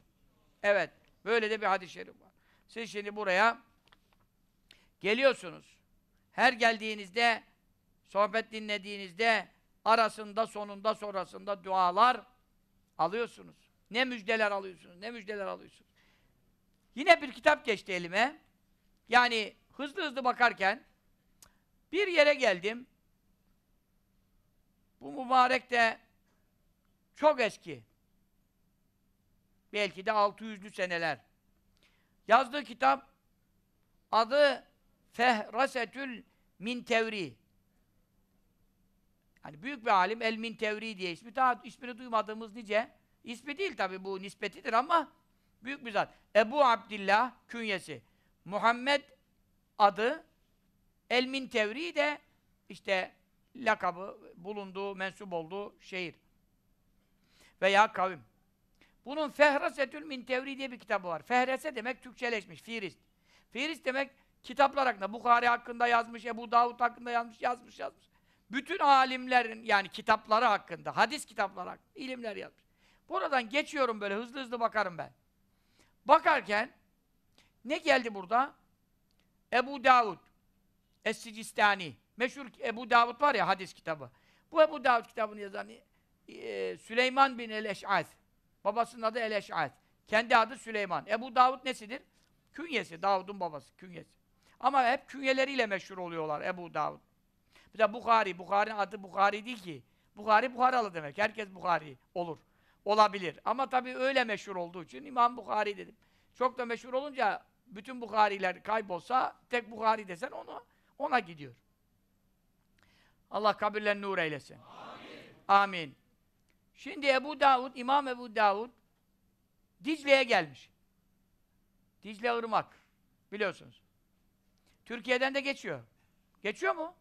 Evet. Böyle de bir hadis-i şerif var. Siz şimdi buraya geliyorsunuz. Her geldiğinizde, sohbet dinlediğinizde arasında, sonunda, sonrasında dualar alıyorsunuz. Ne müjdeler alıyorsunuz, ne müjdeler alıyorsunuz. Yine bir kitap geçti elime. Yani hızlı hızlı bakarken bir yere geldim. Bu mübarek de çok eski. Belki de 600'lü seneler. Yazdığı kitap adı Fehrasetül Mintevri. Hani büyük bir alim Elmin Tevri diye ismi. Daha ismini duymadığımız nice. İsmi değil tabi bu nispetidir ama büyük bir zat. Ebu Abdillah künyesi. Muhammed adı Elmin Tevri de işte lakabı bulunduğu, mensup olduğu şehir veya kavim. Bunun Fehresetül Min Tevri diye bir kitabı var. Fehrese demek Türkçeleşmiş, Firist. Firist demek kitaplar hakkında, Bukhari hakkında yazmış, Ebu Davud hakkında yazmış, yazmış, yazmış. Bütün alimlerin yani kitapları hakkında, hadis kitapları hakkında ilimler yazmış. Buradan geçiyorum böyle hızlı hızlı bakarım ben. Bakarken ne geldi burada? Ebu Davud Es-Sicistani. Meşhur Ebu Davud var ya hadis kitabı. Bu Ebu Davud kitabını yazan e, Süleyman bin el Babasının adı el Kendi adı Süleyman. Ebu Davud nesidir? Künyesi. Davud'un babası. Künyesi. Ama hep künyeleriyle meşhur oluyorlar Ebu Davud. Bir de Bukhari, Bukhari'nin adı Bukhari değil ki. Bukhari Bukharalı demek. Herkes Bukhari olur. Olabilir. Ama tabii öyle meşhur olduğu için İmam Bukhari dedim. Çok da meşhur olunca bütün Bukhariler kaybolsa tek Bukhari desen onu ona gidiyor. Allah kabirlerini nur eylesin. Amin. Amin. Şimdi Ebu Davud, İmam Ebu Davud Dicle'ye gelmiş. Dicle Irmak. Biliyorsunuz. Türkiye'den de geçiyor. Geçiyor mu?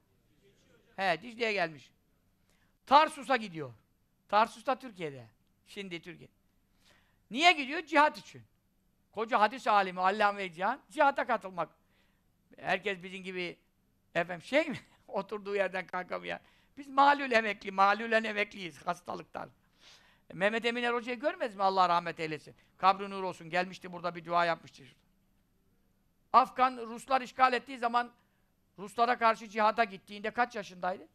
He Dicle'ye gelmiş. Tarsus'a gidiyor. Tarsus da Türkiye'de. Şimdi Türkiye. Niye gidiyor? Cihat için. Koca hadis alimi Allame Cihan cihata katılmak. Herkes bizim gibi efendim şey mi? Oturduğu yerden kalkamıyor. Biz malül emekli, malülen emekliyiz hastalıktan. E, Mehmet Eminer Hoca'yı görmez mi? Allah rahmet eylesin. Kabri nur olsun. Gelmişti burada bir dua yapmıştı. Afgan Ruslar işgal ettiği zaman Ruslara karşı cihada gittiğinde kaç yaşındaydı?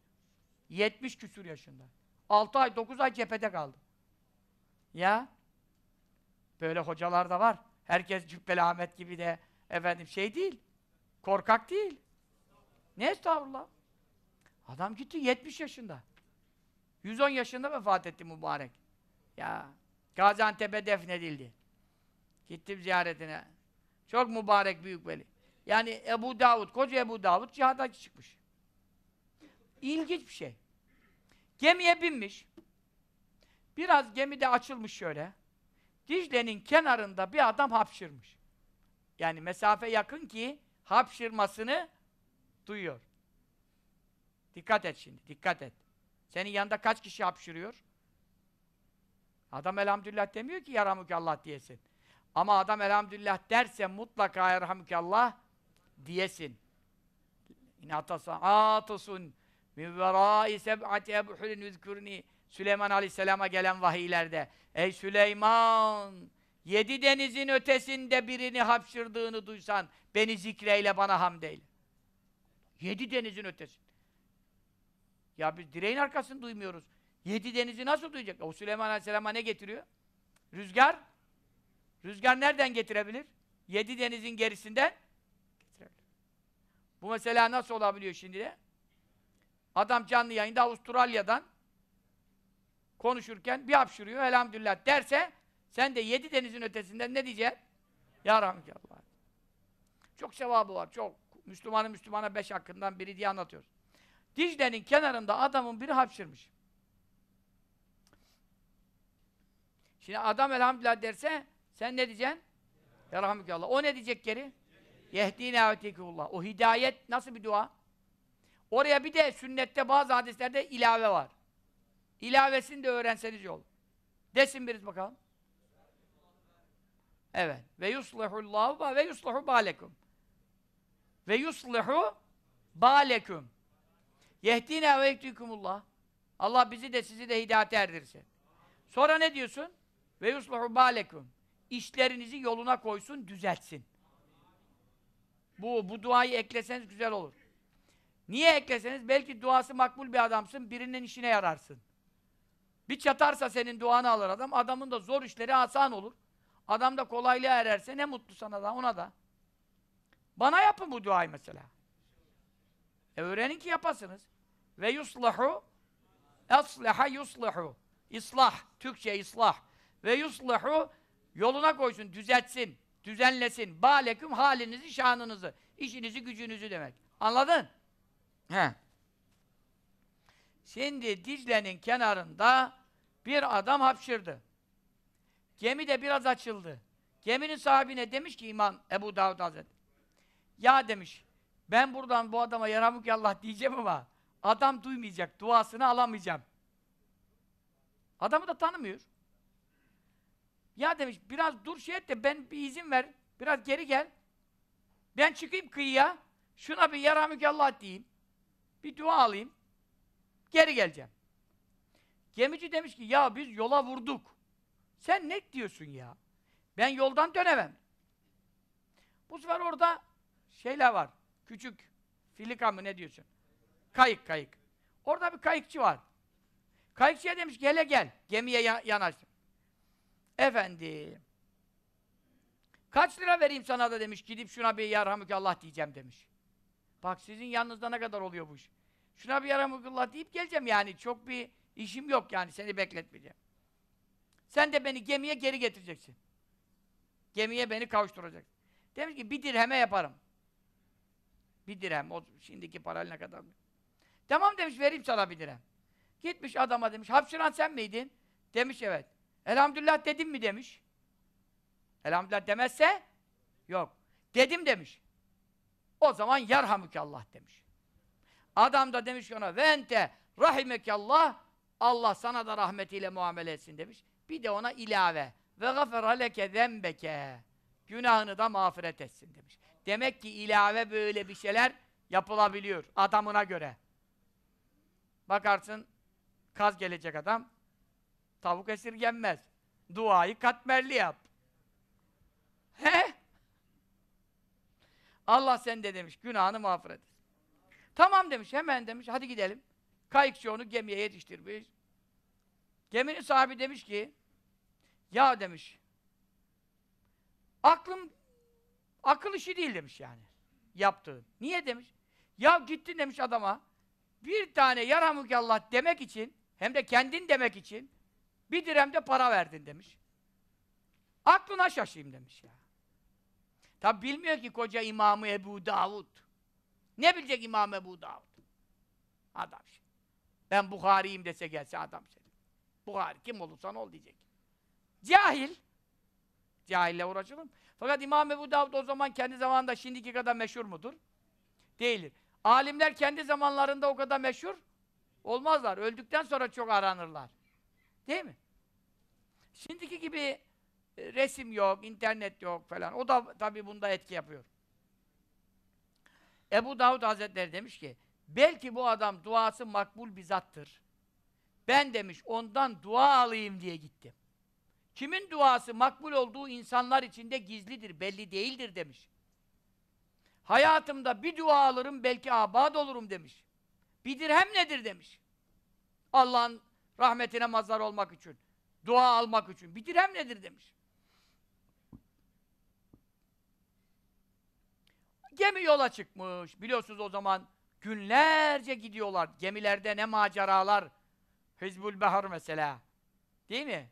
70 küsur yaşında. 6 ay, 9 ay cephede kaldı. Ya böyle hocalar da var. Herkes Cübbeli Ahmet gibi de efendim şey değil. Korkak değil. Ne estağfurullah. Adam gitti 70 yaşında. 110 yaşında vefat etti mübarek. Ya Gaziantep'e defnedildi. Gittim ziyaretine. Çok mübarek büyük veli. Yani Ebu Davud, koca Ebu Davud cihada çıkmış. İlginç bir şey. Gemiye binmiş. Biraz gemide açılmış şöyle. Dicle'nin kenarında bir adam hapşırmış. Yani mesafe yakın ki hapşırmasını duyuyor. Dikkat et şimdi, dikkat et. Senin yanında kaç kişi hapşırıyor? Adam elhamdülillah demiyor ki yaramukallah diyesin. Ama adam elhamdülillah derse mutlaka Allah diyesin. İnatasa'atusun min verai seb'ati ebhulin üzkürni Süleyman Aleyhisselam'a gelen vahiylerde Ey Süleyman! Yedi denizin ötesinde birini hapşırdığını duysan beni zikreyle bana hamd eyle. Yedi denizin ötesi. Ya biz direğin arkasını duymuyoruz. Yedi denizi nasıl duyacak? O Süleyman Aleyhisselam'a ne getiriyor? Rüzgar. Rüzgar nereden getirebilir? Yedi denizin gerisinden bu mesela nasıl olabiliyor şimdi de? Adam canlı yayında Avustralya'dan konuşurken bir hapşırıyor elhamdülillah derse sen de yedi denizin ötesinden ne diyeceksin? Ya Allah. Çok sevabı var, çok. Müslümanı Müslümana beş hakkından biri diye anlatıyoruz. Dicle'nin kenarında adamın biri hapşırmış. Şimdi adam elhamdülillah derse sen ne diyeceksin? Ya Allah. O ne diyecek geri? Yehdina vetikullah. O hidayet nasıl bir dua? Oraya bir de sünnette bazı hadislerde ilave var. İlavesini de öğrenseniz yol. Desin biriz bakalım. Evet. Ve yuslihullahu ve yuslihu balekum. Ve yuslihu balekum. Yehdina ve yehdikumullah. Allah bizi de sizi de hidayete erdirsin. Sonra ne diyorsun? Ve yuslihu balekum. İşlerinizi yoluna koysun, düzeltsin. Bu, bu duayı ekleseniz güzel olur. Niye ekleseniz? Belki duası makbul bir adamsın, birinin işine yararsın. Bir çatarsa senin duanı alır adam, adamın da zor işleri asan olur. Adam da kolaylığa ererse ne mutlu sana da, ona da. Bana yapın bu duayı mesela. E öğrenin ki yapasınız. Ve yuslahu Eslaha yuslahu İslah, Türkçe islah. Ve yuslahu yoluna koysun, düzeltsin düzenlesin. Baleküm halinizi, şanınızı, işinizi, gücünüzü demek. Anladın? He. Şimdi Dicle'nin kenarında bir adam hapşırdı. Gemi de biraz açıldı. Geminin sahibine demiş ki İmam Ebu Davud Hazretleri. Ya demiş, ben buradan bu adama Allah diyeceğim ama adam duymayacak, duasını alamayacağım. Adamı da tanımıyor. Ya demiş biraz dur şey et de ben bir izin ver. Biraz geri gel. Ben çıkayım kıyıya. Şuna bir Allah diyeyim. Bir dua alayım. Geri geleceğim. Gemici demiş ki ya biz yola vurduk. Sen ne diyorsun ya? Ben yoldan dönemem. Bu sefer orada şeyler var. Küçük filika mı ne diyorsun? Kayık kayık. Orada bir kayıkçı var. Kayıkçıya demiş gele gel. Gemiye yanaştı. Efendim. Kaç lira vereyim sana da demiş. Gidip şuna bir Allah diyeceğim demiş. Bak sizin yanınızda ne kadar oluyor bu iş. Şuna bir Allah deyip geleceğim yani. Çok bir işim yok yani seni bekletmeyeceğim. Sen de beni gemiye geri getireceksin. Gemiye beni kavuşturacaksın. Demiş ki bir dirheme yaparım. Bir dirhem. O şimdiki parayla ne kadar? Tamam demiş vereyim sana bir dirhem. Gitmiş adama demiş. Hapşıran sen miydin? Demiş evet. Elhamdülillah dedim mi demiş. Elhamdülillah demezse yok. Dedim demiş. O zaman yarhamükallah demiş. Adam da demiş ki ona ve ente rahimekallah Allah sana da rahmetiyle muamele etsin demiş. Bir de ona ilave ve gafera leke zenbeke günahını da mağfiret etsin demiş. Demek ki ilave böyle bir şeyler yapılabiliyor adamına göre. Bakarsın kaz gelecek adam Tavuk esirgenmez. Duayı katmerli yap. He? Allah sen de demiş, günahını mağfiret Tamam demiş, hemen demiş, hadi gidelim. Kayıkçı onu gemiye yetiştirmiş. Geminin sahibi demiş ki, ya demiş, aklım, akıl işi değil demiş yani, yaptığın. Niye demiş? Ya gittin demiş adama, bir tane Allah demek için, hem de kendin demek için, bir dirhem de para verdin demiş. Aklına şaşayım demiş ya. Tabi bilmiyor ki koca imamı Ebu Davud. Ne bilecek imam Ebu Davud? Adam şey. Ben Bukhari'yim dese gelse adam şey. Bukhari kim olursan ol diyecek. Cahil. Cahille uğraşalım. Fakat İmam Ebu Davud o zaman kendi zamanında şimdiki kadar meşhur mudur? Değildir. Alimler kendi zamanlarında o kadar meşhur olmazlar. Öldükten sonra çok aranırlar. Değil mi? Şimdiki gibi e, resim yok, internet yok falan. O da tabii bunda etki yapıyor. Ebu Davud Hazretleri demiş ki, belki bu adam duası makbul bir zattır. Ben demiş ondan dua alayım diye gittim. Kimin duası makbul olduğu insanlar içinde gizlidir, belli değildir demiş. Hayatımda bir dua alırım belki abad olurum demiş. Bir dirhem nedir demiş. Allah'ın Rahmetine mazhar olmak için. Dua almak için. Bir dirhem nedir demiş. Gemi yola çıkmış. Biliyorsunuz o zaman günlerce gidiyorlar. Gemilerde ne maceralar. Hizbul Bahar mesela. Değil mi?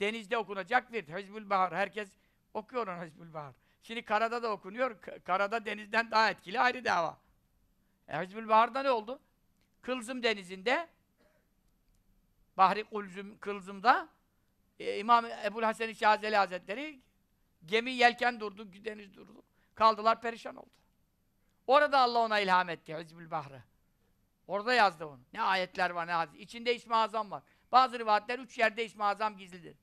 Denizde okunacak bir Hizbul Bahar. Herkes okuyor onu Hizbul Bahar. Şimdi karada da okunuyor. Karada denizden daha etkili ayrı dava. E, Hizbul Bahar'da ne oldu? Kılzım denizinde Bahri Kulzum, Kılzım'da e, İmam Ebu Hasan Şazeli Hazretleri gemi yelken durdu, deniz durdu. Kaldılar perişan oldu. Orada Allah ona ilham etti Hizbül Bahr'ı. Orada yazdı onu. Ne ayetler var ne hadis. İçinde İsmi Azam var. Bazı rivayetler üç yerde İsmi Azam gizlidir.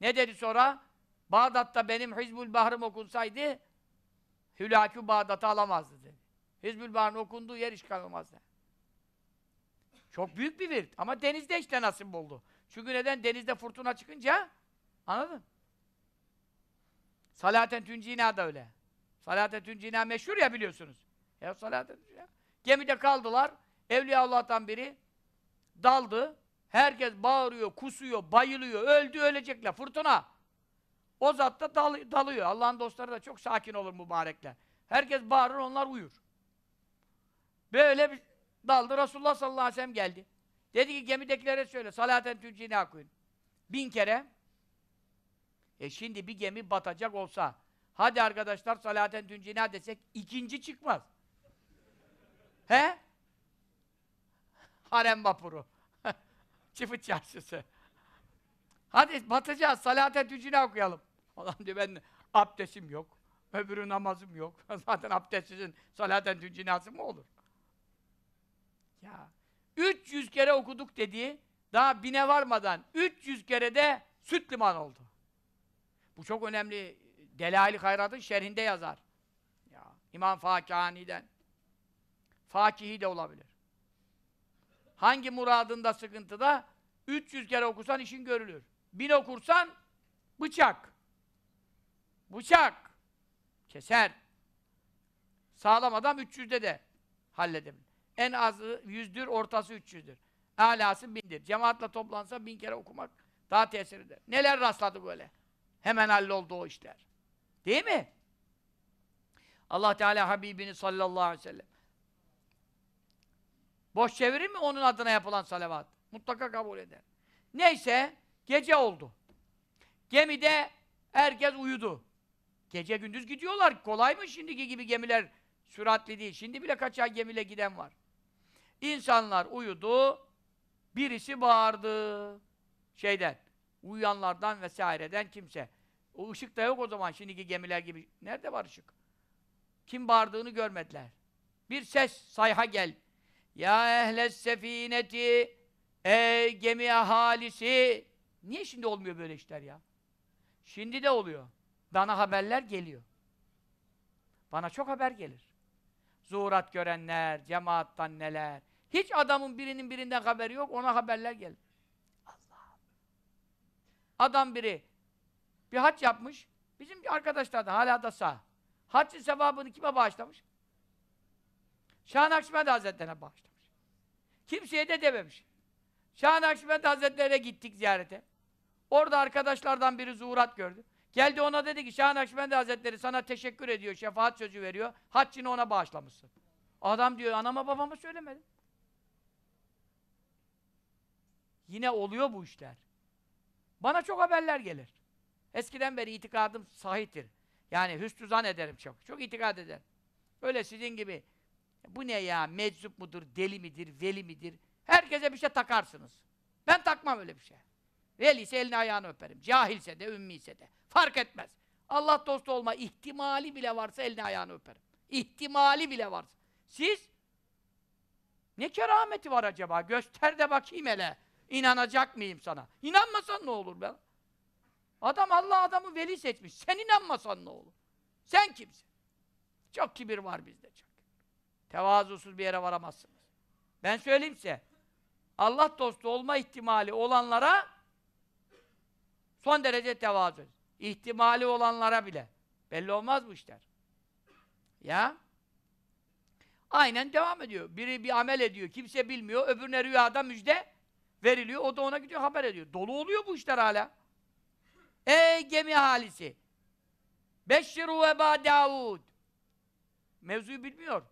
Ne dedi sonra? Bağdat'ta benim Hizbül Bahrim okunsaydı Hülakü Bağdat'ı alamazdı dedi. Hizbül Bahr'ın okunduğu yer işgal olmazdı. Çok büyük bir virt. Ama denizde işte nasip buldu? Çünkü neden? Denizde fırtına çıkınca anladın? Salaten Tüncina da öyle. Salaten Tüncina meşhur ya biliyorsunuz. Ya Salaten Tüncina. Gemide kaldılar. Evliya Allah'tan biri daldı. Herkes bağırıyor, kusuyor, bayılıyor. Öldü, ölecekler. Fırtına. O zat da dal dalıyor. Allah'ın dostları da çok sakin olur mübarekler. Herkes bağırır, onlar uyur. Böyle bir Daldı Resulullah sallallahu aleyhi ve sellem geldi. Dedi ki gemidekilere söyle salaten tüccine akuyun. Bin kere. E şimdi bir gemi batacak olsa hadi arkadaşlar salaten tüccine desek ikinci çıkmaz. He? Harem vapuru. Çift çarşısı. Hadi batacağız salaten tüccine okuyalım. Ulan diyor ben abdestim yok. Öbürü namazım yok. Zaten abdestsizin salaten tüccinası mı olur? Ya 300 kere okuduk dedi. Daha bine varmadan 300 kere de süt liman oldu. Bu çok önemli. Delail-i Hayrat'ın şerhinde yazar. Ya İmam Fakihani'den. Fakihi de olabilir. Hangi muradında sıkıntıda 300 kere okusan işin görülür. Bin okursan bıçak. Bıçak. Keser. Sağlam adam 300'de de halledebilir. En azı yüzdür, ortası üç yüzdür. Alası bindir. Cemaatle toplansa bin kere okumak daha tesir eder. Neler rastladı böyle? Hemen halloldu o işler. Değil mi? Allah Teala Habibini sallallahu aleyhi ve sellem. Boş çevirir mi onun adına yapılan salavat? Mutlaka kabul eder. Neyse, gece oldu. Gemide herkes uyudu. Gece gündüz gidiyorlar. Kolay mı şimdiki gibi gemiler süratli değil. Şimdi bile kaç ay gemiyle giden var. İnsanlar uyudu, birisi bağırdı. Şeyden, uyuyanlardan vesaireden kimse. O ışık da yok o zaman şimdiki gemiler gibi. Nerede var ışık? Kim bağırdığını görmediler. Bir ses sayha gel. Ya ehles sefineti ey gemi ahalisi. Niye şimdi olmuyor böyle işler ya? Şimdi de oluyor. Dana haberler geliyor. Bana çok haber gelir. Zuhurat görenler, cemaattan neler, hiç adamın birinin birinden haberi yok, ona haberler gelir. Allah! Adam biri bir haç yapmış, bizim arkadaşlardan hala da sağ. Haccın sevabını kime bağışlamış? şah Nakşibendi Hazretleri'ne bağışlamış. Kimseye de dememiş. Şah-ı Nakşibendi Hazretleri'ne gittik ziyarete. Orada arkadaşlardan biri zuhurat gördü. Geldi ona dedi ki şah Nakşibendi Hazretleri sana teşekkür ediyor, şefaat sözü veriyor. Haccını ona bağışlamışsın. Adam diyor anama babama söylemedim. Yine oluyor bu işler. Bana çok haberler gelir. Eskiden beri itikadım sahiptir. Yani hüsnü ederim çok. Çok itikad ederim. Öyle sizin gibi bu ne ya meczup mudur, deli midir, veli midir? Herkese bir şey takarsınız. Ben takmam öyle bir şey. Veli ise elini ayağını öperim. Cahilse de, ümmi de. Fark etmez. Allah dostu olma ihtimali bile varsa elini ayağını öperim. İhtimali bile varsa. Siz ne kerameti var acaba? Göster de bakayım hele. İnanacak mıyım sana? İnanmasan ne olur be? Adam Allah adamı veli seçmiş. Sen inanmasan ne olur? Sen kimsin? Çok kibir var bizde çok. Tevazusuz bir yere varamazsınız. Ben söyleyeyim size. Allah dostu olma ihtimali olanlara son derece tevazu. İhtimali olanlara bile. Belli olmaz bu işler. Ya? Aynen devam ediyor. Biri bir amel ediyor. Kimse bilmiyor. Öbürüne rüyada müjde veriliyor. O da ona gidiyor haber ediyor. Dolu oluyor bu işler hala. Ey gemi halisi! Beşşiru Eba Davud! Mevzuyu bilmiyor.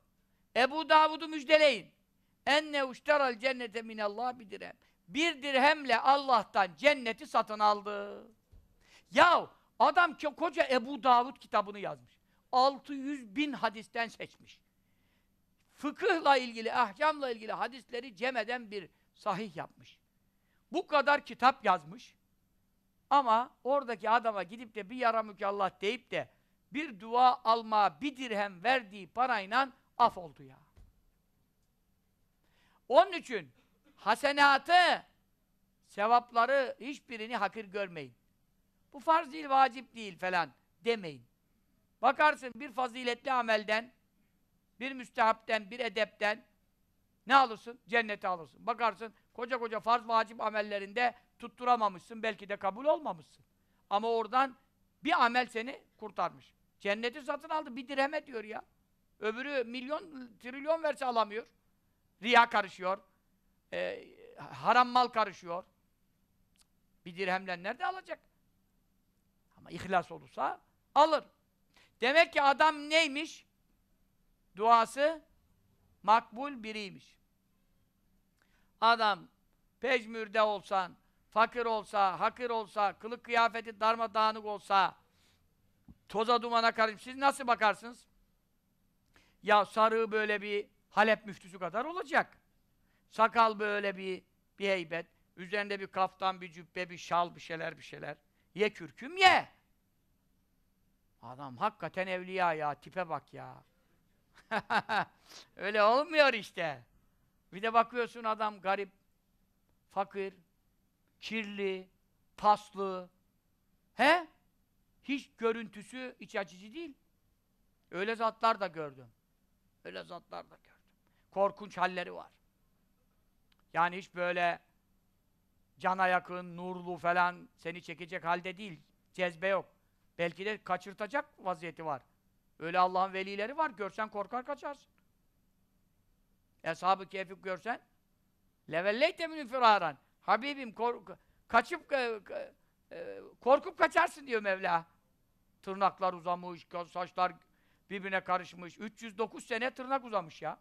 Ebu Davud'u müjdeleyin. Enne uçteral cennete minallah bir dirhem. Bir dirhemle Allah'tan cenneti satın aldı. Yahu adam ki koca Ebu Davud kitabını yazmış. 600 bin hadisten seçmiş. Fıkıhla ilgili, ahkamla ilgili hadisleri cem eden bir sahih yapmış. Bu kadar kitap yazmış ama oradaki adama gidip de bir yara mükallah deyip de bir dua alma bir dirhem verdiği parayla af oldu ya. Onun için hasenatı, sevapları hiçbirini hakir görmeyin. Bu farz değil, vacip değil falan demeyin. Bakarsın bir faziletli amelden, bir müstehapten, bir edepten ne alırsın? Cenneti alırsın. Bakarsın Koca koca farz vacip amellerinde tutturamamışsın, belki de kabul olmamışsın. Ama oradan bir amel seni kurtarmış. Cenneti satın aldı, bir direme diyor ya. Öbürü milyon, trilyon verse alamıyor. Riya karışıyor. E, haram mal karışıyor. Bir dirhemle nerede alacak? Ama ihlas olursa alır. Demek ki adam neymiş? Duası makbul biriymiş. Adam pejmürde olsan, fakir olsa, hakir olsa, kılık kıyafeti darmadağınık olsa, toza dumana karışmış. Siz nasıl bakarsınız? Ya sarığı böyle bir Halep müftüsü kadar olacak. Sakal böyle bir bir heybet. Üzerinde bir kaftan, bir cübbe, bir şal, bir şeyler, bir şeyler. Ye kürküm ye. Adam hakikaten evliya ya, tipe bak ya. Öyle olmuyor işte. Bir de bakıyorsun adam garip, fakir, kirli, paslı. He? Hiç görüntüsü iç açıcı değil. Öyle zatlar da gördüm. Öyle zatlar da gördüm. Korkunç halleri var. Yani hiç böyle cana yakın, nurlu falan seni çekecek halde değil. Cezbe yok. Belki de kaçırtacak vaziyeti var. Öyle Allah'ın velileri var. Görsen korkar kaçarsın. Eshab-ı Kehf'i görsen levelleyte minü firaran Habibim kork kaçıp e, e, korkup kaçarsın diyor Mevla. Tırnaklar uzamış, saçlar birbirine karışmış. 309 sene tırnak uzamış ya.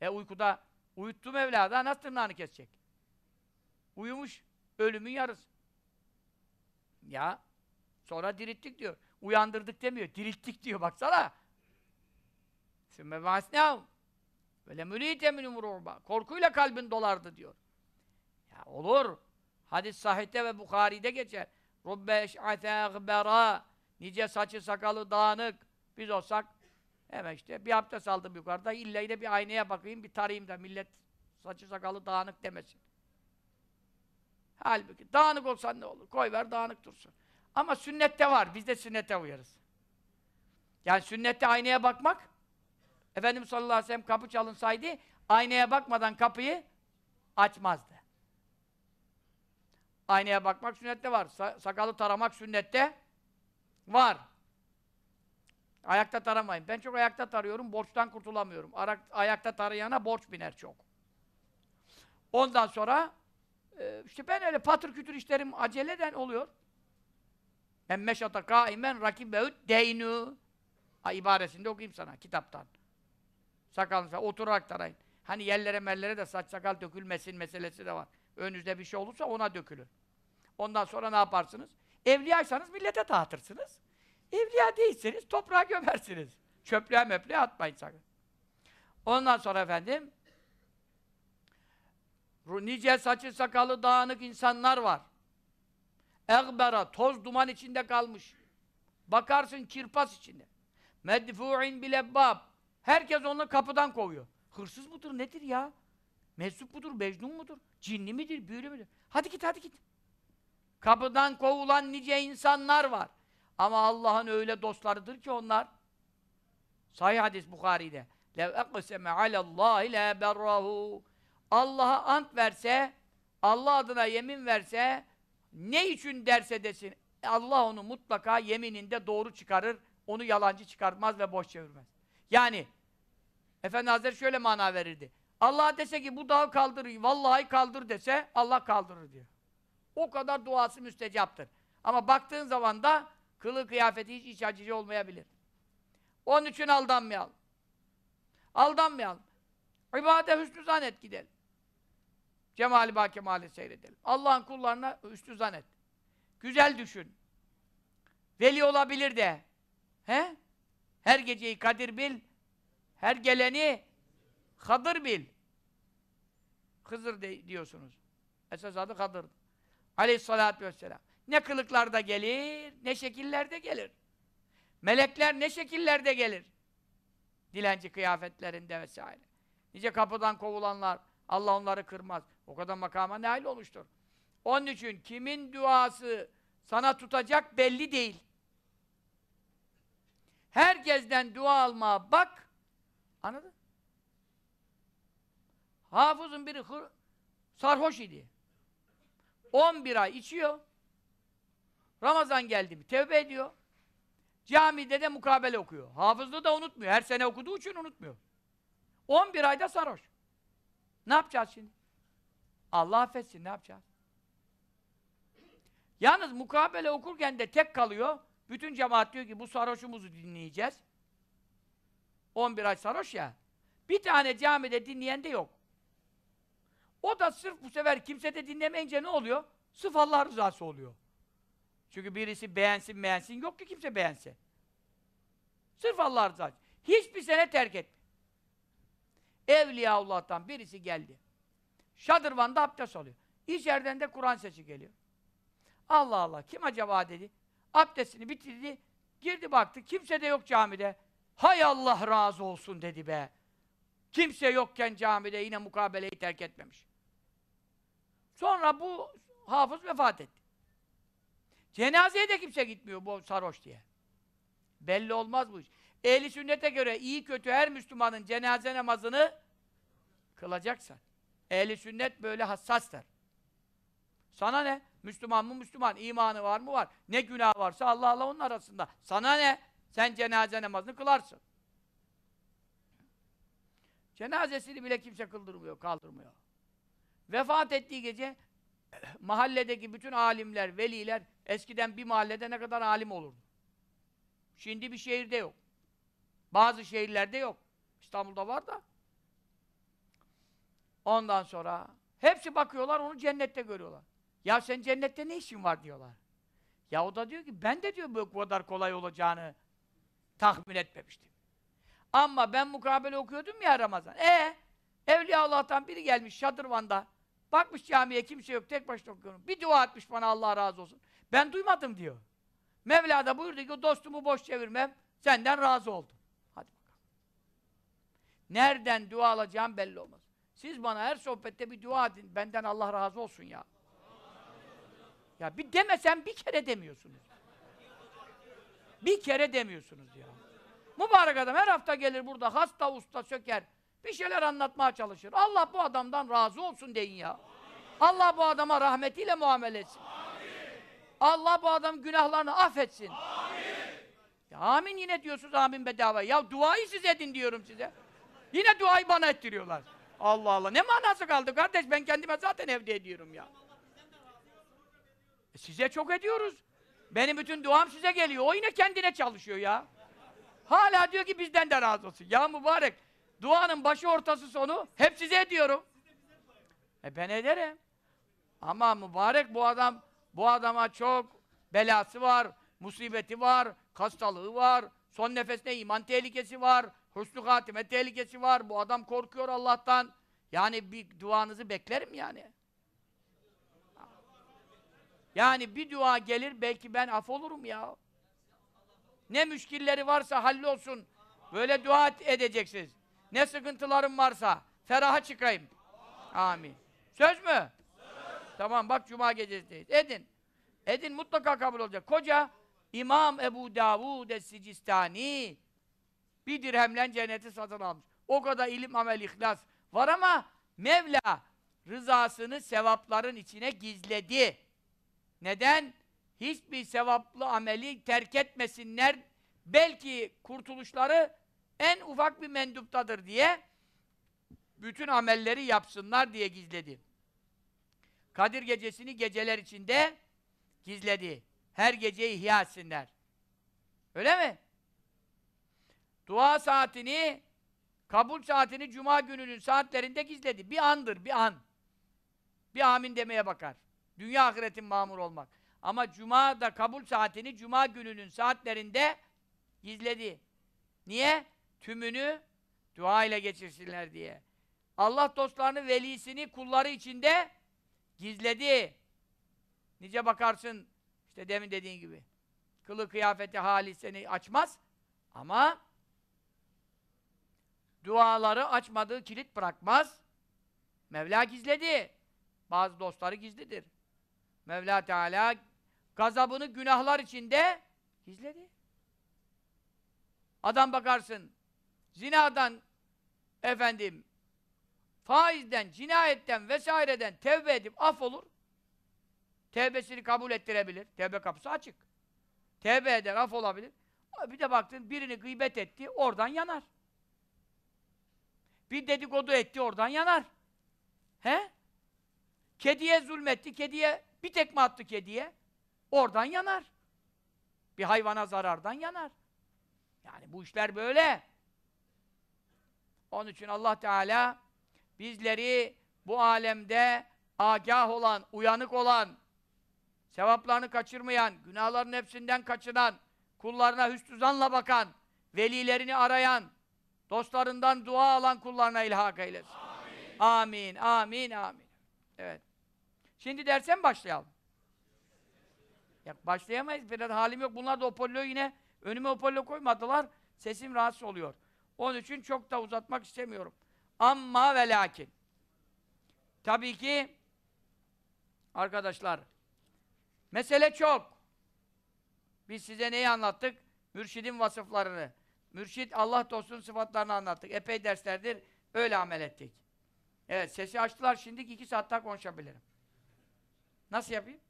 E uykuda uyuttu Mevla da nasıl tırnağını kesecek? Uyumuş. Ölümün yarısı. Ya. Sonra dirilttik diyor. Uyandırdık demiyor. Dirilttik diyor baksana. Sümme vasnav. Böyle mülite minumruba. Korkuyla kalbin dolardı diyor. Ya olur. Hadis sahihte ve Bukhari'de geçer. Rubbe eş'ate Nice saçı sakalı dağınık. Biz olsak evet işte bir abdest aldım yukarıda. İlla de bir aynaya bakayım bir tarayayım da millet saçı sakalı dağınık demesin. Halbuki dağınık olsan ne olur? Koy ver dağınık dursun. Ama sünnette var. Biz de sünnete uyarız. Yani sünnette aynaya bakmak Efendimiz sallallahu aleyhi ve sellem kapı çalınsaydı aynaya bakmadan kapıyı açmazdı. Aynaya bakmak sünnette var. Sa sakalı taramak sünnette var. Ayakta taramayın. Ben çok ayakta tarıyorum, borçtan kurtulamıyorum. Arak, ayakta tarayana borç biner çok. Ondan sonra e, işte ben öyle patır kütür işlerim aceleden oluyor. Emmeşata kaimen rakibehü deynu ibaresinde okuyayım sana kitaptan. Sakalını oturarak tarayın. Hani yerlere mellere de saç sakal dökülmesin meselesi de var. Önünüzde bir şey olursa ona dökülür. Ondan sonra ne yaparsınız? Evliyaysanız millete dağıtırsınız. Evliya değilseniz toprağa gömersiniz. Çöplüğe möplüğe atmayın sakın. Ondan sonra efendim nice saçı sakalı dağınık insanlar var. Egbera, toz duman içinde kalmış. Bakarsın kirpas içinde. Medfu'in bilebbab. Herkes onu kapıdan kovuyor. Hırsız mıdır, nedir ya? Mesut budur, mecnun mudur? Cinli midir, büyülü müdür? Hadi git, hadi git. Kapıdan kovulan nice insanlar var. Ama Allah'ın öyle dostlarıdır ki onlar. Sahih hadis Bukhari'de. لَوْ اَقْسَمَ عَلَى اللّٰهِ لَا Allah'a ant verse, Allah adına yemin verse, ne için derse desin, Allah onu mutlaka yemininde doğru çıkarır, onu yalancı çıkartmaz ve boş çevirmez. Yani Efendi Hazretleri şöyle mana verirdi. Allah dese ki bu dağı kaldır, vallahi kaldır dese Allah kaldırır diyor. O kadar duası müstecaptır. Ama baktığın zaman da kılı kıyafeti hiç iç acıcı olmayabilir. Onun için aldanmayalım. Aldanmayalım. İbadete hüsnü zannet gidelim. Cemali bâ kemali seyredelim. Allah'ın kullarına hüsnü zannet. Güzel düşün. Veli olabilir de. He? Her geceyi kadir bil, her geleni Kadir bil. Hızır de, diyorsunuz. Esas adı Kadir. Aleyhissalatü vesselam. Ne kılıklarda gelir, ne şekillerde gelir. Melekler ne şekillerde gelir. Dilenci kıyafetlerinde vesaire. Nice kapıdan kovulanlar, Allah onları kırmaz. O kadar makama nail olmuştur. Onun için kimin duası sana tutacak belli değil. Herkesten dua almaya bak. Anladın? Hafızın biri hır, sarhoş idi. 11 ay içiyor. Ramazan geldi mi tevbe ediyor. Camide de mukabele okuyor. Hafızlığı da unutmuyor. Her sene okuduğu için unutmuyor. 11 ayda sarhoş. Ne yapacağız şimdi? Allah affetsin ne yapacağız? Yalnız mukabele okurken de tek kalıyor. Bütün cemaat diyor ki bu sarhoşumuzu dinleyeceğiz. 11 ay sarhoş ya. Bir tane camide dinleyen de yok. O da sırf bu sefer kimse de dinlemeyince ne oluyor? Sırf Allah rızası oluyor. Çünkü birisi beğensin beğensin yok ki kimse beğense. Sırf Allah rızası. Hiçbir sene terk etmiyor. Evliyaullah'tan birisi geldi. Şadırvan'da abdest alıyor. İçeriden de Kur'an sesi geliyor. Allah Allah kim acaba dedi. Abdestini bitirdi. Girdi baktı. Kimse de yok camide. Hay Allah razı olsun dedi be. Kimse yokken camide yine mukabeleyi terk etmemiş. Sonra bu hafız vefat etti. Cenazeye de kimse gitmiyor bu sarhoş diye. Belli olmaz bu iş. Ehli sünnete göre iyi kötü her Müslümanın cenaze namazını kılacaksan. Ehli sünnet böyle hassastır. Sana ne? Müslüman mı Müslüman? İmanı var mı var? Ne günah varsa Allah Allah onun arasında. Sana ne? Sen cenaze namazını kılarsın. Cenazesini bile kimse kıldırmıyor, kaldırmıyor. Vefat ettiği gece mahalledeki bütün alimler, veliler eskiden bir mahallede ne kadar alim olurdu. Şimdi bir şehirde yok. Bazı şehirlerde yok. İstanbul'da var da. Ondan sonra hepsi bakıyorlar onu cennette görüyorlar. Ya sen cennette ne işin var diyorlar. Ya o da diyor ki ben de diyor bu kadar kolay olacağını tahmin etmemiştim. Ama ben mukabele okuyordum ya Ramazan. E Evliya Allah'tan biri gelmiş Şadırvan'da. Bakmış camiye kimse yok tek başına okuyorum. Bir dua etmiş bana Allah razı olsun. Ben duymadım diyor. Mevla da buyurdu ki dostumu boş çevirmem. Senden razı oldum. Hadi bakalım. Nereden dua alacağım belli olmaz. Siz bana her sohbette bir dua edin. Benden Allah razı olsun ya. Ya bir demesen bir kere demiyorsunuz. Bir kere demiyorsunuz ya. Mübarek adam her hafta gelir burada hasta usta söker. Bir şeyler anlatmaya çalışır. Allah bu adamdan razı olsun deyin ya. Allah bu adama rahmetiyle muamele etsin. Allah bu adam günahlarını affetsin. Ya amin yine diyorsunuz amin bedava. Ya duayı siz edin diyorum size. Yine duayı bana ettiriyorlar. Allah Allah. Ne manası kaldı kardeş? Ben kendime zaten evde ediyorum ya. E size çok ediyoruz. Benim bütün duam size geliyor. O yine kendine çalışıyor ya. Hala diyor ki bizden de razı olsun. Ya mübarek. Duanın başı ortası sonu hep size ediyorum. E ben ederim. Ama mübarek bu adam, bu adama çok belası var, musibeti var, hastalığı var, son nefesine iman tehlikesi var, husnü hatime tehlikesi var. Bu adam korkuyor Allah'tan. Yani bir duanızı beklerim yani. Yani bir dua gelir belki ben af olurum ya. Ne müşkilleri varsa hallolsun. Böyle dua edeceksiniz. Ne sıkıntılarım varsa feraha çıkayım. Amin. Söz mü? Tamam bak cuma gecesideyiz. Edin. Edin mutlaka kabul olacak. Koca İmam Ebu Davud Es-Sicistani bir dirhemle cenneti satın almış. O kadar ilim, amel, ihlas var ama Mevla rızasını sevapların içine gizledi. Neden? Hiçbir sevaplı ameli terk etmesinler. Belki kurtuluşları en ufak bir menduptadır diye bütün amelleri yapsınlar diye gizledi. Kadir gecesini geceler içinde gizledi. Her gece ihya etsinler. Öyle mi? Dua saatini, kabul saatini cuma gününün saatlerinde gizledi. Bir andır, bir an. Bir amin demeye bakar. Dünya ahiretin mamur olmak. Ama cuma da kabul saatini cuma gününün saatlerinde gizledi. Niye? Tümünü dua ile geçirsinler diye. Allah dostlarını, velisini kulları içinde gizledi. Nice bakarsın işte demin dediğin gibi. Kılı kıyafeti hali seni açmaz ama duaları açmadığı kilit bırakmaz. Mevla gizledi. Bazı dostları gizlidir. Mevla Teala gazabını günahlar içinde gizledi. Adam bakarsın zinadan efendim faizden, cinayetten vesaireden tevbe edip af olur. Tevbesini kabul ettirebilir. Tevbe kapısı açık. Tevbe eder, af olabilir. Bir de baktın birini gıybet etti, oradan yanar. Bir dedikodu etti, oradan yanar. He? Kediye zulmetti, kediye bir tekme attı kediye, oradan yanar. Bir hayvana zarardan yanar. Yani bu işler böyle. Onun için Allah Teala bizleri bu alemde agah olan, uyanık olan, sevaplarını kaçırmayan, günahların hepsinden kaçınan, kullarına hüsnüzanla bakan, velilerini arayan, dostlarından dua alan kullarına ilhak eylesin. Amin, amin, amin. amin. Evet. Şimdi derse başlayalım? Ya başlayamayız. Biraz halim yok. Bunlar da Apollo yine önüme Apollo koymadılar. Sesim rahatsız oluyor. Onun için çok da uzatmak istemiyorum. Amma ve lakin. Tabii ki arkadaşlar mesele çok. Biz size neyi anlattık? Mürşidin vasıflarını. Mürşid Allah dostunun sıfatlarını anlattık. Epey derslerdir öyle amel ettik. Evet sesi açtılar şimdi iki saat daha konuşabilirim. Nasıl yapayım?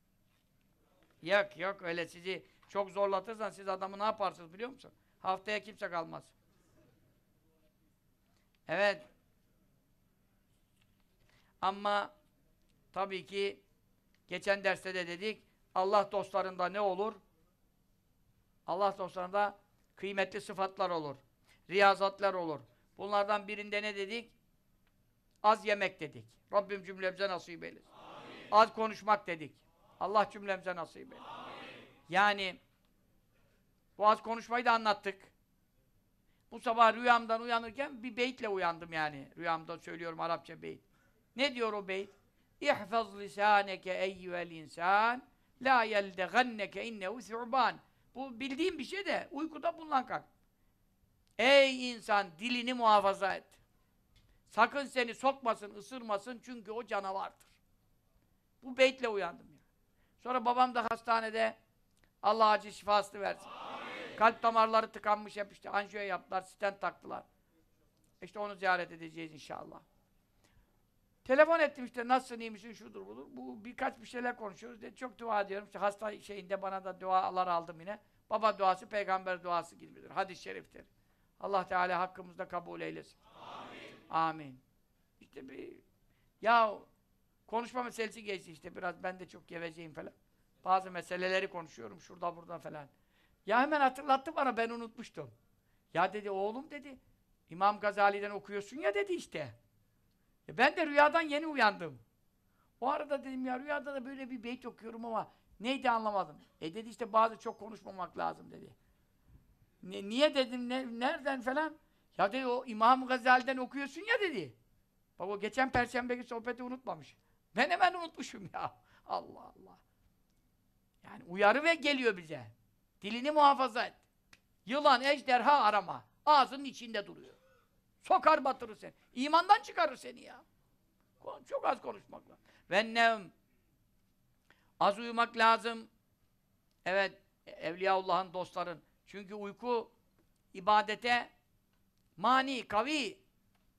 Yok yok öyle sizi çok zorlatırsan siz adamı ne yaparsınız biliyor musun? Haftaya kimse kalmaz. Evet. Ama tabii ki geçen derste de dedik Allah dostlarında ne olur? Allah dostlarında kıymetli sıfatlar olur. Riyazatlar olur. Bunlardan birinde ne dedik? Az yemek dedik. Rabbim cümlemize nasip eylesin. Az konuşmak dedik. Allah cümlemize nasip eylesin. Yani bu az konuşmayı da anlattık. Bu sabah rüyamdan uyanırken bir beytle uyandım yani. Rüyamda söylüyorum Arapça beyt. Ne diyor o beyt? İhfaz lisaneke eyyüvel insan la yeldegenneke innehu su'ban. Bu bildiğim bir şey de uykuda bundan kalk. Ey insan dilini muhafaza et. Sakın seni sokmasın, ısırmasın çünkü o canavardır. Bu beytle uyandım. ya. Sonra babam da hastanede Allah acı şifasını versin. Amin. Kalp damarları tıkanmış hep işte anjiyo yaptılar, stent taktılar. İşte onu ziyaret edeceğiz inşallah. Telefon ettim işte nasılsın iyi misin şudur budur. Bu birkaç bir şeyler konuşuyoruz. Dedi, çok dua ediyorum. İşte hasta şeyinde bana da dualar aldım yine. Baba duası peygamber duası gibidir. Hadis-i şeriftir. Allah Teala hakkımızda kabul eylesin. Amin. Amin. İşte bir ya Konuşma meselesi geçti işte biraz ben de çok gevezeyim falan. Bazı meseleleri konuşuyorum şurada burada falan. Ya hemen hatırlattı bana ben unutmuştum. Ya dedi oğlum dedi İmam Gazali'den okuyorsun ya dedi işte. E ben de rüyadan yeni uyandım. O arada dedim ya rüyada da böyle bir beyt okuyorum ama neydi anlamadım. E dedi işte bazı çok konuşmamak lazım dedi. Ne, niye dedim ne, nereden falan. Ya dedi o İmam Gazali'den okuyorsun ya dedi. Bak o geçen perşembeki sohbeti unutmamış. Ben hemen unutmuşum ya. Allah Allah. Yani uyarı ve geliyor bize. Dilini muhafaza et. Yılan, ejderha arama. Ağzının içinde duruyor. Sokar batırır seni. İmandan çıkarır seni ya. Çok az konuşmak lazım. Vennem. Az uyumak lazım. Evet, Evliyaullah'ın dostların. Çünkü uyku ibadete mani, kavi.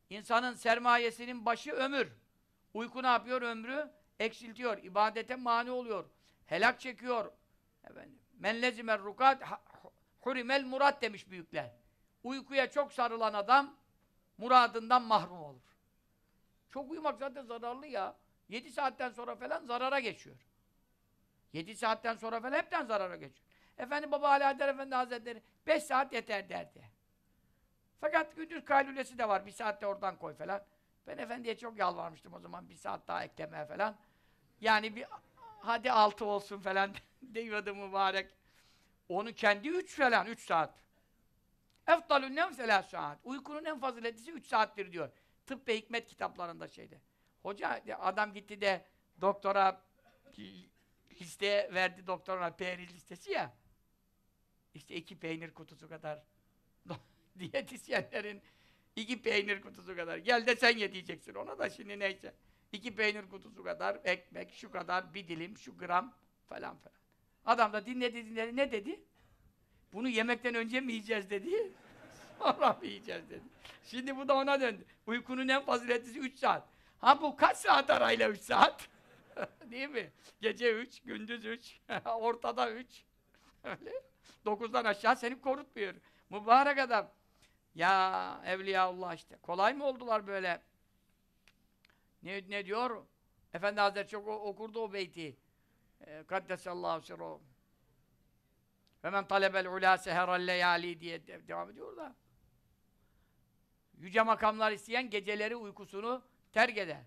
İnsanın sermayesinin başı ömür. Uyku ne yapıyor? Ömrü eksiltiyor. İbadete mani oluyor. Helak çekiyor. Efendim, Men lezimer rukat hurimel murat demiş büyükler. Uykuya çok sarılan adam muradından mahrum olur. Çok uyumak zaten zararlı ya. 7 saatten sonra falan zarara geçiyor. 7 saatten sonra falan hepten zarara geçiyor. Efendi Baba Ali Adar Efendi Hazretleri 5 saat yeter derdi. Fakat gündüz kaylülesi de var. Bir saatte oradan koy falan. Ben efendiye çok yalvarmıştım o zaman bir saat daha ekleme falan. Yani bir hadi altı olsun falan diyordu mübarek. Onu kendi üç falan, üç saat. Eftalun nem saat. Uykunun en faziletlisi üç saattir diyor. Tıp ve hikmet kitaplarında şeydi. Hoca adam gitti de doktora liste verdi doktoruna peynir listesi ya. İşte iki peynir kutusu kadar diyetisyenlerin İki peynir kutusu kadar. Gel de sen ye diyeceksin ona da şimdi neyse. İki peynir kutusu kadar, ekmek şu kadar, bir dilim, şu gram falan falan. Adam da dinledi dinledi ne dedi? Bunu yemekten önce mi yiyeceğiz dedi. Sonra mı yiyeceğiz dedi. Şimdi bu da ona döndü. Uykunun en faziletlisi üç saat. Ha bu kaç saat arayla üç saat? Değil mi? Gece üç, gündüz üç, ortada üç. Öyle. 9'dan aşağı seni korutmuyor. Mübarek adam. Ya Evliyaullah işte. Kolay mı oldular böyle? Ne, ne diyor? Efendi Hazretleri çok okurdu o beyti. Ee, Kaddesallahu sirru. Ve men talebel ula seherel leyali diye devam ediyor da. Yüce makamlar isteyen geceleri uykusunu terk eder.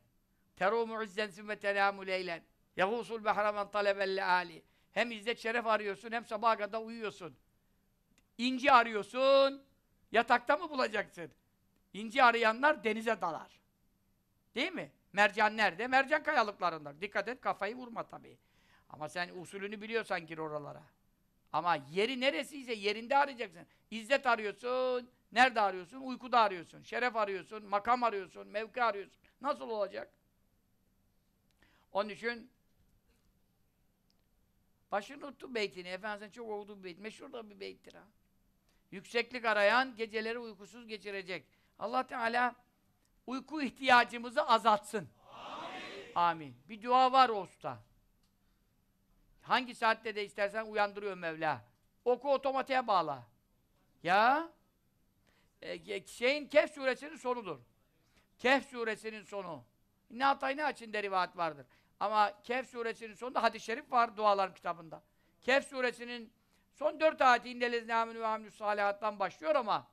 Terumu izzensin ve telamu leylen. Yahusul behra men talebel leali. Hem izzet şeref arıyorsun hem sabaha kadar uyuyorsun. İnci arıyorsun, Yatakta mı bulacaksın? İnci arayanlar denize dalar. Değil mi? Mercan nerede? Mercan kayalıklarında. Dikkat et kafayı vurma tabii. Ama sen usulünü biliyorsan gir oralara. Ama yeri neresiyse yerinde arayacaksın. İzzet arıyorsun. Nerede arıyorsun? Uykuda arıyorsun. Şeref arıyorsun. Makam arıyorsun. Mevki arıyorsun. Nasıl olacak? Onun için başını tuttu beytini. Efendim sen çok okuduğun beyt. Meşhur da bir beyttir ha. Yükseklik arayan geceleri uykusuz geçirecek. Allah Teala uyku ihtiyacımızı azaltsın. Amin. Amin. Bir dua var o usta. Hangi saatte de istersen uyandırıyor Mevla. Oku otomatiğe bağla. Ya e, şeyin Kehf suresinin sonudur. Kehf suresinin sonu. Ne hatay ne açın de rivayet vardır. Ama Kehf suresinin sonunda hadis-i şerif var dualarım kitabında. Kehf suresinin Son dört ayeti innelezine aminu ve aminu salihattan başlıyor ama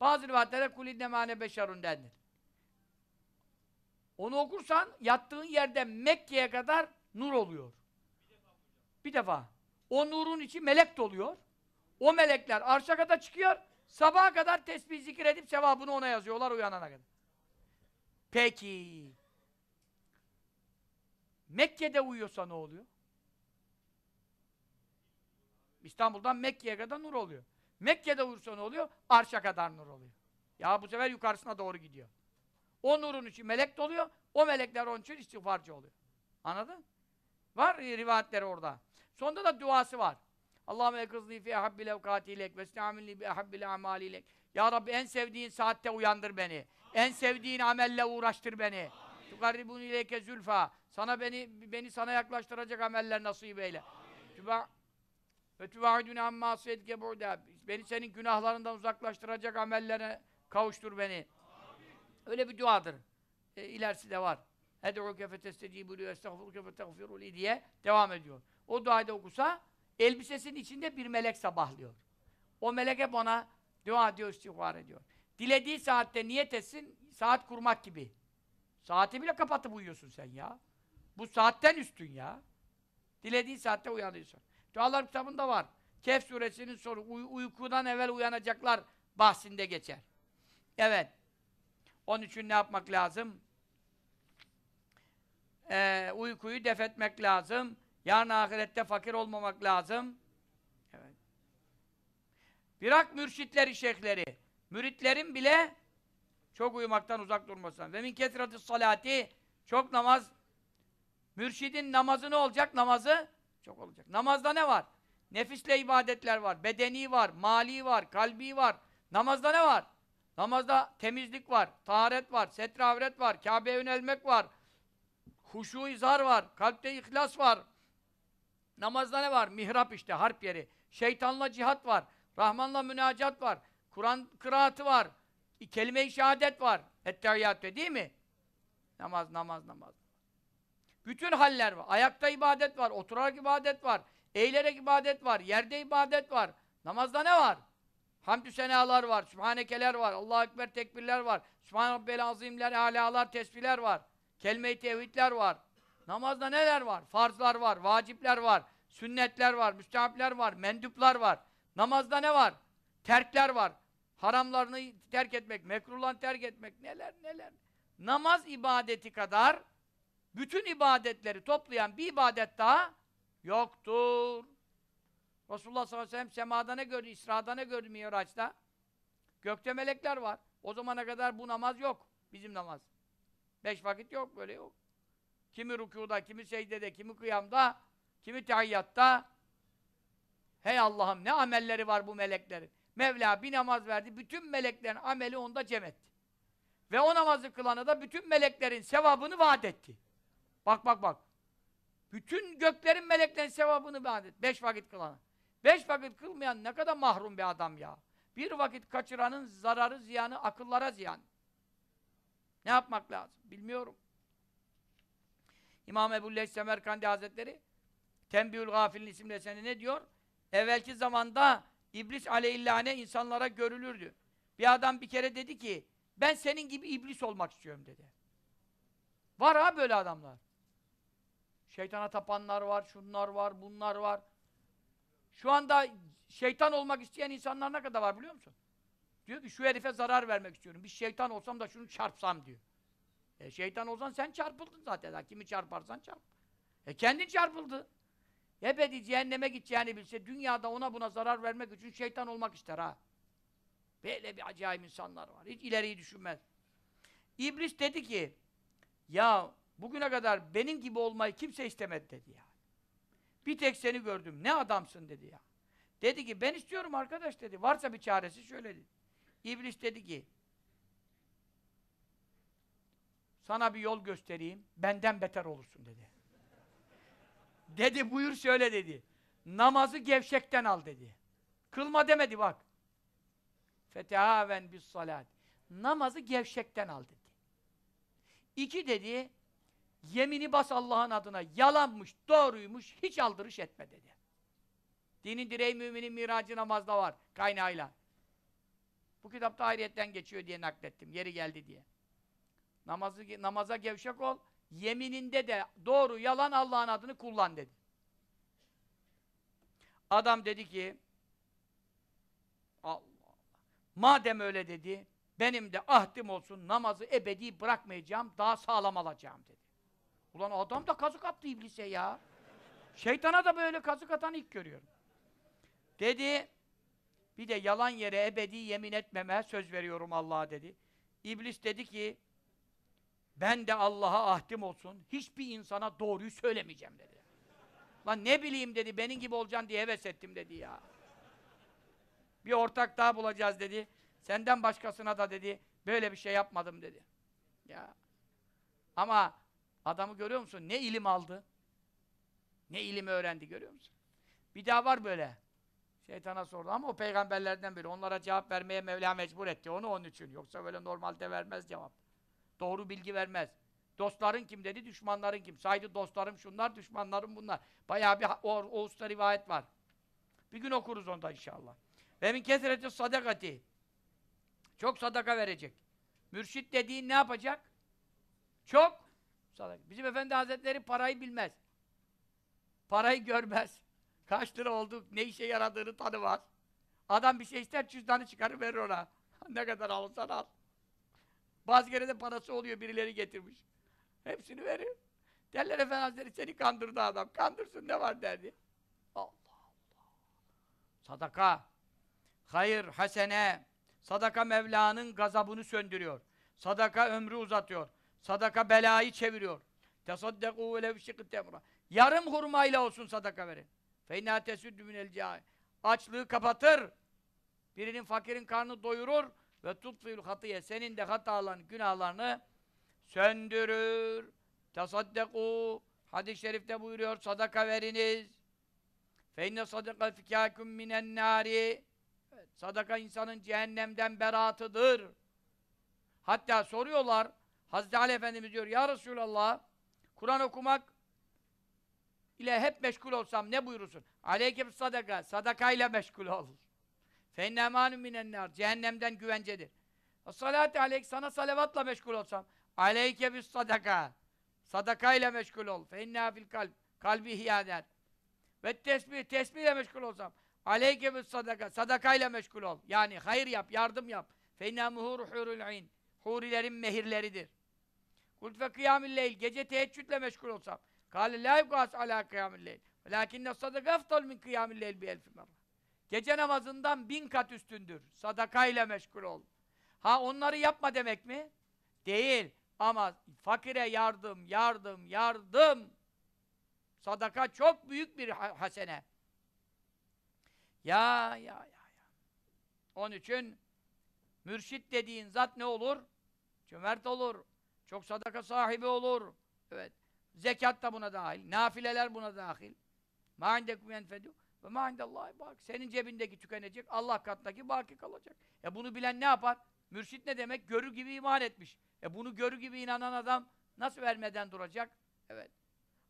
bazı rivayetlere kul innemâne beşerun denir. Onu okursan yattığın yerde Mekke'ye kadar nur oluyor. Bir defa. Bir defa. O nurun içi melek doluyor. O melekler arşa kadar çıkıyor. Sabaha kadar tesbih zikir edip sevabını ona yazıyorlar uyanana kadar. Peki. Mekke'de uyuyorsa ne oluyor? İstanbul'dan Mekke'ye kadar nur oluyor. Mekke'de vursa ne oluyor? Arşa kadar nur oluyor. Ya bu sefer yukarısına doğru gidiyor. O nurun için melek doluyor, o melekler onun için istiğfarcı oluyor. Anladın? Var e, rivayetleri orada. Sonunda da duası var. Allahümme ekızni fi ahabbil evkatilek ve istamilni bi ahabbil amalilek. Ya Rabbi en sevdiğin saatte uyandır beni. En sevdiğin amelle uğraştır beni. Tukarribun ileyke zülfa. Sana beni beni sana yaklaştıracak ameller nasip eyle. Tüba ve tüvahidüne amma sedke burada. Beni senin günahlarından uzaklaştıracak amellere kavuştur beni. Öyle bir duadır. E, ilerisi de var. Ed'uke fetestecibu li estağfiruke feteğfiru li diye devam ediyor. O duayı da okusa elbisesinin içinde bir melek sabahlıyor. O melek hep ona dua ediyor, istihbar ediyor. Dilediği saatte niyet etsin, saat kurmak gibi. Saati bile kapatıp uyuyorsun sen ya. Bu saatten üstün ya. Dilediği saatte uyanıyorsun. Dualar kitabında var. Kehf suresinin soru, uy uykudan evvel uyanacaklar bahsinde geçer. Evet. Onun için ne yapmak lazım? Ee, uykuyu def etmek lazım. Yarın ahirette fakir olmamak lazım. Evet. Bırak mürşitleri, şeyhleri. Müritlerin bile çok uyumaktan uzak durmasın. Ve min kesratis salati çok namaz mürşidin namazı ne olacak? Namazı çok olacak. Namazda ne var? Nefisle ibadetler var. Bedeni var, mali var, kalbi var. Namazda ne var? Namazda temizlik var, taharet var, setre avret var, Kabe'ye yönelmek var. Huşu izar var, kalpte ihlas var. Namazda ne var? Mihrap işte, harp yeri. Şeytanla cihat var, Rahmanla münacat var, Kur'an kıraatı var, kelime-i şehadet var. Ettehiyyatü değil mi? Namaz, namaz, namaz. Bütün haller var. Ayakta ibadet var, oturarak ibadet var, eğilerek ibadet var, yerde ibadet var. Namazda ne var? Hamdü senalar var, sübhanekeler var, Allah-u Ekber tekbirler var, Sübhan Rabbel Azimler, alalar, tesbihler var, kelime-i tevhidler var. Namazda neler var? Farzlar var, vacipler var, sünnetler var, müstehapler var, menduplar var. Namazda ne var? Terkler var. Haramlarını terk etmek, mekruhlarını terk etmek, neler neler. Namaz ibadeti kadar bütün ibadetleri toplayan bir ibadet daha yoktur. Resulullah sallallahu aleyhi ve sellem semada ne gördü, İsra'da ne gördü Miraç'ta? Gökte melekler var. O zamana kadar bu namaz yok. Bizim namaz. Beş vakit yok, böyle yok. Kimi rükuda, kimi secdede, kimi kıyamda, kimi tehiyyatta. Hey Allah'ım ne amelleri var bu meleklerin. Mevla bir namaz verdi, bütün meleklerin ameli onda cem etti. Ve o namazı kılana da bütün meleklerin sevabını vaat etti. Bak bak bak. Bütün göklerin meleklerin sevabını vaat Beş vakit kılan. Beş vakit kılmayan ne kadar mahrum bir adam ya. Bir vakit kaçıranın zararı ziyanı akıllara ziyan. Ne yapmak lazım? Bilmiyorum. İmam Ebu Leys Semerkandi Hazretleri Tembihül Gafil'in isimli eserinde ne diyor? Evvelki zamanda İblis aleyhillâne insanlara görülürdü. Bir adam bir kere dedi ki ben senin gibi iblis olmak istiyorum dedi. Var ha böyle adamlar. Şeytana tapanlar var, şunlar var, bunlar var. Şu anda şeytan olmak isteyen insanlar ne kadar var biliyor musun? Diyor ki şu herife zarar vermek istiyorum. Bir şeytan olsam da şunu çarpsam diyor. E şeytan olsan sen çarpıldın zaten. Ha, kimi çarparsan çarp. E kendin çarpıldı. Ebedi cehenneme gideceğini bilse dünyada ona buna zarar vermek için şeytan olmak ister ha. Böyle bir acayip insanlar var. Hiç ileriyi düşünmez. İblis dedi ki ya Bugüne kadar benim gibi olmayı kimse istemedi dedi ya. Bir tek seni gördüm. Ne adamsın dedi ya. Dedi ki ben istiyorum arkadaş dedi. Varsa bir çaresi şöyle dedi. İblis dedi ki sana bir yol göstereyim. Benden beter olursun dedi. dedi buyur şöyle dedi. Namazı gevşekten al dedi. Kılma demedi bak. Fetehaven bis salat. Namazı gevşekten al dedi. İki dedi, Yemini bas Allah'ın adına. Yalanmış, doğruymuş, hiç aldırış etme dedi. Dinin direği müminin miracı namazda var kaynağıyla. Bu kitapta ayrıyetten geçiyor diye naklettim. Yeri geldi diye. Namazı, namaza gevşek ol. Yemininde de doğru yalan Allah'ın adını kullan dedi. Adam dedi ki Allah Allah. Madem öyle dedi benim de ahdim olsun namazı ebedi bırakmayacağım daha sağlam alacağım dedi. Ulan adam da kazık attı iblise ya. Şeytana da böyle kazık atan ilk görüyorum. Dedi, bir de yalan yere ebedi yemin etmeme söz veriyorum Allah'a dedi. İblis dedi ki, ben de Allah'a ahdim olsun, hiçbir insana doğruyu söylemeyeceğim dedi. Lan ne bileyim dedi, benim gibi olacaksın diye heves ettim dedi ya. Bir ortak daha bulacağız dedi. Senden başkasına da dedi, böyle bir şey yapmadım dedi. Ya. Ama Adamı görüyor musun? Ne ilim aldı? Ne ilim öğrendi görüyor musun? Bir daha var böyle. Şeytana sordu ama o peygamberlerden biri. Onlara cevap vermeye Mevla mecbur etti. Onu onun için. Yoksa böyle normalde vermez cevap. Doğru bilgi vermez. Dostların kim dedi, düşmanların kim? Saydı dostlarım şunlar, düşmanlarım bunlar. Bayağı bir o, Oğuz'da rivayet var. Bir gün okuruz onda inşallah. Ve min kesreti sadakati. Çok sadaka verecek. Mürşit dediğin ne yapacak? Çok Bizim Efendi Hazretleri parayı bilmez. Parayı görmez. Kaç lira oldu, ne işe yaradığını tanımaz. Adam bir şey ister, cüzdanı çıkarır verir ona. ne kadar alırsan al. Bazı kere de parası oluyor, birileri getirmiş. Hepsini verir. Derler Efendi Hazretleri seni kandırdı adam. Kandırsın ne var derdi. Allah Allah. Sadaka, hayır, hasene. Sadaka Mevla'nın gazabını söndürüyor. Sadaka ömrü uzatıyor. Sadaka belayı çeviriyor. Tesaddekû lev temra. Yarım hurmayla olsun sadaka verin. Feyna tesüddü minel Açlığı kapatır. Birinin fakirin karnı doyurur ve tutfil hatiye senin de hatalarını, günahlarını söndürür. Tesaddekû Hadis-i şerifte buyuruyor sadaka veriniz. Feyne sadaka fikâküm minen nâri. Sadaka insanın cehennemden beratıdır. Hatta soruyorlar Hazreti Ali Efendimiz diyor ya Resulallah Kur'an okumak ile hep meşgul olsam ne buyurursun? Aleyküm sadaka, sadakayla meşgul ol. Fenne emanun minennar, cehennemden güvencedir. salat aleyk, sana salavatla meşgul olsam. Aleyke bis sadaka, sadakayla meşgul ol. Fenne fil kalb, kalbi hiyader. Ve tesbih, tesbihle meşgul olsam. Aleyke bis sadaka, sadakayla meşgul ol. Yani hayır yap, yardım yap. Fenne muhur hurul in, hurilerin mehirleridir. Kult ve kıyamilleyl. Gece teheccüdle meşgul olsam. Kale la yukas ala kıyamilleyl. Lakinne sadaka eftal min kıyamilleyl bi elfi merra. Gece namazından bin kat üstündür. sadaka ile meşgul ol. Ha onları yapma demek mi? Değil. Ama fakire yardım, yardım, yardım. Sadaka çok büyük bir hasene. Ya, ya, ya, ya. Onun için mürşit dediğin zat ne olur? Cömert olur, çok sadaka sahibi olur. Evet. Zekat da buna dahil. Nafileler buna dahil. Ma indekum yenfedu ve ma indallahi bak. Senin cebindeki tükenecek, Allah katındaki baki kalacak. E bunu bilen ne yapar? Mürşit ne demek? Görü gibi iman etmiş. E bunu görü gibi inanan adam nasıl vermeden duracak? Evet.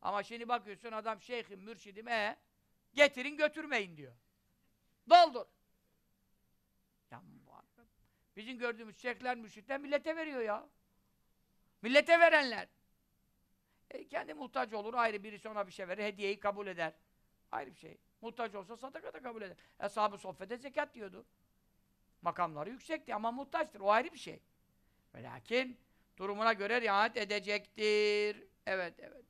Ama şimdi bakıyorsun adam şeyhim, mürşidim, e getirin götürmeyin diyor. Doldur. Ya, bizim gördüğümüz şeyhler mürşitler millete veriyor ya. Millete verenler. E, kendi muhtaç olur, ayrı birisi ona bir şey verir, hediyeyi kabul eder. Ayrı bir şey. Muhtaç olsa sadaka da kabul eder. Eshab-ı sohbete zekat diyordu. Makamları yüksekti ama muhtaçtır. O ayrı bir şey. Ve lakin durumuna göre riayet edecektir. Evet, evet.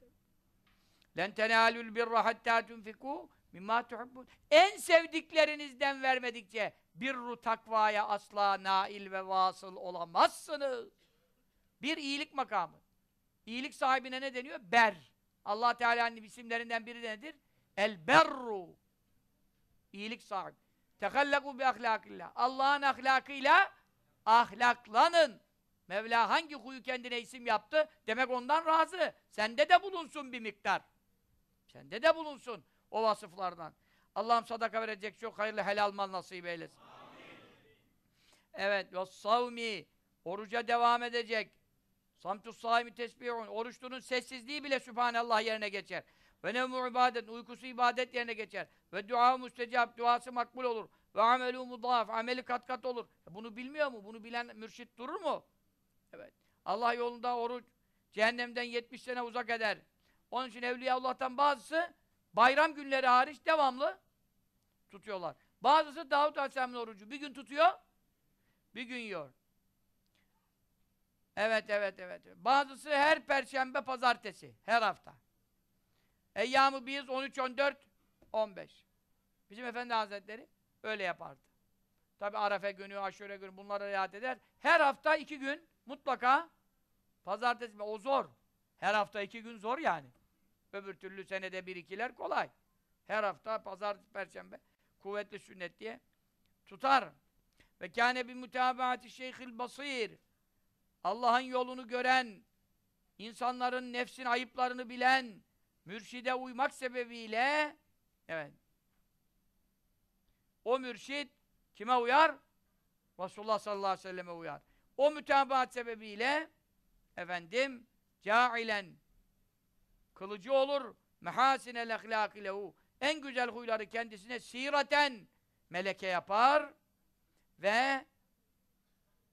لَنْ تَنَالُوا الْبِرَّ حَتَّى تُنْفِكُوا مِمَّا تُحِبُّونَ En sevdiklerinizden vermedikçe birru takvaya asla nail ve vasıl olamazsınız. Bir iyilik makamı. İyilik sahibine ne deniyor? Ber. Allah Teala'nın isimlerinden biri de nedir? El berru. İyilik sahibi. Tehallaku bi ahlakillah. Allah'ın ahlakıyla ahlaklanın. Mevla hangi huyu kendine isim yaptı? Demek ondan razı. Sende de bulunsun bir miktar. Sende de bulunsun o vasıflardan. Allah'ım sadaka verecek çok hayırlı helal mal nasip eylesin. Amin. Evet, ve savmi oruca devam edecek. Samtus saimi tesbihun. Oruçlunun sessizliği bile Sübhanallah yerine geçer. Ve nevmu ibadet. Uykusu ibadet yerine geçer. Ve dua müstecap. Duası makbul olur. Ve amelü mudaf. Ameli kat kat olur. E bunu bilmiyor mu? Bunu bilen mürşit durur mu? Evet. Allah yolunda oruç cehennemden 70 sene uzak eder. Onun için Evliya Allah'tan bazısı bayram günleri hariç devamlı tutuyorlar. Bazısı Davut Aleyhisselam'ın orucu. Bir gün tutuyor, bir gün yiyor. Evet, evet, evet. Bazısı her perşembe, pazartesi. Her hafta. eyyam biz 13, 14, 15. Bizim Efendi Hazretleri öyle yapardı. Tabi Arafe günü, Aşure günü bunlara riayet eder. Her hafta iki gün mutlaka pazartesi. O zor. Her hafta iki gün zor yani. Öbür türlü senede bir ikiler kolay. Her hafta Pazartesi perşembe kuvvetli sünnet diye tutar. Ve kâne bi mütâbaati şeyhil basîr. Allah'ın yolunu gören, insanların nefsin ayıplarını bilen, mürşide uymak sebebiyle evet. O mürşid kime uyar? Resulullah sallallahu aleyhi ve selleme uyar. O mütebaat sebebiyle efendim cailen kılıcı olur mehasine ahlaki lehu en güzel huyları kendisine siraten meleke yapar ve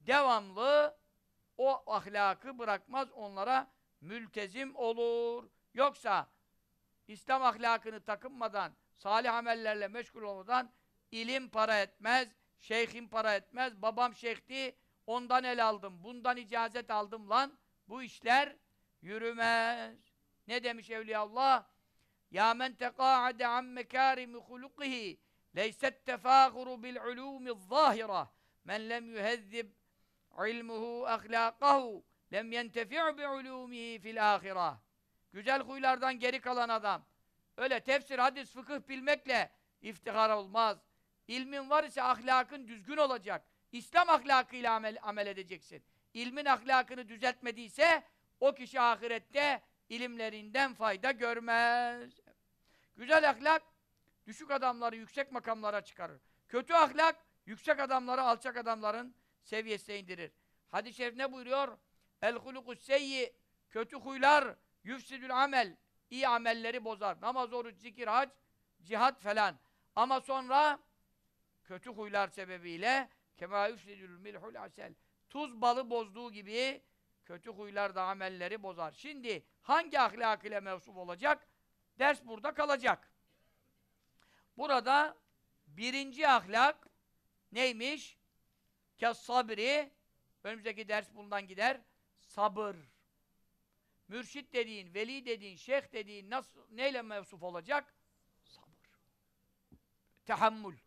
devamlı o ahlakı bırakmaz onlara mültezim olur. Yoksa İslam ahlakını takınmadan, salih amellerle meşgul olmadan ilim para etmez, şeyhin para etmez, babam şeyhti, ondan el aldım, bundan icazet aldım lan, bu işler yürümez. Ne demiş Evliyaullah? Ya men teqa'ade an mekarimi hulukihi leyset tefâhuru bil ulûmi zâhira men lem yuhezzib ilmuhu ahlakahu lem yentefi'u bi'ulumihi fil ahirah. Güzel huylardan geri kalan adam. Öyle tefsir, hadis, fıkıh bilmekle iftihar olmaz. İlmin var ise ahlakın düzgün olacak. İslam ahlakıyla amel, amel edeceksin. İlmin ahlakını düzeltmediyse o kişi ahirette ilimlerinden fayda görmez. Güzel ahlak düşük adamları yüksek makamlara çıkarır. Kötü ahlak yüksek adamları alçak adamların seviyesine indirir. Hadis-i şerif ne buyuruyor? El hulukus seyyi kötü huylar yufsidül amel iyi amelleri bozar. Namaz, oruç, zikir, hac, cihat falan. Ama sonra kötü huylar sebebiyle kema yüfsidül milhul asel tuz balı bozduğu gibi kötü huylar da amelleri bozar. Şimdi hangi ahlak ile mevsuf olacak? Ders burada kalacak. Burada birinci ahlak neymiş? Kes sabri önümüzdeki ders bundan gider. Sabır. Mürşit dediğin, veli dediğin, şeyh dediğin nasıl neyle mevsuf olacak? Sabır. Tahammül.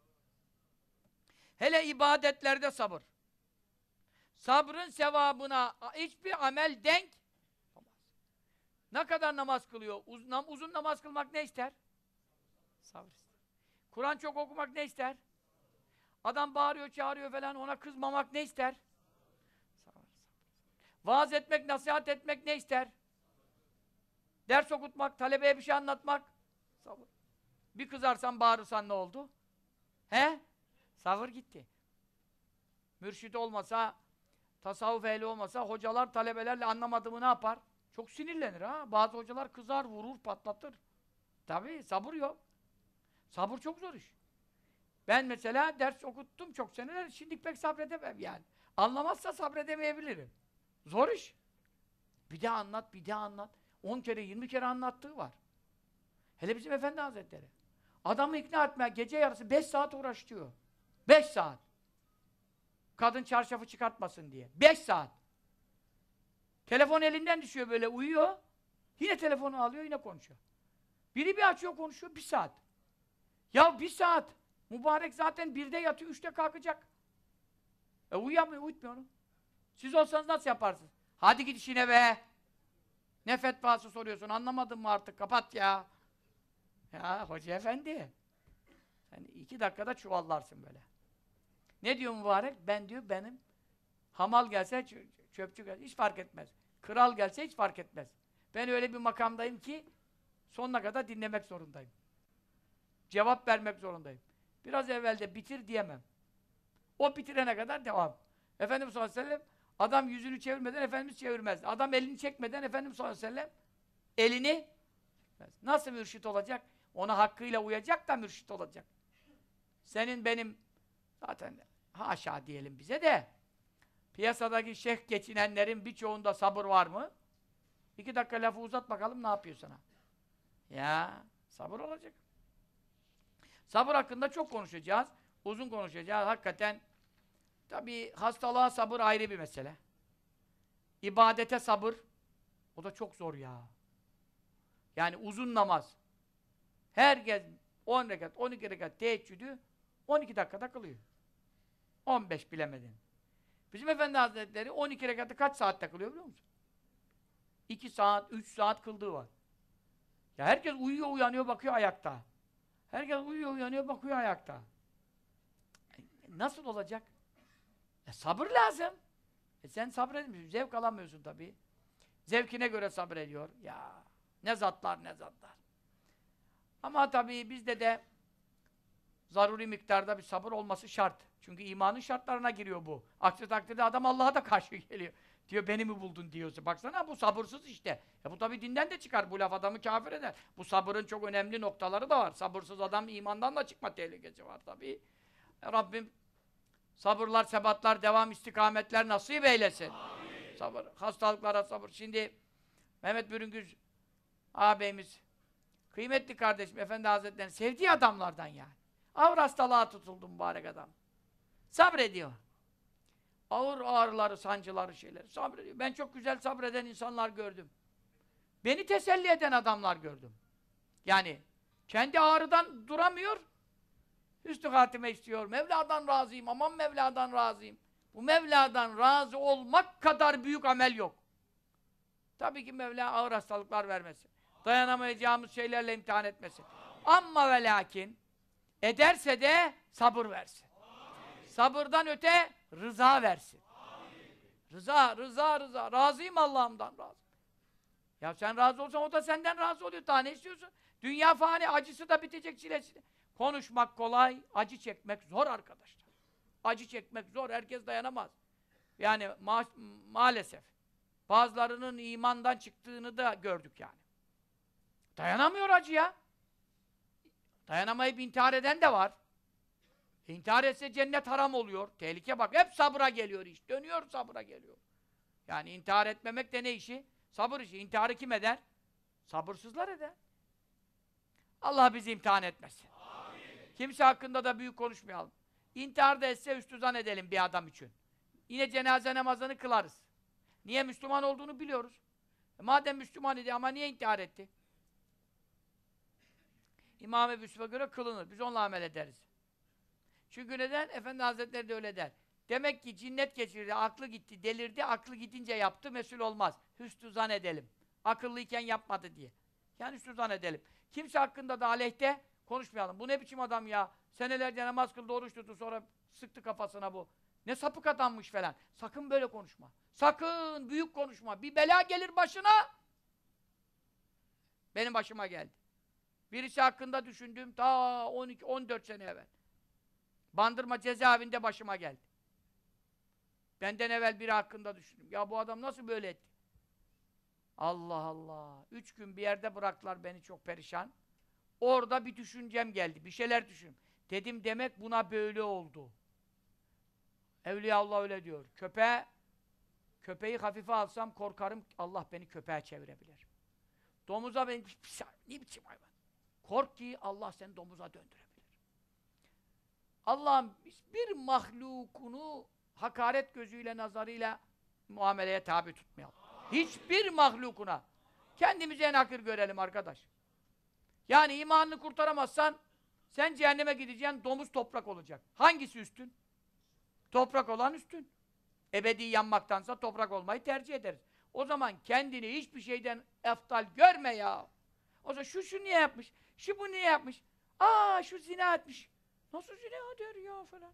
Hele ibadetlerde sabır. Sabrın sevabına hiçbir amel denk Ne kadar namaz kılıyor? Uzun, uzun namaz kılmak ne ister? Sabır ister. Kur'an çok okumak ne ister? Adam bağırıyor, çağırıyor falan, ona kızmamak ne ister? Vaaz etmek, nasihat etmek ne ister? Ders okutmak, talebeye bir şey anlatmak. Sabır. Bir kızarsan, bağırırsan ne oldu? He? Sabır gitti. Mürşit olmasa, tasavvuf ehli olmasa, hocalar talebelerle anlamadığımı ne yapar? Çok sinirlenir ha. Bazı hocalar kızar, vurur, patlatır. Tabii sabır yok. Sabır çok zor iş. Ben mesela ders okuttum çok seneler, şimdi pek sabredemem yani. Anlamazsa sabredemeyebilirim. Zor iş. Bir daha anlat, bir daha anlat. On kere, yirmi kere anlattığı var. Hele bizim Efendi Hazretleri. Adamı ikna etmeye gece yarısı beş saat uğraşıyor. diyor. Beş saat. Kadın çarşafı çıkartmasın diye. Beş saat. Telefon elinden düşüyor böyle uyuyor. Yine telefonu alıyor yine konuşuyor. Biri bir açıyor konuşuyor bir saat. Ya bir saat. Mübarek zaten birde yatıyor, üçte kalkacak. E uyuyamıyor, uyutmuyor onu. Siz olsanız nasıl yaparsınız? Hadi git işine be! Ne fetvası soruyorsun, anlamadın mı artık? Kapat ya! Ya hoca efendi! Yani iki dakikada çuvallarsın böyle. Ne diyor mübarek? Ben diyor, benim hamal gelse, çöpçü gelse, hiç fark etmez. Kral gelse hiç fark etmez. Ben öyle bir makamdayım ki sonuna kadar dinlemek zorundayım. Cevap vermek zorundayım. Biraz evvelde bitir diyemem. O bitirene kadar devam. Efendimiz sallallahu aleyhi ve sellem adam yüzünü çevirmeden Efendimiz çevirmez. Adam elini çekmeden Efendimiz sallallahu aleyhi ve sellem elini çekmez. Nasıl mürşit olacak? Ona hakkıyla uyacak da mürşit olacak. Senin benim zaten haşa diyelim bize de piyasadaki şeyh geçinenlerin birçoğunda sabır var mı? İki dakika lafı uzat bakalım ne yapıyor sana. Ya sabır olacak. Sabır hakkında çok konuşacağız. Uzun konuşacağız. Hakikaten tabi hastalığa sabır ayrı bir mesele. İbadete sabır. O da çok zor ya. Yani uzun namaz. Herkes 10 rekat, 12 rekat teheccüdü 12 dakikada kılıyor. 15 bilemedin. Bizim Efendi Hazretleri 12 rekatı kaç saatte kılıyor biliyor musun? 2 saat, 3 saat kıldığı var. Ya herkes uyuyor uyanıyor bakıyor ayakta. Herkes uyuyor, uyanıyor, bakıyor ayakta. nasıl olacak? E, sabır lazım. E, sen sabretmiyorsun, zevk alamıyorsun tabii. Zevkine göre sabrediyor. Ya ne zatlar ne zatlar. Ama tabii bizde de zaruri miktarda bir sabır olması şart. Çünkü imanın şartlarına giriyor bu. Aksi takdirde adam Allah'a da karşı geliyor. Diyor beni mi buldun diyorsun. Baksana bu sabırsız işte. E bu tabi dinden de çıkar. Bu laf adamı kafir eder. Bu sabırın çok önemli noktaları da var. Sabırsız adam imandan da çıkma tehlikesi var tabi. E Rabbim sabırlar, sebatlar, devam, istikametler nasip eylesin. Amin. Sabır. Hastalıklara sabır. Şimdi Mehmet Bürüngüz ağabeyimiz kıymetli kardeşim Efendi Hazretleri sevdiği adamlardan yani. Avrastalığa tutuldu mübarek adam. Sabrediyor. Ağır ağrıları, sancıları, şeyleri. Sabrediyor. Ben çok güzel sabreden insanlar gördüm. Beni teselli eden adamlar gördüm. Yani kendi ağrıdan duramıyor. üstü hatime istiyor. Mevla'dan razıyım. Aman Mevla'dan razıyım. Bu Mevla'dan razı olmak kadar büyük amel yok. Tabii ki Mevla ağır hastalıklar vermesin. Dayanamayacağımız şeylerle imtihan etmesin. Amma ve lakin ederse de sabır versin. Sabırdan öte rıza versin. Rıza, rıza, rıza. Razıyım Allah'ımdan razı. Ya sen razı olsan o da senden razı oluyor. Daha ne istiyorsun? Dünya fani, acısı da bitecek çilesi de. Konuşmak kolay, acı çekmek zor arkadaşlar. Acı çekmek zor, herkes dayanamaz. Yani ma maalesef. Bazılarının imandan çıktığını da gördük yani. Dayanamıyor acıya. Dayanamayıp intihar eden de var. İntihar etse cennet haram oluyor. Tehlike bak. Hep sabra geliyor iş. Dönüyor sabra geliyor. Yani intihar etmemek de ne işi? Sabır işi. İntiharı kim eder? Sabırsızlar eder. Allah bizi imtihan etmesin. Amin. Kimse hakkında da büyük konuşmayalım. İntihar da etse üstü edelim bir adam için. Yine cenaze namazını kılarız. Niye Müslüman olduğunu biliyoruz. E madem Müslüman idi ama niye intihar etti? İmam Ebu göre kılınır. Biz onunla amel ederiz. Çünkü neden? Efendi Hazretleri de öyle der. Demek ki cinnet geçirdi, aklı gitti, delirdi, aklı gidince yaptı, mesul olmaz. Hüsnü zan edelim. Akıllıyken yapmadı diye. Yani hüsnü zan edelim. Kimse hakkında da aleyhte konuşmayalım. Bu ne biçim adam ya? Senelerce namaz kıldı, oruç tuttu, sonra sıktı kafasına bu. Ne sapık adammış falan. Sakın böyle konuşma. Sakın büyük konuşma. Bir bela gelir başına. Benim başıma geldi. Birisi hakkında düşündüğüm ta 12 14 sene evvel. Bandırma cezaevinde başıma geldi. Benden evvel biri hakkında düşündüm. Ya bu adam nasıl böyle etti? Allah Allah. Üç gün bir yerde bıraktılar beni çok perişan. Orada bir düşüncem geldi. Bir şeyler düşün. Dedim demek buna böyle oldu. Evliya Allah öyle diyor. Köpeğe köpeği hafife alsam korkarım Allah beni köpeğe çevirebilir. Domuza ben şey- ne biçim hayvan? Kork ki Allah seni domuza döndürebilir. Allah'ın bir mahlukunu hakaret gözüyle, nazarıyla muameleye tabi tutmayalım. Hiçbir mahlukuna. Kendimizi en hakir görelim arkadaş. Yani imanını kurtaramazsan sen cehenneme gideceğin domuz toprak olacak. Hangisi üstün? Toprak olan üstün. Ebedi yanmaktansa toprak olmayı tercih ederiz. O zaman kendini hiçbir şeyden eftal görme ya. O zaman şu şu niye yapmış? Şu bu niye yapmış? Aa şu zina etmiş. Nasıl zina der ya falan.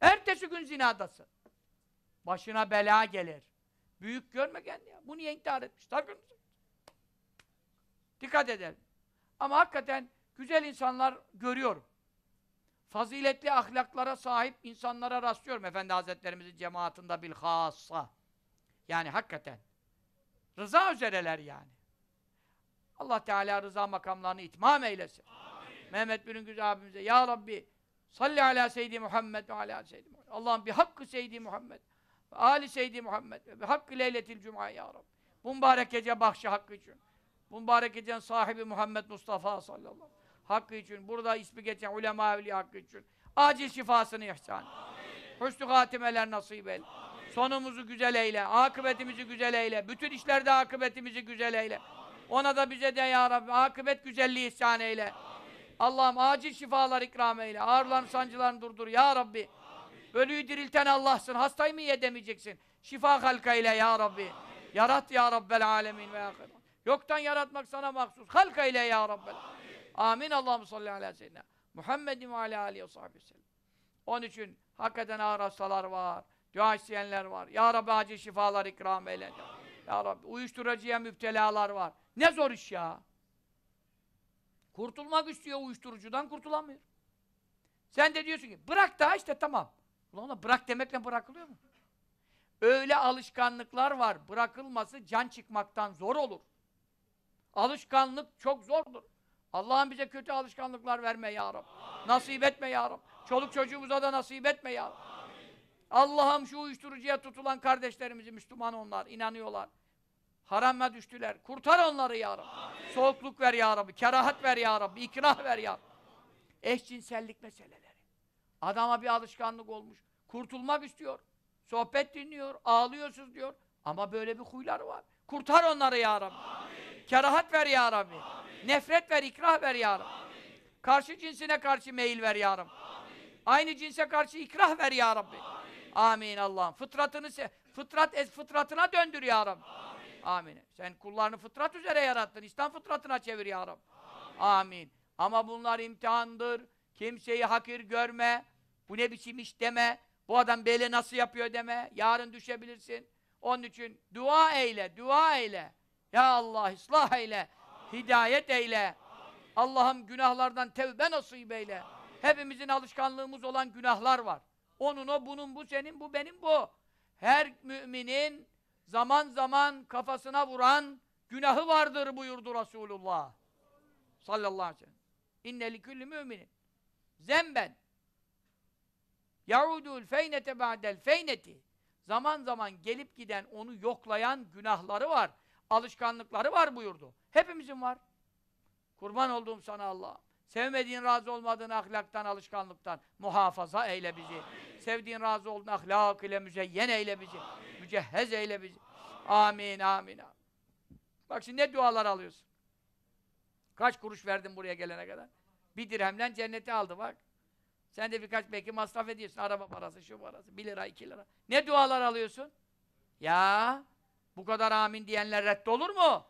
Ertesi gün zinadasın. Başına bela gelir. Büyük görme kendini ya. Bu niye intihar etmiş? Takın. Dikkat edelim. Ama hakikaten güzel insanlar görüyorum. Faziletli ahlaklara sahip insanlara rastlıyorum Efendi Hazretlerimizin cemaatinde bilhassa. Yani hakikaten. Rıza üzereler yani. Allah Teala rıza makamlarını itmam eylesin. Amin. Mehmet Bülüngüz abimize, Ya Rabbi Salli ala seyyidi Muhammed ve ala seyyidi Muhammed. Allah'ım bir hakkı seyyidi Muhammed. Ve ali seyyidi Muhammed. Ve hakkı leyletil cuma ya Rabbi. Bu mübarek gece bahşi hakkı için. Bu mübarek gecenin sahibi Muhammed Mustafa sallallahu aleyhi ve sellem. Hakkı için. Burada ismi geçen ulema evliya hakkı için. Acil şifasını ihsan. Amin. Hüsnü hatimeler nasip eyle. Amin. Sonumuzu güzel eyle. Akıbetimizi güzel eyle. Bütün işlerde akıbetimizi güzel eyle. Amin. Ona da bize de ya Rabbi akıbet güzelliği ihsan eyle. Amin. Allah'ım acil şifalar ikram eyle. Ağrılarını sancılarını durdur ya Rabbi. Ölüyü dirilten Allah'sın. Hastayı mı yedemeyeceksin? Şifa halka ile ya Rabbi. Yarat ya Rabbel alemin ve ahir. Yoktan yaratmak sana mahsus. Halka ile ya Rabbel. Amin. Allah'ım salli ala seyyidina. Muhammedin ve ala aleyhi ve sahibi sellem. Onun için hakikaten ağır hastalar var. Dua isteyenler var. Ya Rabbi acil şifalar ikram eyle. Ya Rabbi uyuşturucuya müptelalar var. Ne zor iş ya. Kurtulmak istiyor uyuşturucudan kurtulamıyor. Sen de diyorsun ki bırak da işte tamam. Ulan ona bırak demekle bırakılıyor mu? Öyle alışkanlıklar var. Bırakılması can çıkmaktan zor olur. Alışkanlık çok zordur. Allah'ım bize kötü alışkanlıklar verme ya Rab. Nasip etme ya Rab. Çoluk çocuğumuza da nasip etme ya Rab. Allah'ım şu uyuşturucuya tutulan kardeşlerimizi Müslüman onlar, inanıyorlar. Haramla düştüler. Kurtar onları ya Rabbi. Soğukluk ver ya Rabbi. Kerahat ver ya Rabbi. İkrah ver ya Rabbi. Eşcinsellik meseleleri. Adama bir alışkanlık olmuş. Kurtulmak istiyor. Sohbet dinliyor. Ağlıyorsunuz diyor. Ama böyle bir huyları var. Kurtar onları ya Rabbi. Kerahat ver ya Rabbi. Nefret ver, ikrah ver ya Rabbi. Karşı cinsine karşı meyil ver ya Rabbi. Aynı cinse karşı ikrah ver ya Rabbi. Amin, Amin Allah'ım. Fıtratını fıtrat fıtratına döndür ya Rabbi. Amin. Amin. Sen kullarını fıtrat üzere yarattın. İslam fıtratına çevir ya Rabbi. Amin. Amin. Ama bunlar imtihandır. Kimseyi hakir görme. Bu ne biçim iş deme. Bu adam böyle nasıl yapıyor deme. Yarın düşebilirsin. Onun için dua eyle, dua eyle. Ya Allah ıslah eyle. Amin. Hidayet eyle. Allah'ım günahlardan tevbe nasip eyle. Amin. Hepimizin alışkanlığımız olan günahlar var. Onun o, bunun bu, senin bu, benim bu. Her müminin zaman zaman kafasına vuran günahı vardır buyurdu Resulullah. Sallallahu aleyhi ve sellem. İnne likulli müminin. Zemben. Yaudul feynete ba'del feyneti. Zaman zaman gelip giden, onu yoklayan günahları var. Alışkanlıkları var buyurdu. Hepimizin var. Kurban olduğum sana Allah. Sevmediğin razı olmadığın ahlaktan, alışkanlıktan muhafaza eyle bizi. Amin. Sevdiğin razı olduğun ahlak ile müzeyyen eyle bizi. Amin mücehhez eyle bizi. Amin, amin, amin. Bak şimdi ne dualar alıyorsun. Kaç kuruş verdin buraya gelene kadar? Bir dirhemden cenneti aldı bak. Sen de birkaç belki masraf ediyorsun. Araba parası, şu parası, bir lira, iki lira. Ne dualar alıyorsun? Ya bu kadar amin diyenler reddolur mu?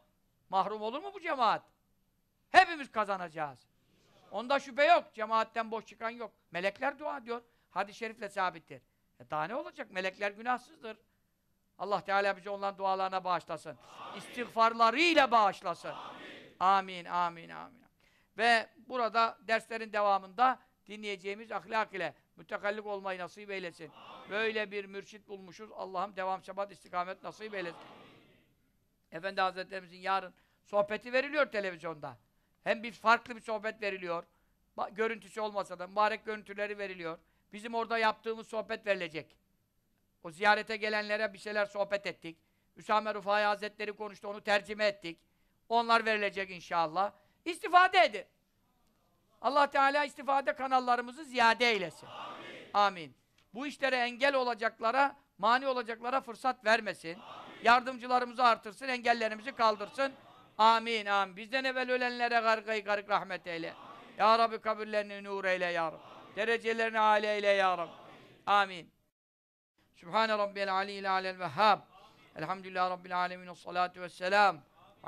Mahrum olur mu bu cemaat? Hepimiz kazanacağız. Onda şüphe yok. Cemaatten boş çıkan yok. Melekler dua diyor. Hadis-i şerifle sabittir. E daha ne olacak? Melekler günahsızdır. Allah Teala bizi onların dualarına bağışlasın. Amin. İstiğfarlarıyla bağışlasın. Amin. amin, amin, amin. Ve burada derslerin devamında dinleyeceğimiz ahlak ile mütekallik olmayı nasip eylesin. Amin. Böyle bir mürşit bulmuşuz. Allah'ım devam şabat istikamet nasip eylesin. Amin. Efendi Hazretlerimizin yarın sohbeti veriliyor televizyonda. Hem bir farklı bir sohbet veriliyor. Görüntüsü olmasa da mübarek görüntüleri veriliyor. Bizim orada yaptığımız sohbet verilecek. O ziyarete gelenlere bir şeyler sohbet ettik. Üsame Rufai Hazretleri konuştu, onu tercüme ettik. Onlar verilecek inşallah. İstifade edin. Allah Teala istifade kanallarımızı ziyade eylesin. Amin. Amin. Bu işlere engel olacaklara, mani olacaklara fırsat vermesin. Amin. Yardımcılarımızı artırsın, engellerimizi kaldırsın. Amin, amin. Bizden evvel ölenlere gargayı garık rahmet eyle. Amin. Ya Rabbi kabirlerini nur eyle ya Rabbi. Amin. Derecelerini âli eyle ya Rabbi. Amin. amin. سبحان ربي العلي الأعلى الوهاب الحمد لله رب العالمين والصلاة والسلام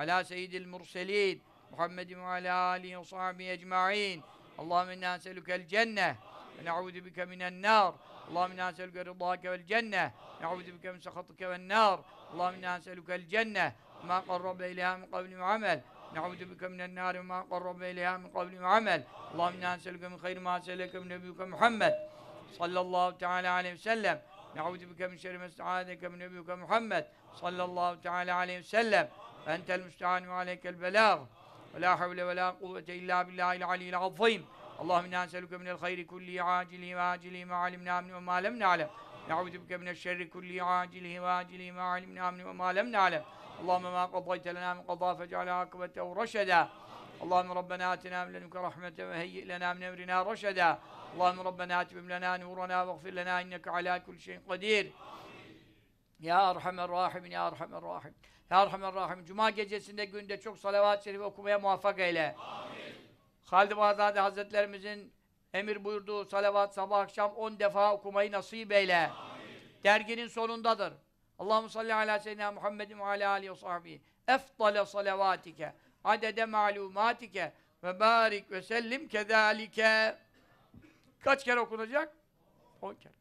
على سيد المرسلين محمد وعلى آله وصحبه أجمعين اللهم إنا نسألك الجنة ونعوذ بك من النار اللهم إنا نسألك رضاك والجنة نعوذ بك من سخطك والنار اللهم إنا نسألك الجنة ما قرب إليها من قول وعمل نعوذ بك من النار وما قرب إليها من قول وعمل اللهم إنا نسألك من خير ما سألك من نبيك محمد صلى الله تعالى عليه وسلم نعوذ بك من شر ما استعاذك من نبيك محمد صلى الله تعالى عليه وسلم أنت المستعان وعليك البلاغ ولا حول ولا قوة إلا بالله العلي العظيم اللهم إنا نسألك من الخير كله عاجله وآجله ما علمنا منه وما لم نعلم نعوذ بك من الشر كله عاجله وآجله ما علمنا منه وما لم نعلم اللهم ما قضيت لنا من قضاء فاجعل عاقبته رشدا اللهم ربنا آتنا من لدنك رحمة وهيئ لنا من أمرنا رشدا Allahümme Rabbena atmim lena nurana ve gfir lena inneke ala kulli şeyin kadir. Ya Erhamer Rahimin, Ya Erhamer Rahim. Ya Erhamer Rahim. Cuma gecesinde günde çok salavat-ı şerif okumaya muvaffak eyle. Amin. Halid-i Bağdadi Hazretlerimizin emir buyurduğu salavat sabah akşam on defa okumayı nasip eyle. Amin. Derginin sonundadır. Allahumme salli ala seyyidina Muhammedin ve ala alihi ve sahbihi. Efdale salavatike, adede malumatike ve barik ve sellim kezalike. Kaç kere okunacak? On kere.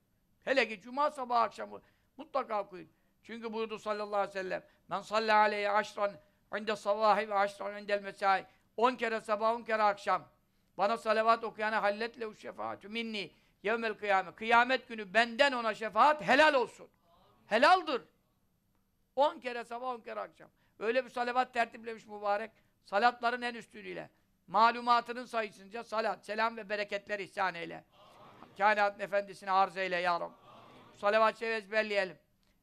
Hele ki cuma sabahı akşamı mutlaka okuyun. Çünkü buyurdu sallallahu aleyhi ve sellem Men salli aleyhi aşran inde sabahi ve aşran indel mesai On kere sabah, on kere akşam bana salavat okuyana halletle şefaatü minni yevmel kıyamet. Kıyamet günü benden ona şefaat helal olsun. Helaldir. On kere sabah, on kere akşam. Öyle bir salavat tertiplemiş mübarek. Salatların en üstünüyle. Malumatının sayısınca salat, selam ve bereketler ihsan eyle. Amin. efendisine arz eyle ya Rabbi. Salavat-ı ezberleyelim.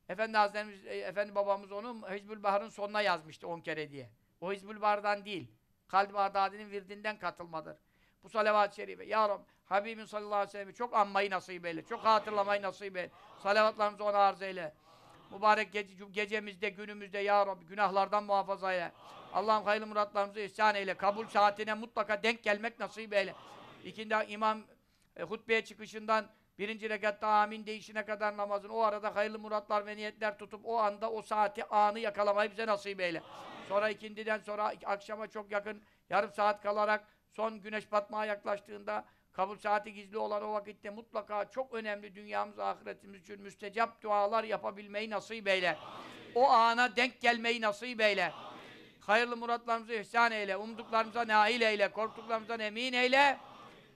Efendi Hazretlerimiz, e, Efendi babamız onu Hizbül Bahar'ın sonuna yazmıştı on kere diye. O Hizbül Bahar'dan değil. Kalb-i Bağdadi'nin virdinden katılmadır. Bu salavat-ı şerife. Ya Rabbi, Habibin sallallahu aleyhi ve sellem'i çok anmayı nasip eyle. Çok hatırlamayı nasip eyle. Salavatlarımızı ona arz eyle. Mübarek gece, gecemizde, günümüzde ya Rabbi günahlardan muhafaza eyle. Allah'ım hayırlı muratlarımızı ihsan eyle. Kabul saatine mutlaka denk gelmek nasip eyle. İkindi imam e, hutbeye çıkışından birinci rekatta amin değişine kadar namazın o arada hayırlı muratlar ve niyetler tutup o anda o saati anı yakalamayı bize nasip eyle. Sonra ikindiden sonra akşama çok yakın yarım saat kalarak son güneş batmaya yaklaştığında kabul saati gizli olan o vakitte mutlaka çok önemli dünyamız ahiretimiz için müstecap dualar yapabilmeyi nasip eyle. O ana denk gelmeyi nasip eyle. Hayırlı muratlarımızı ihsan eyle, umduklarımıza nail eyle, korktuklarımızdan emin eyle.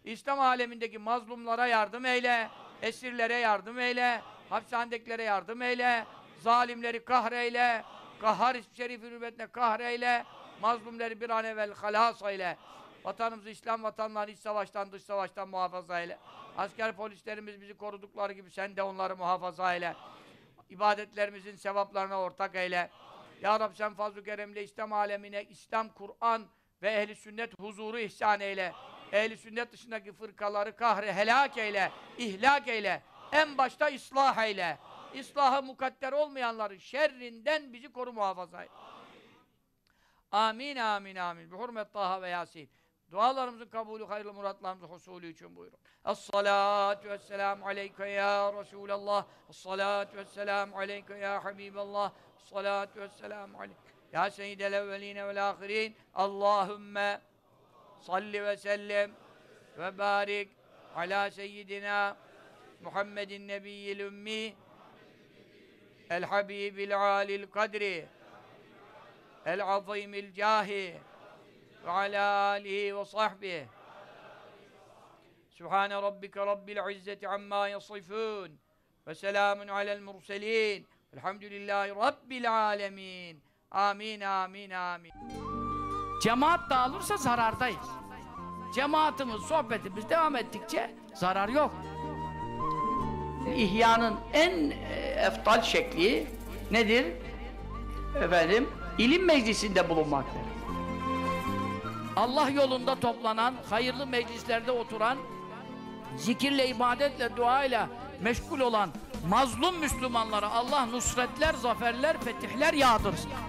İslam alemindeki mazlumlara yardım eyle, esirlere yardım eyle, hapishanedekilere yardım eyle, zalimleri kahreyle, kahar ismi şerif hürmetine kahreyle, mazlumları bir an evvel halas eyle. Vatanımızı İslam vatanlarını iç savaştan dış savaştan muhafaza eyle. Asker polislerimiz bizi korudukları gibi sen de onları muhafaza eyle. İbadetlerimizin sevaplarına ortak eyle. Ya Rab sen fazl-ı keremle İslam alemine, İslam, Kur'an ve ehli sünnet huzuru ihsan eyle. Ehli sünnet dışındaki fırkaları kahre helak eyle, ihlak eyle. En başta ıslah eyle. İslahı mukadder olmayanları şerrinden bizi koru muhafaza eyle. Amin amin amin. Bi hurmet Taha ve Yasin. Dualarımızın kabulü, hayırlı muratlarımızın husulü için buyurun. Es-salatu vesselamu aleyke ya Resulallah. Es-salatu vesselamu aleyke ya Habiballah salatu vesselamu aleyk. Ya seyyidel evveline vel ahirin. Allahümme salli ve sellem ve barik ala seyyidina Muhammedin nebiyyil ümmi el habibil alil kadri el azimil cahi ve ala alihi ve sahbihi Sübhane rabbike rabbil izzeti amma yasifun ve selamun alel murselin Elhamdülillahi Rabbil alemin. Amin, amin, amin. Cemaat dağılırsa zarardayız. Cemaatimiz, sohbetimiz devam ettikçe zarar yok. İhyanın en e, eftal şekli nedir? Efendim, ilim meclisinde bulunmaktır. Allah yolunda toplanan, hayırlı meclislerde oturan, zikirle, ibadetle, duayla meşgul olan mazlum Müslümanlara Allah nusretler, zaferler, fetihler yağdırsın.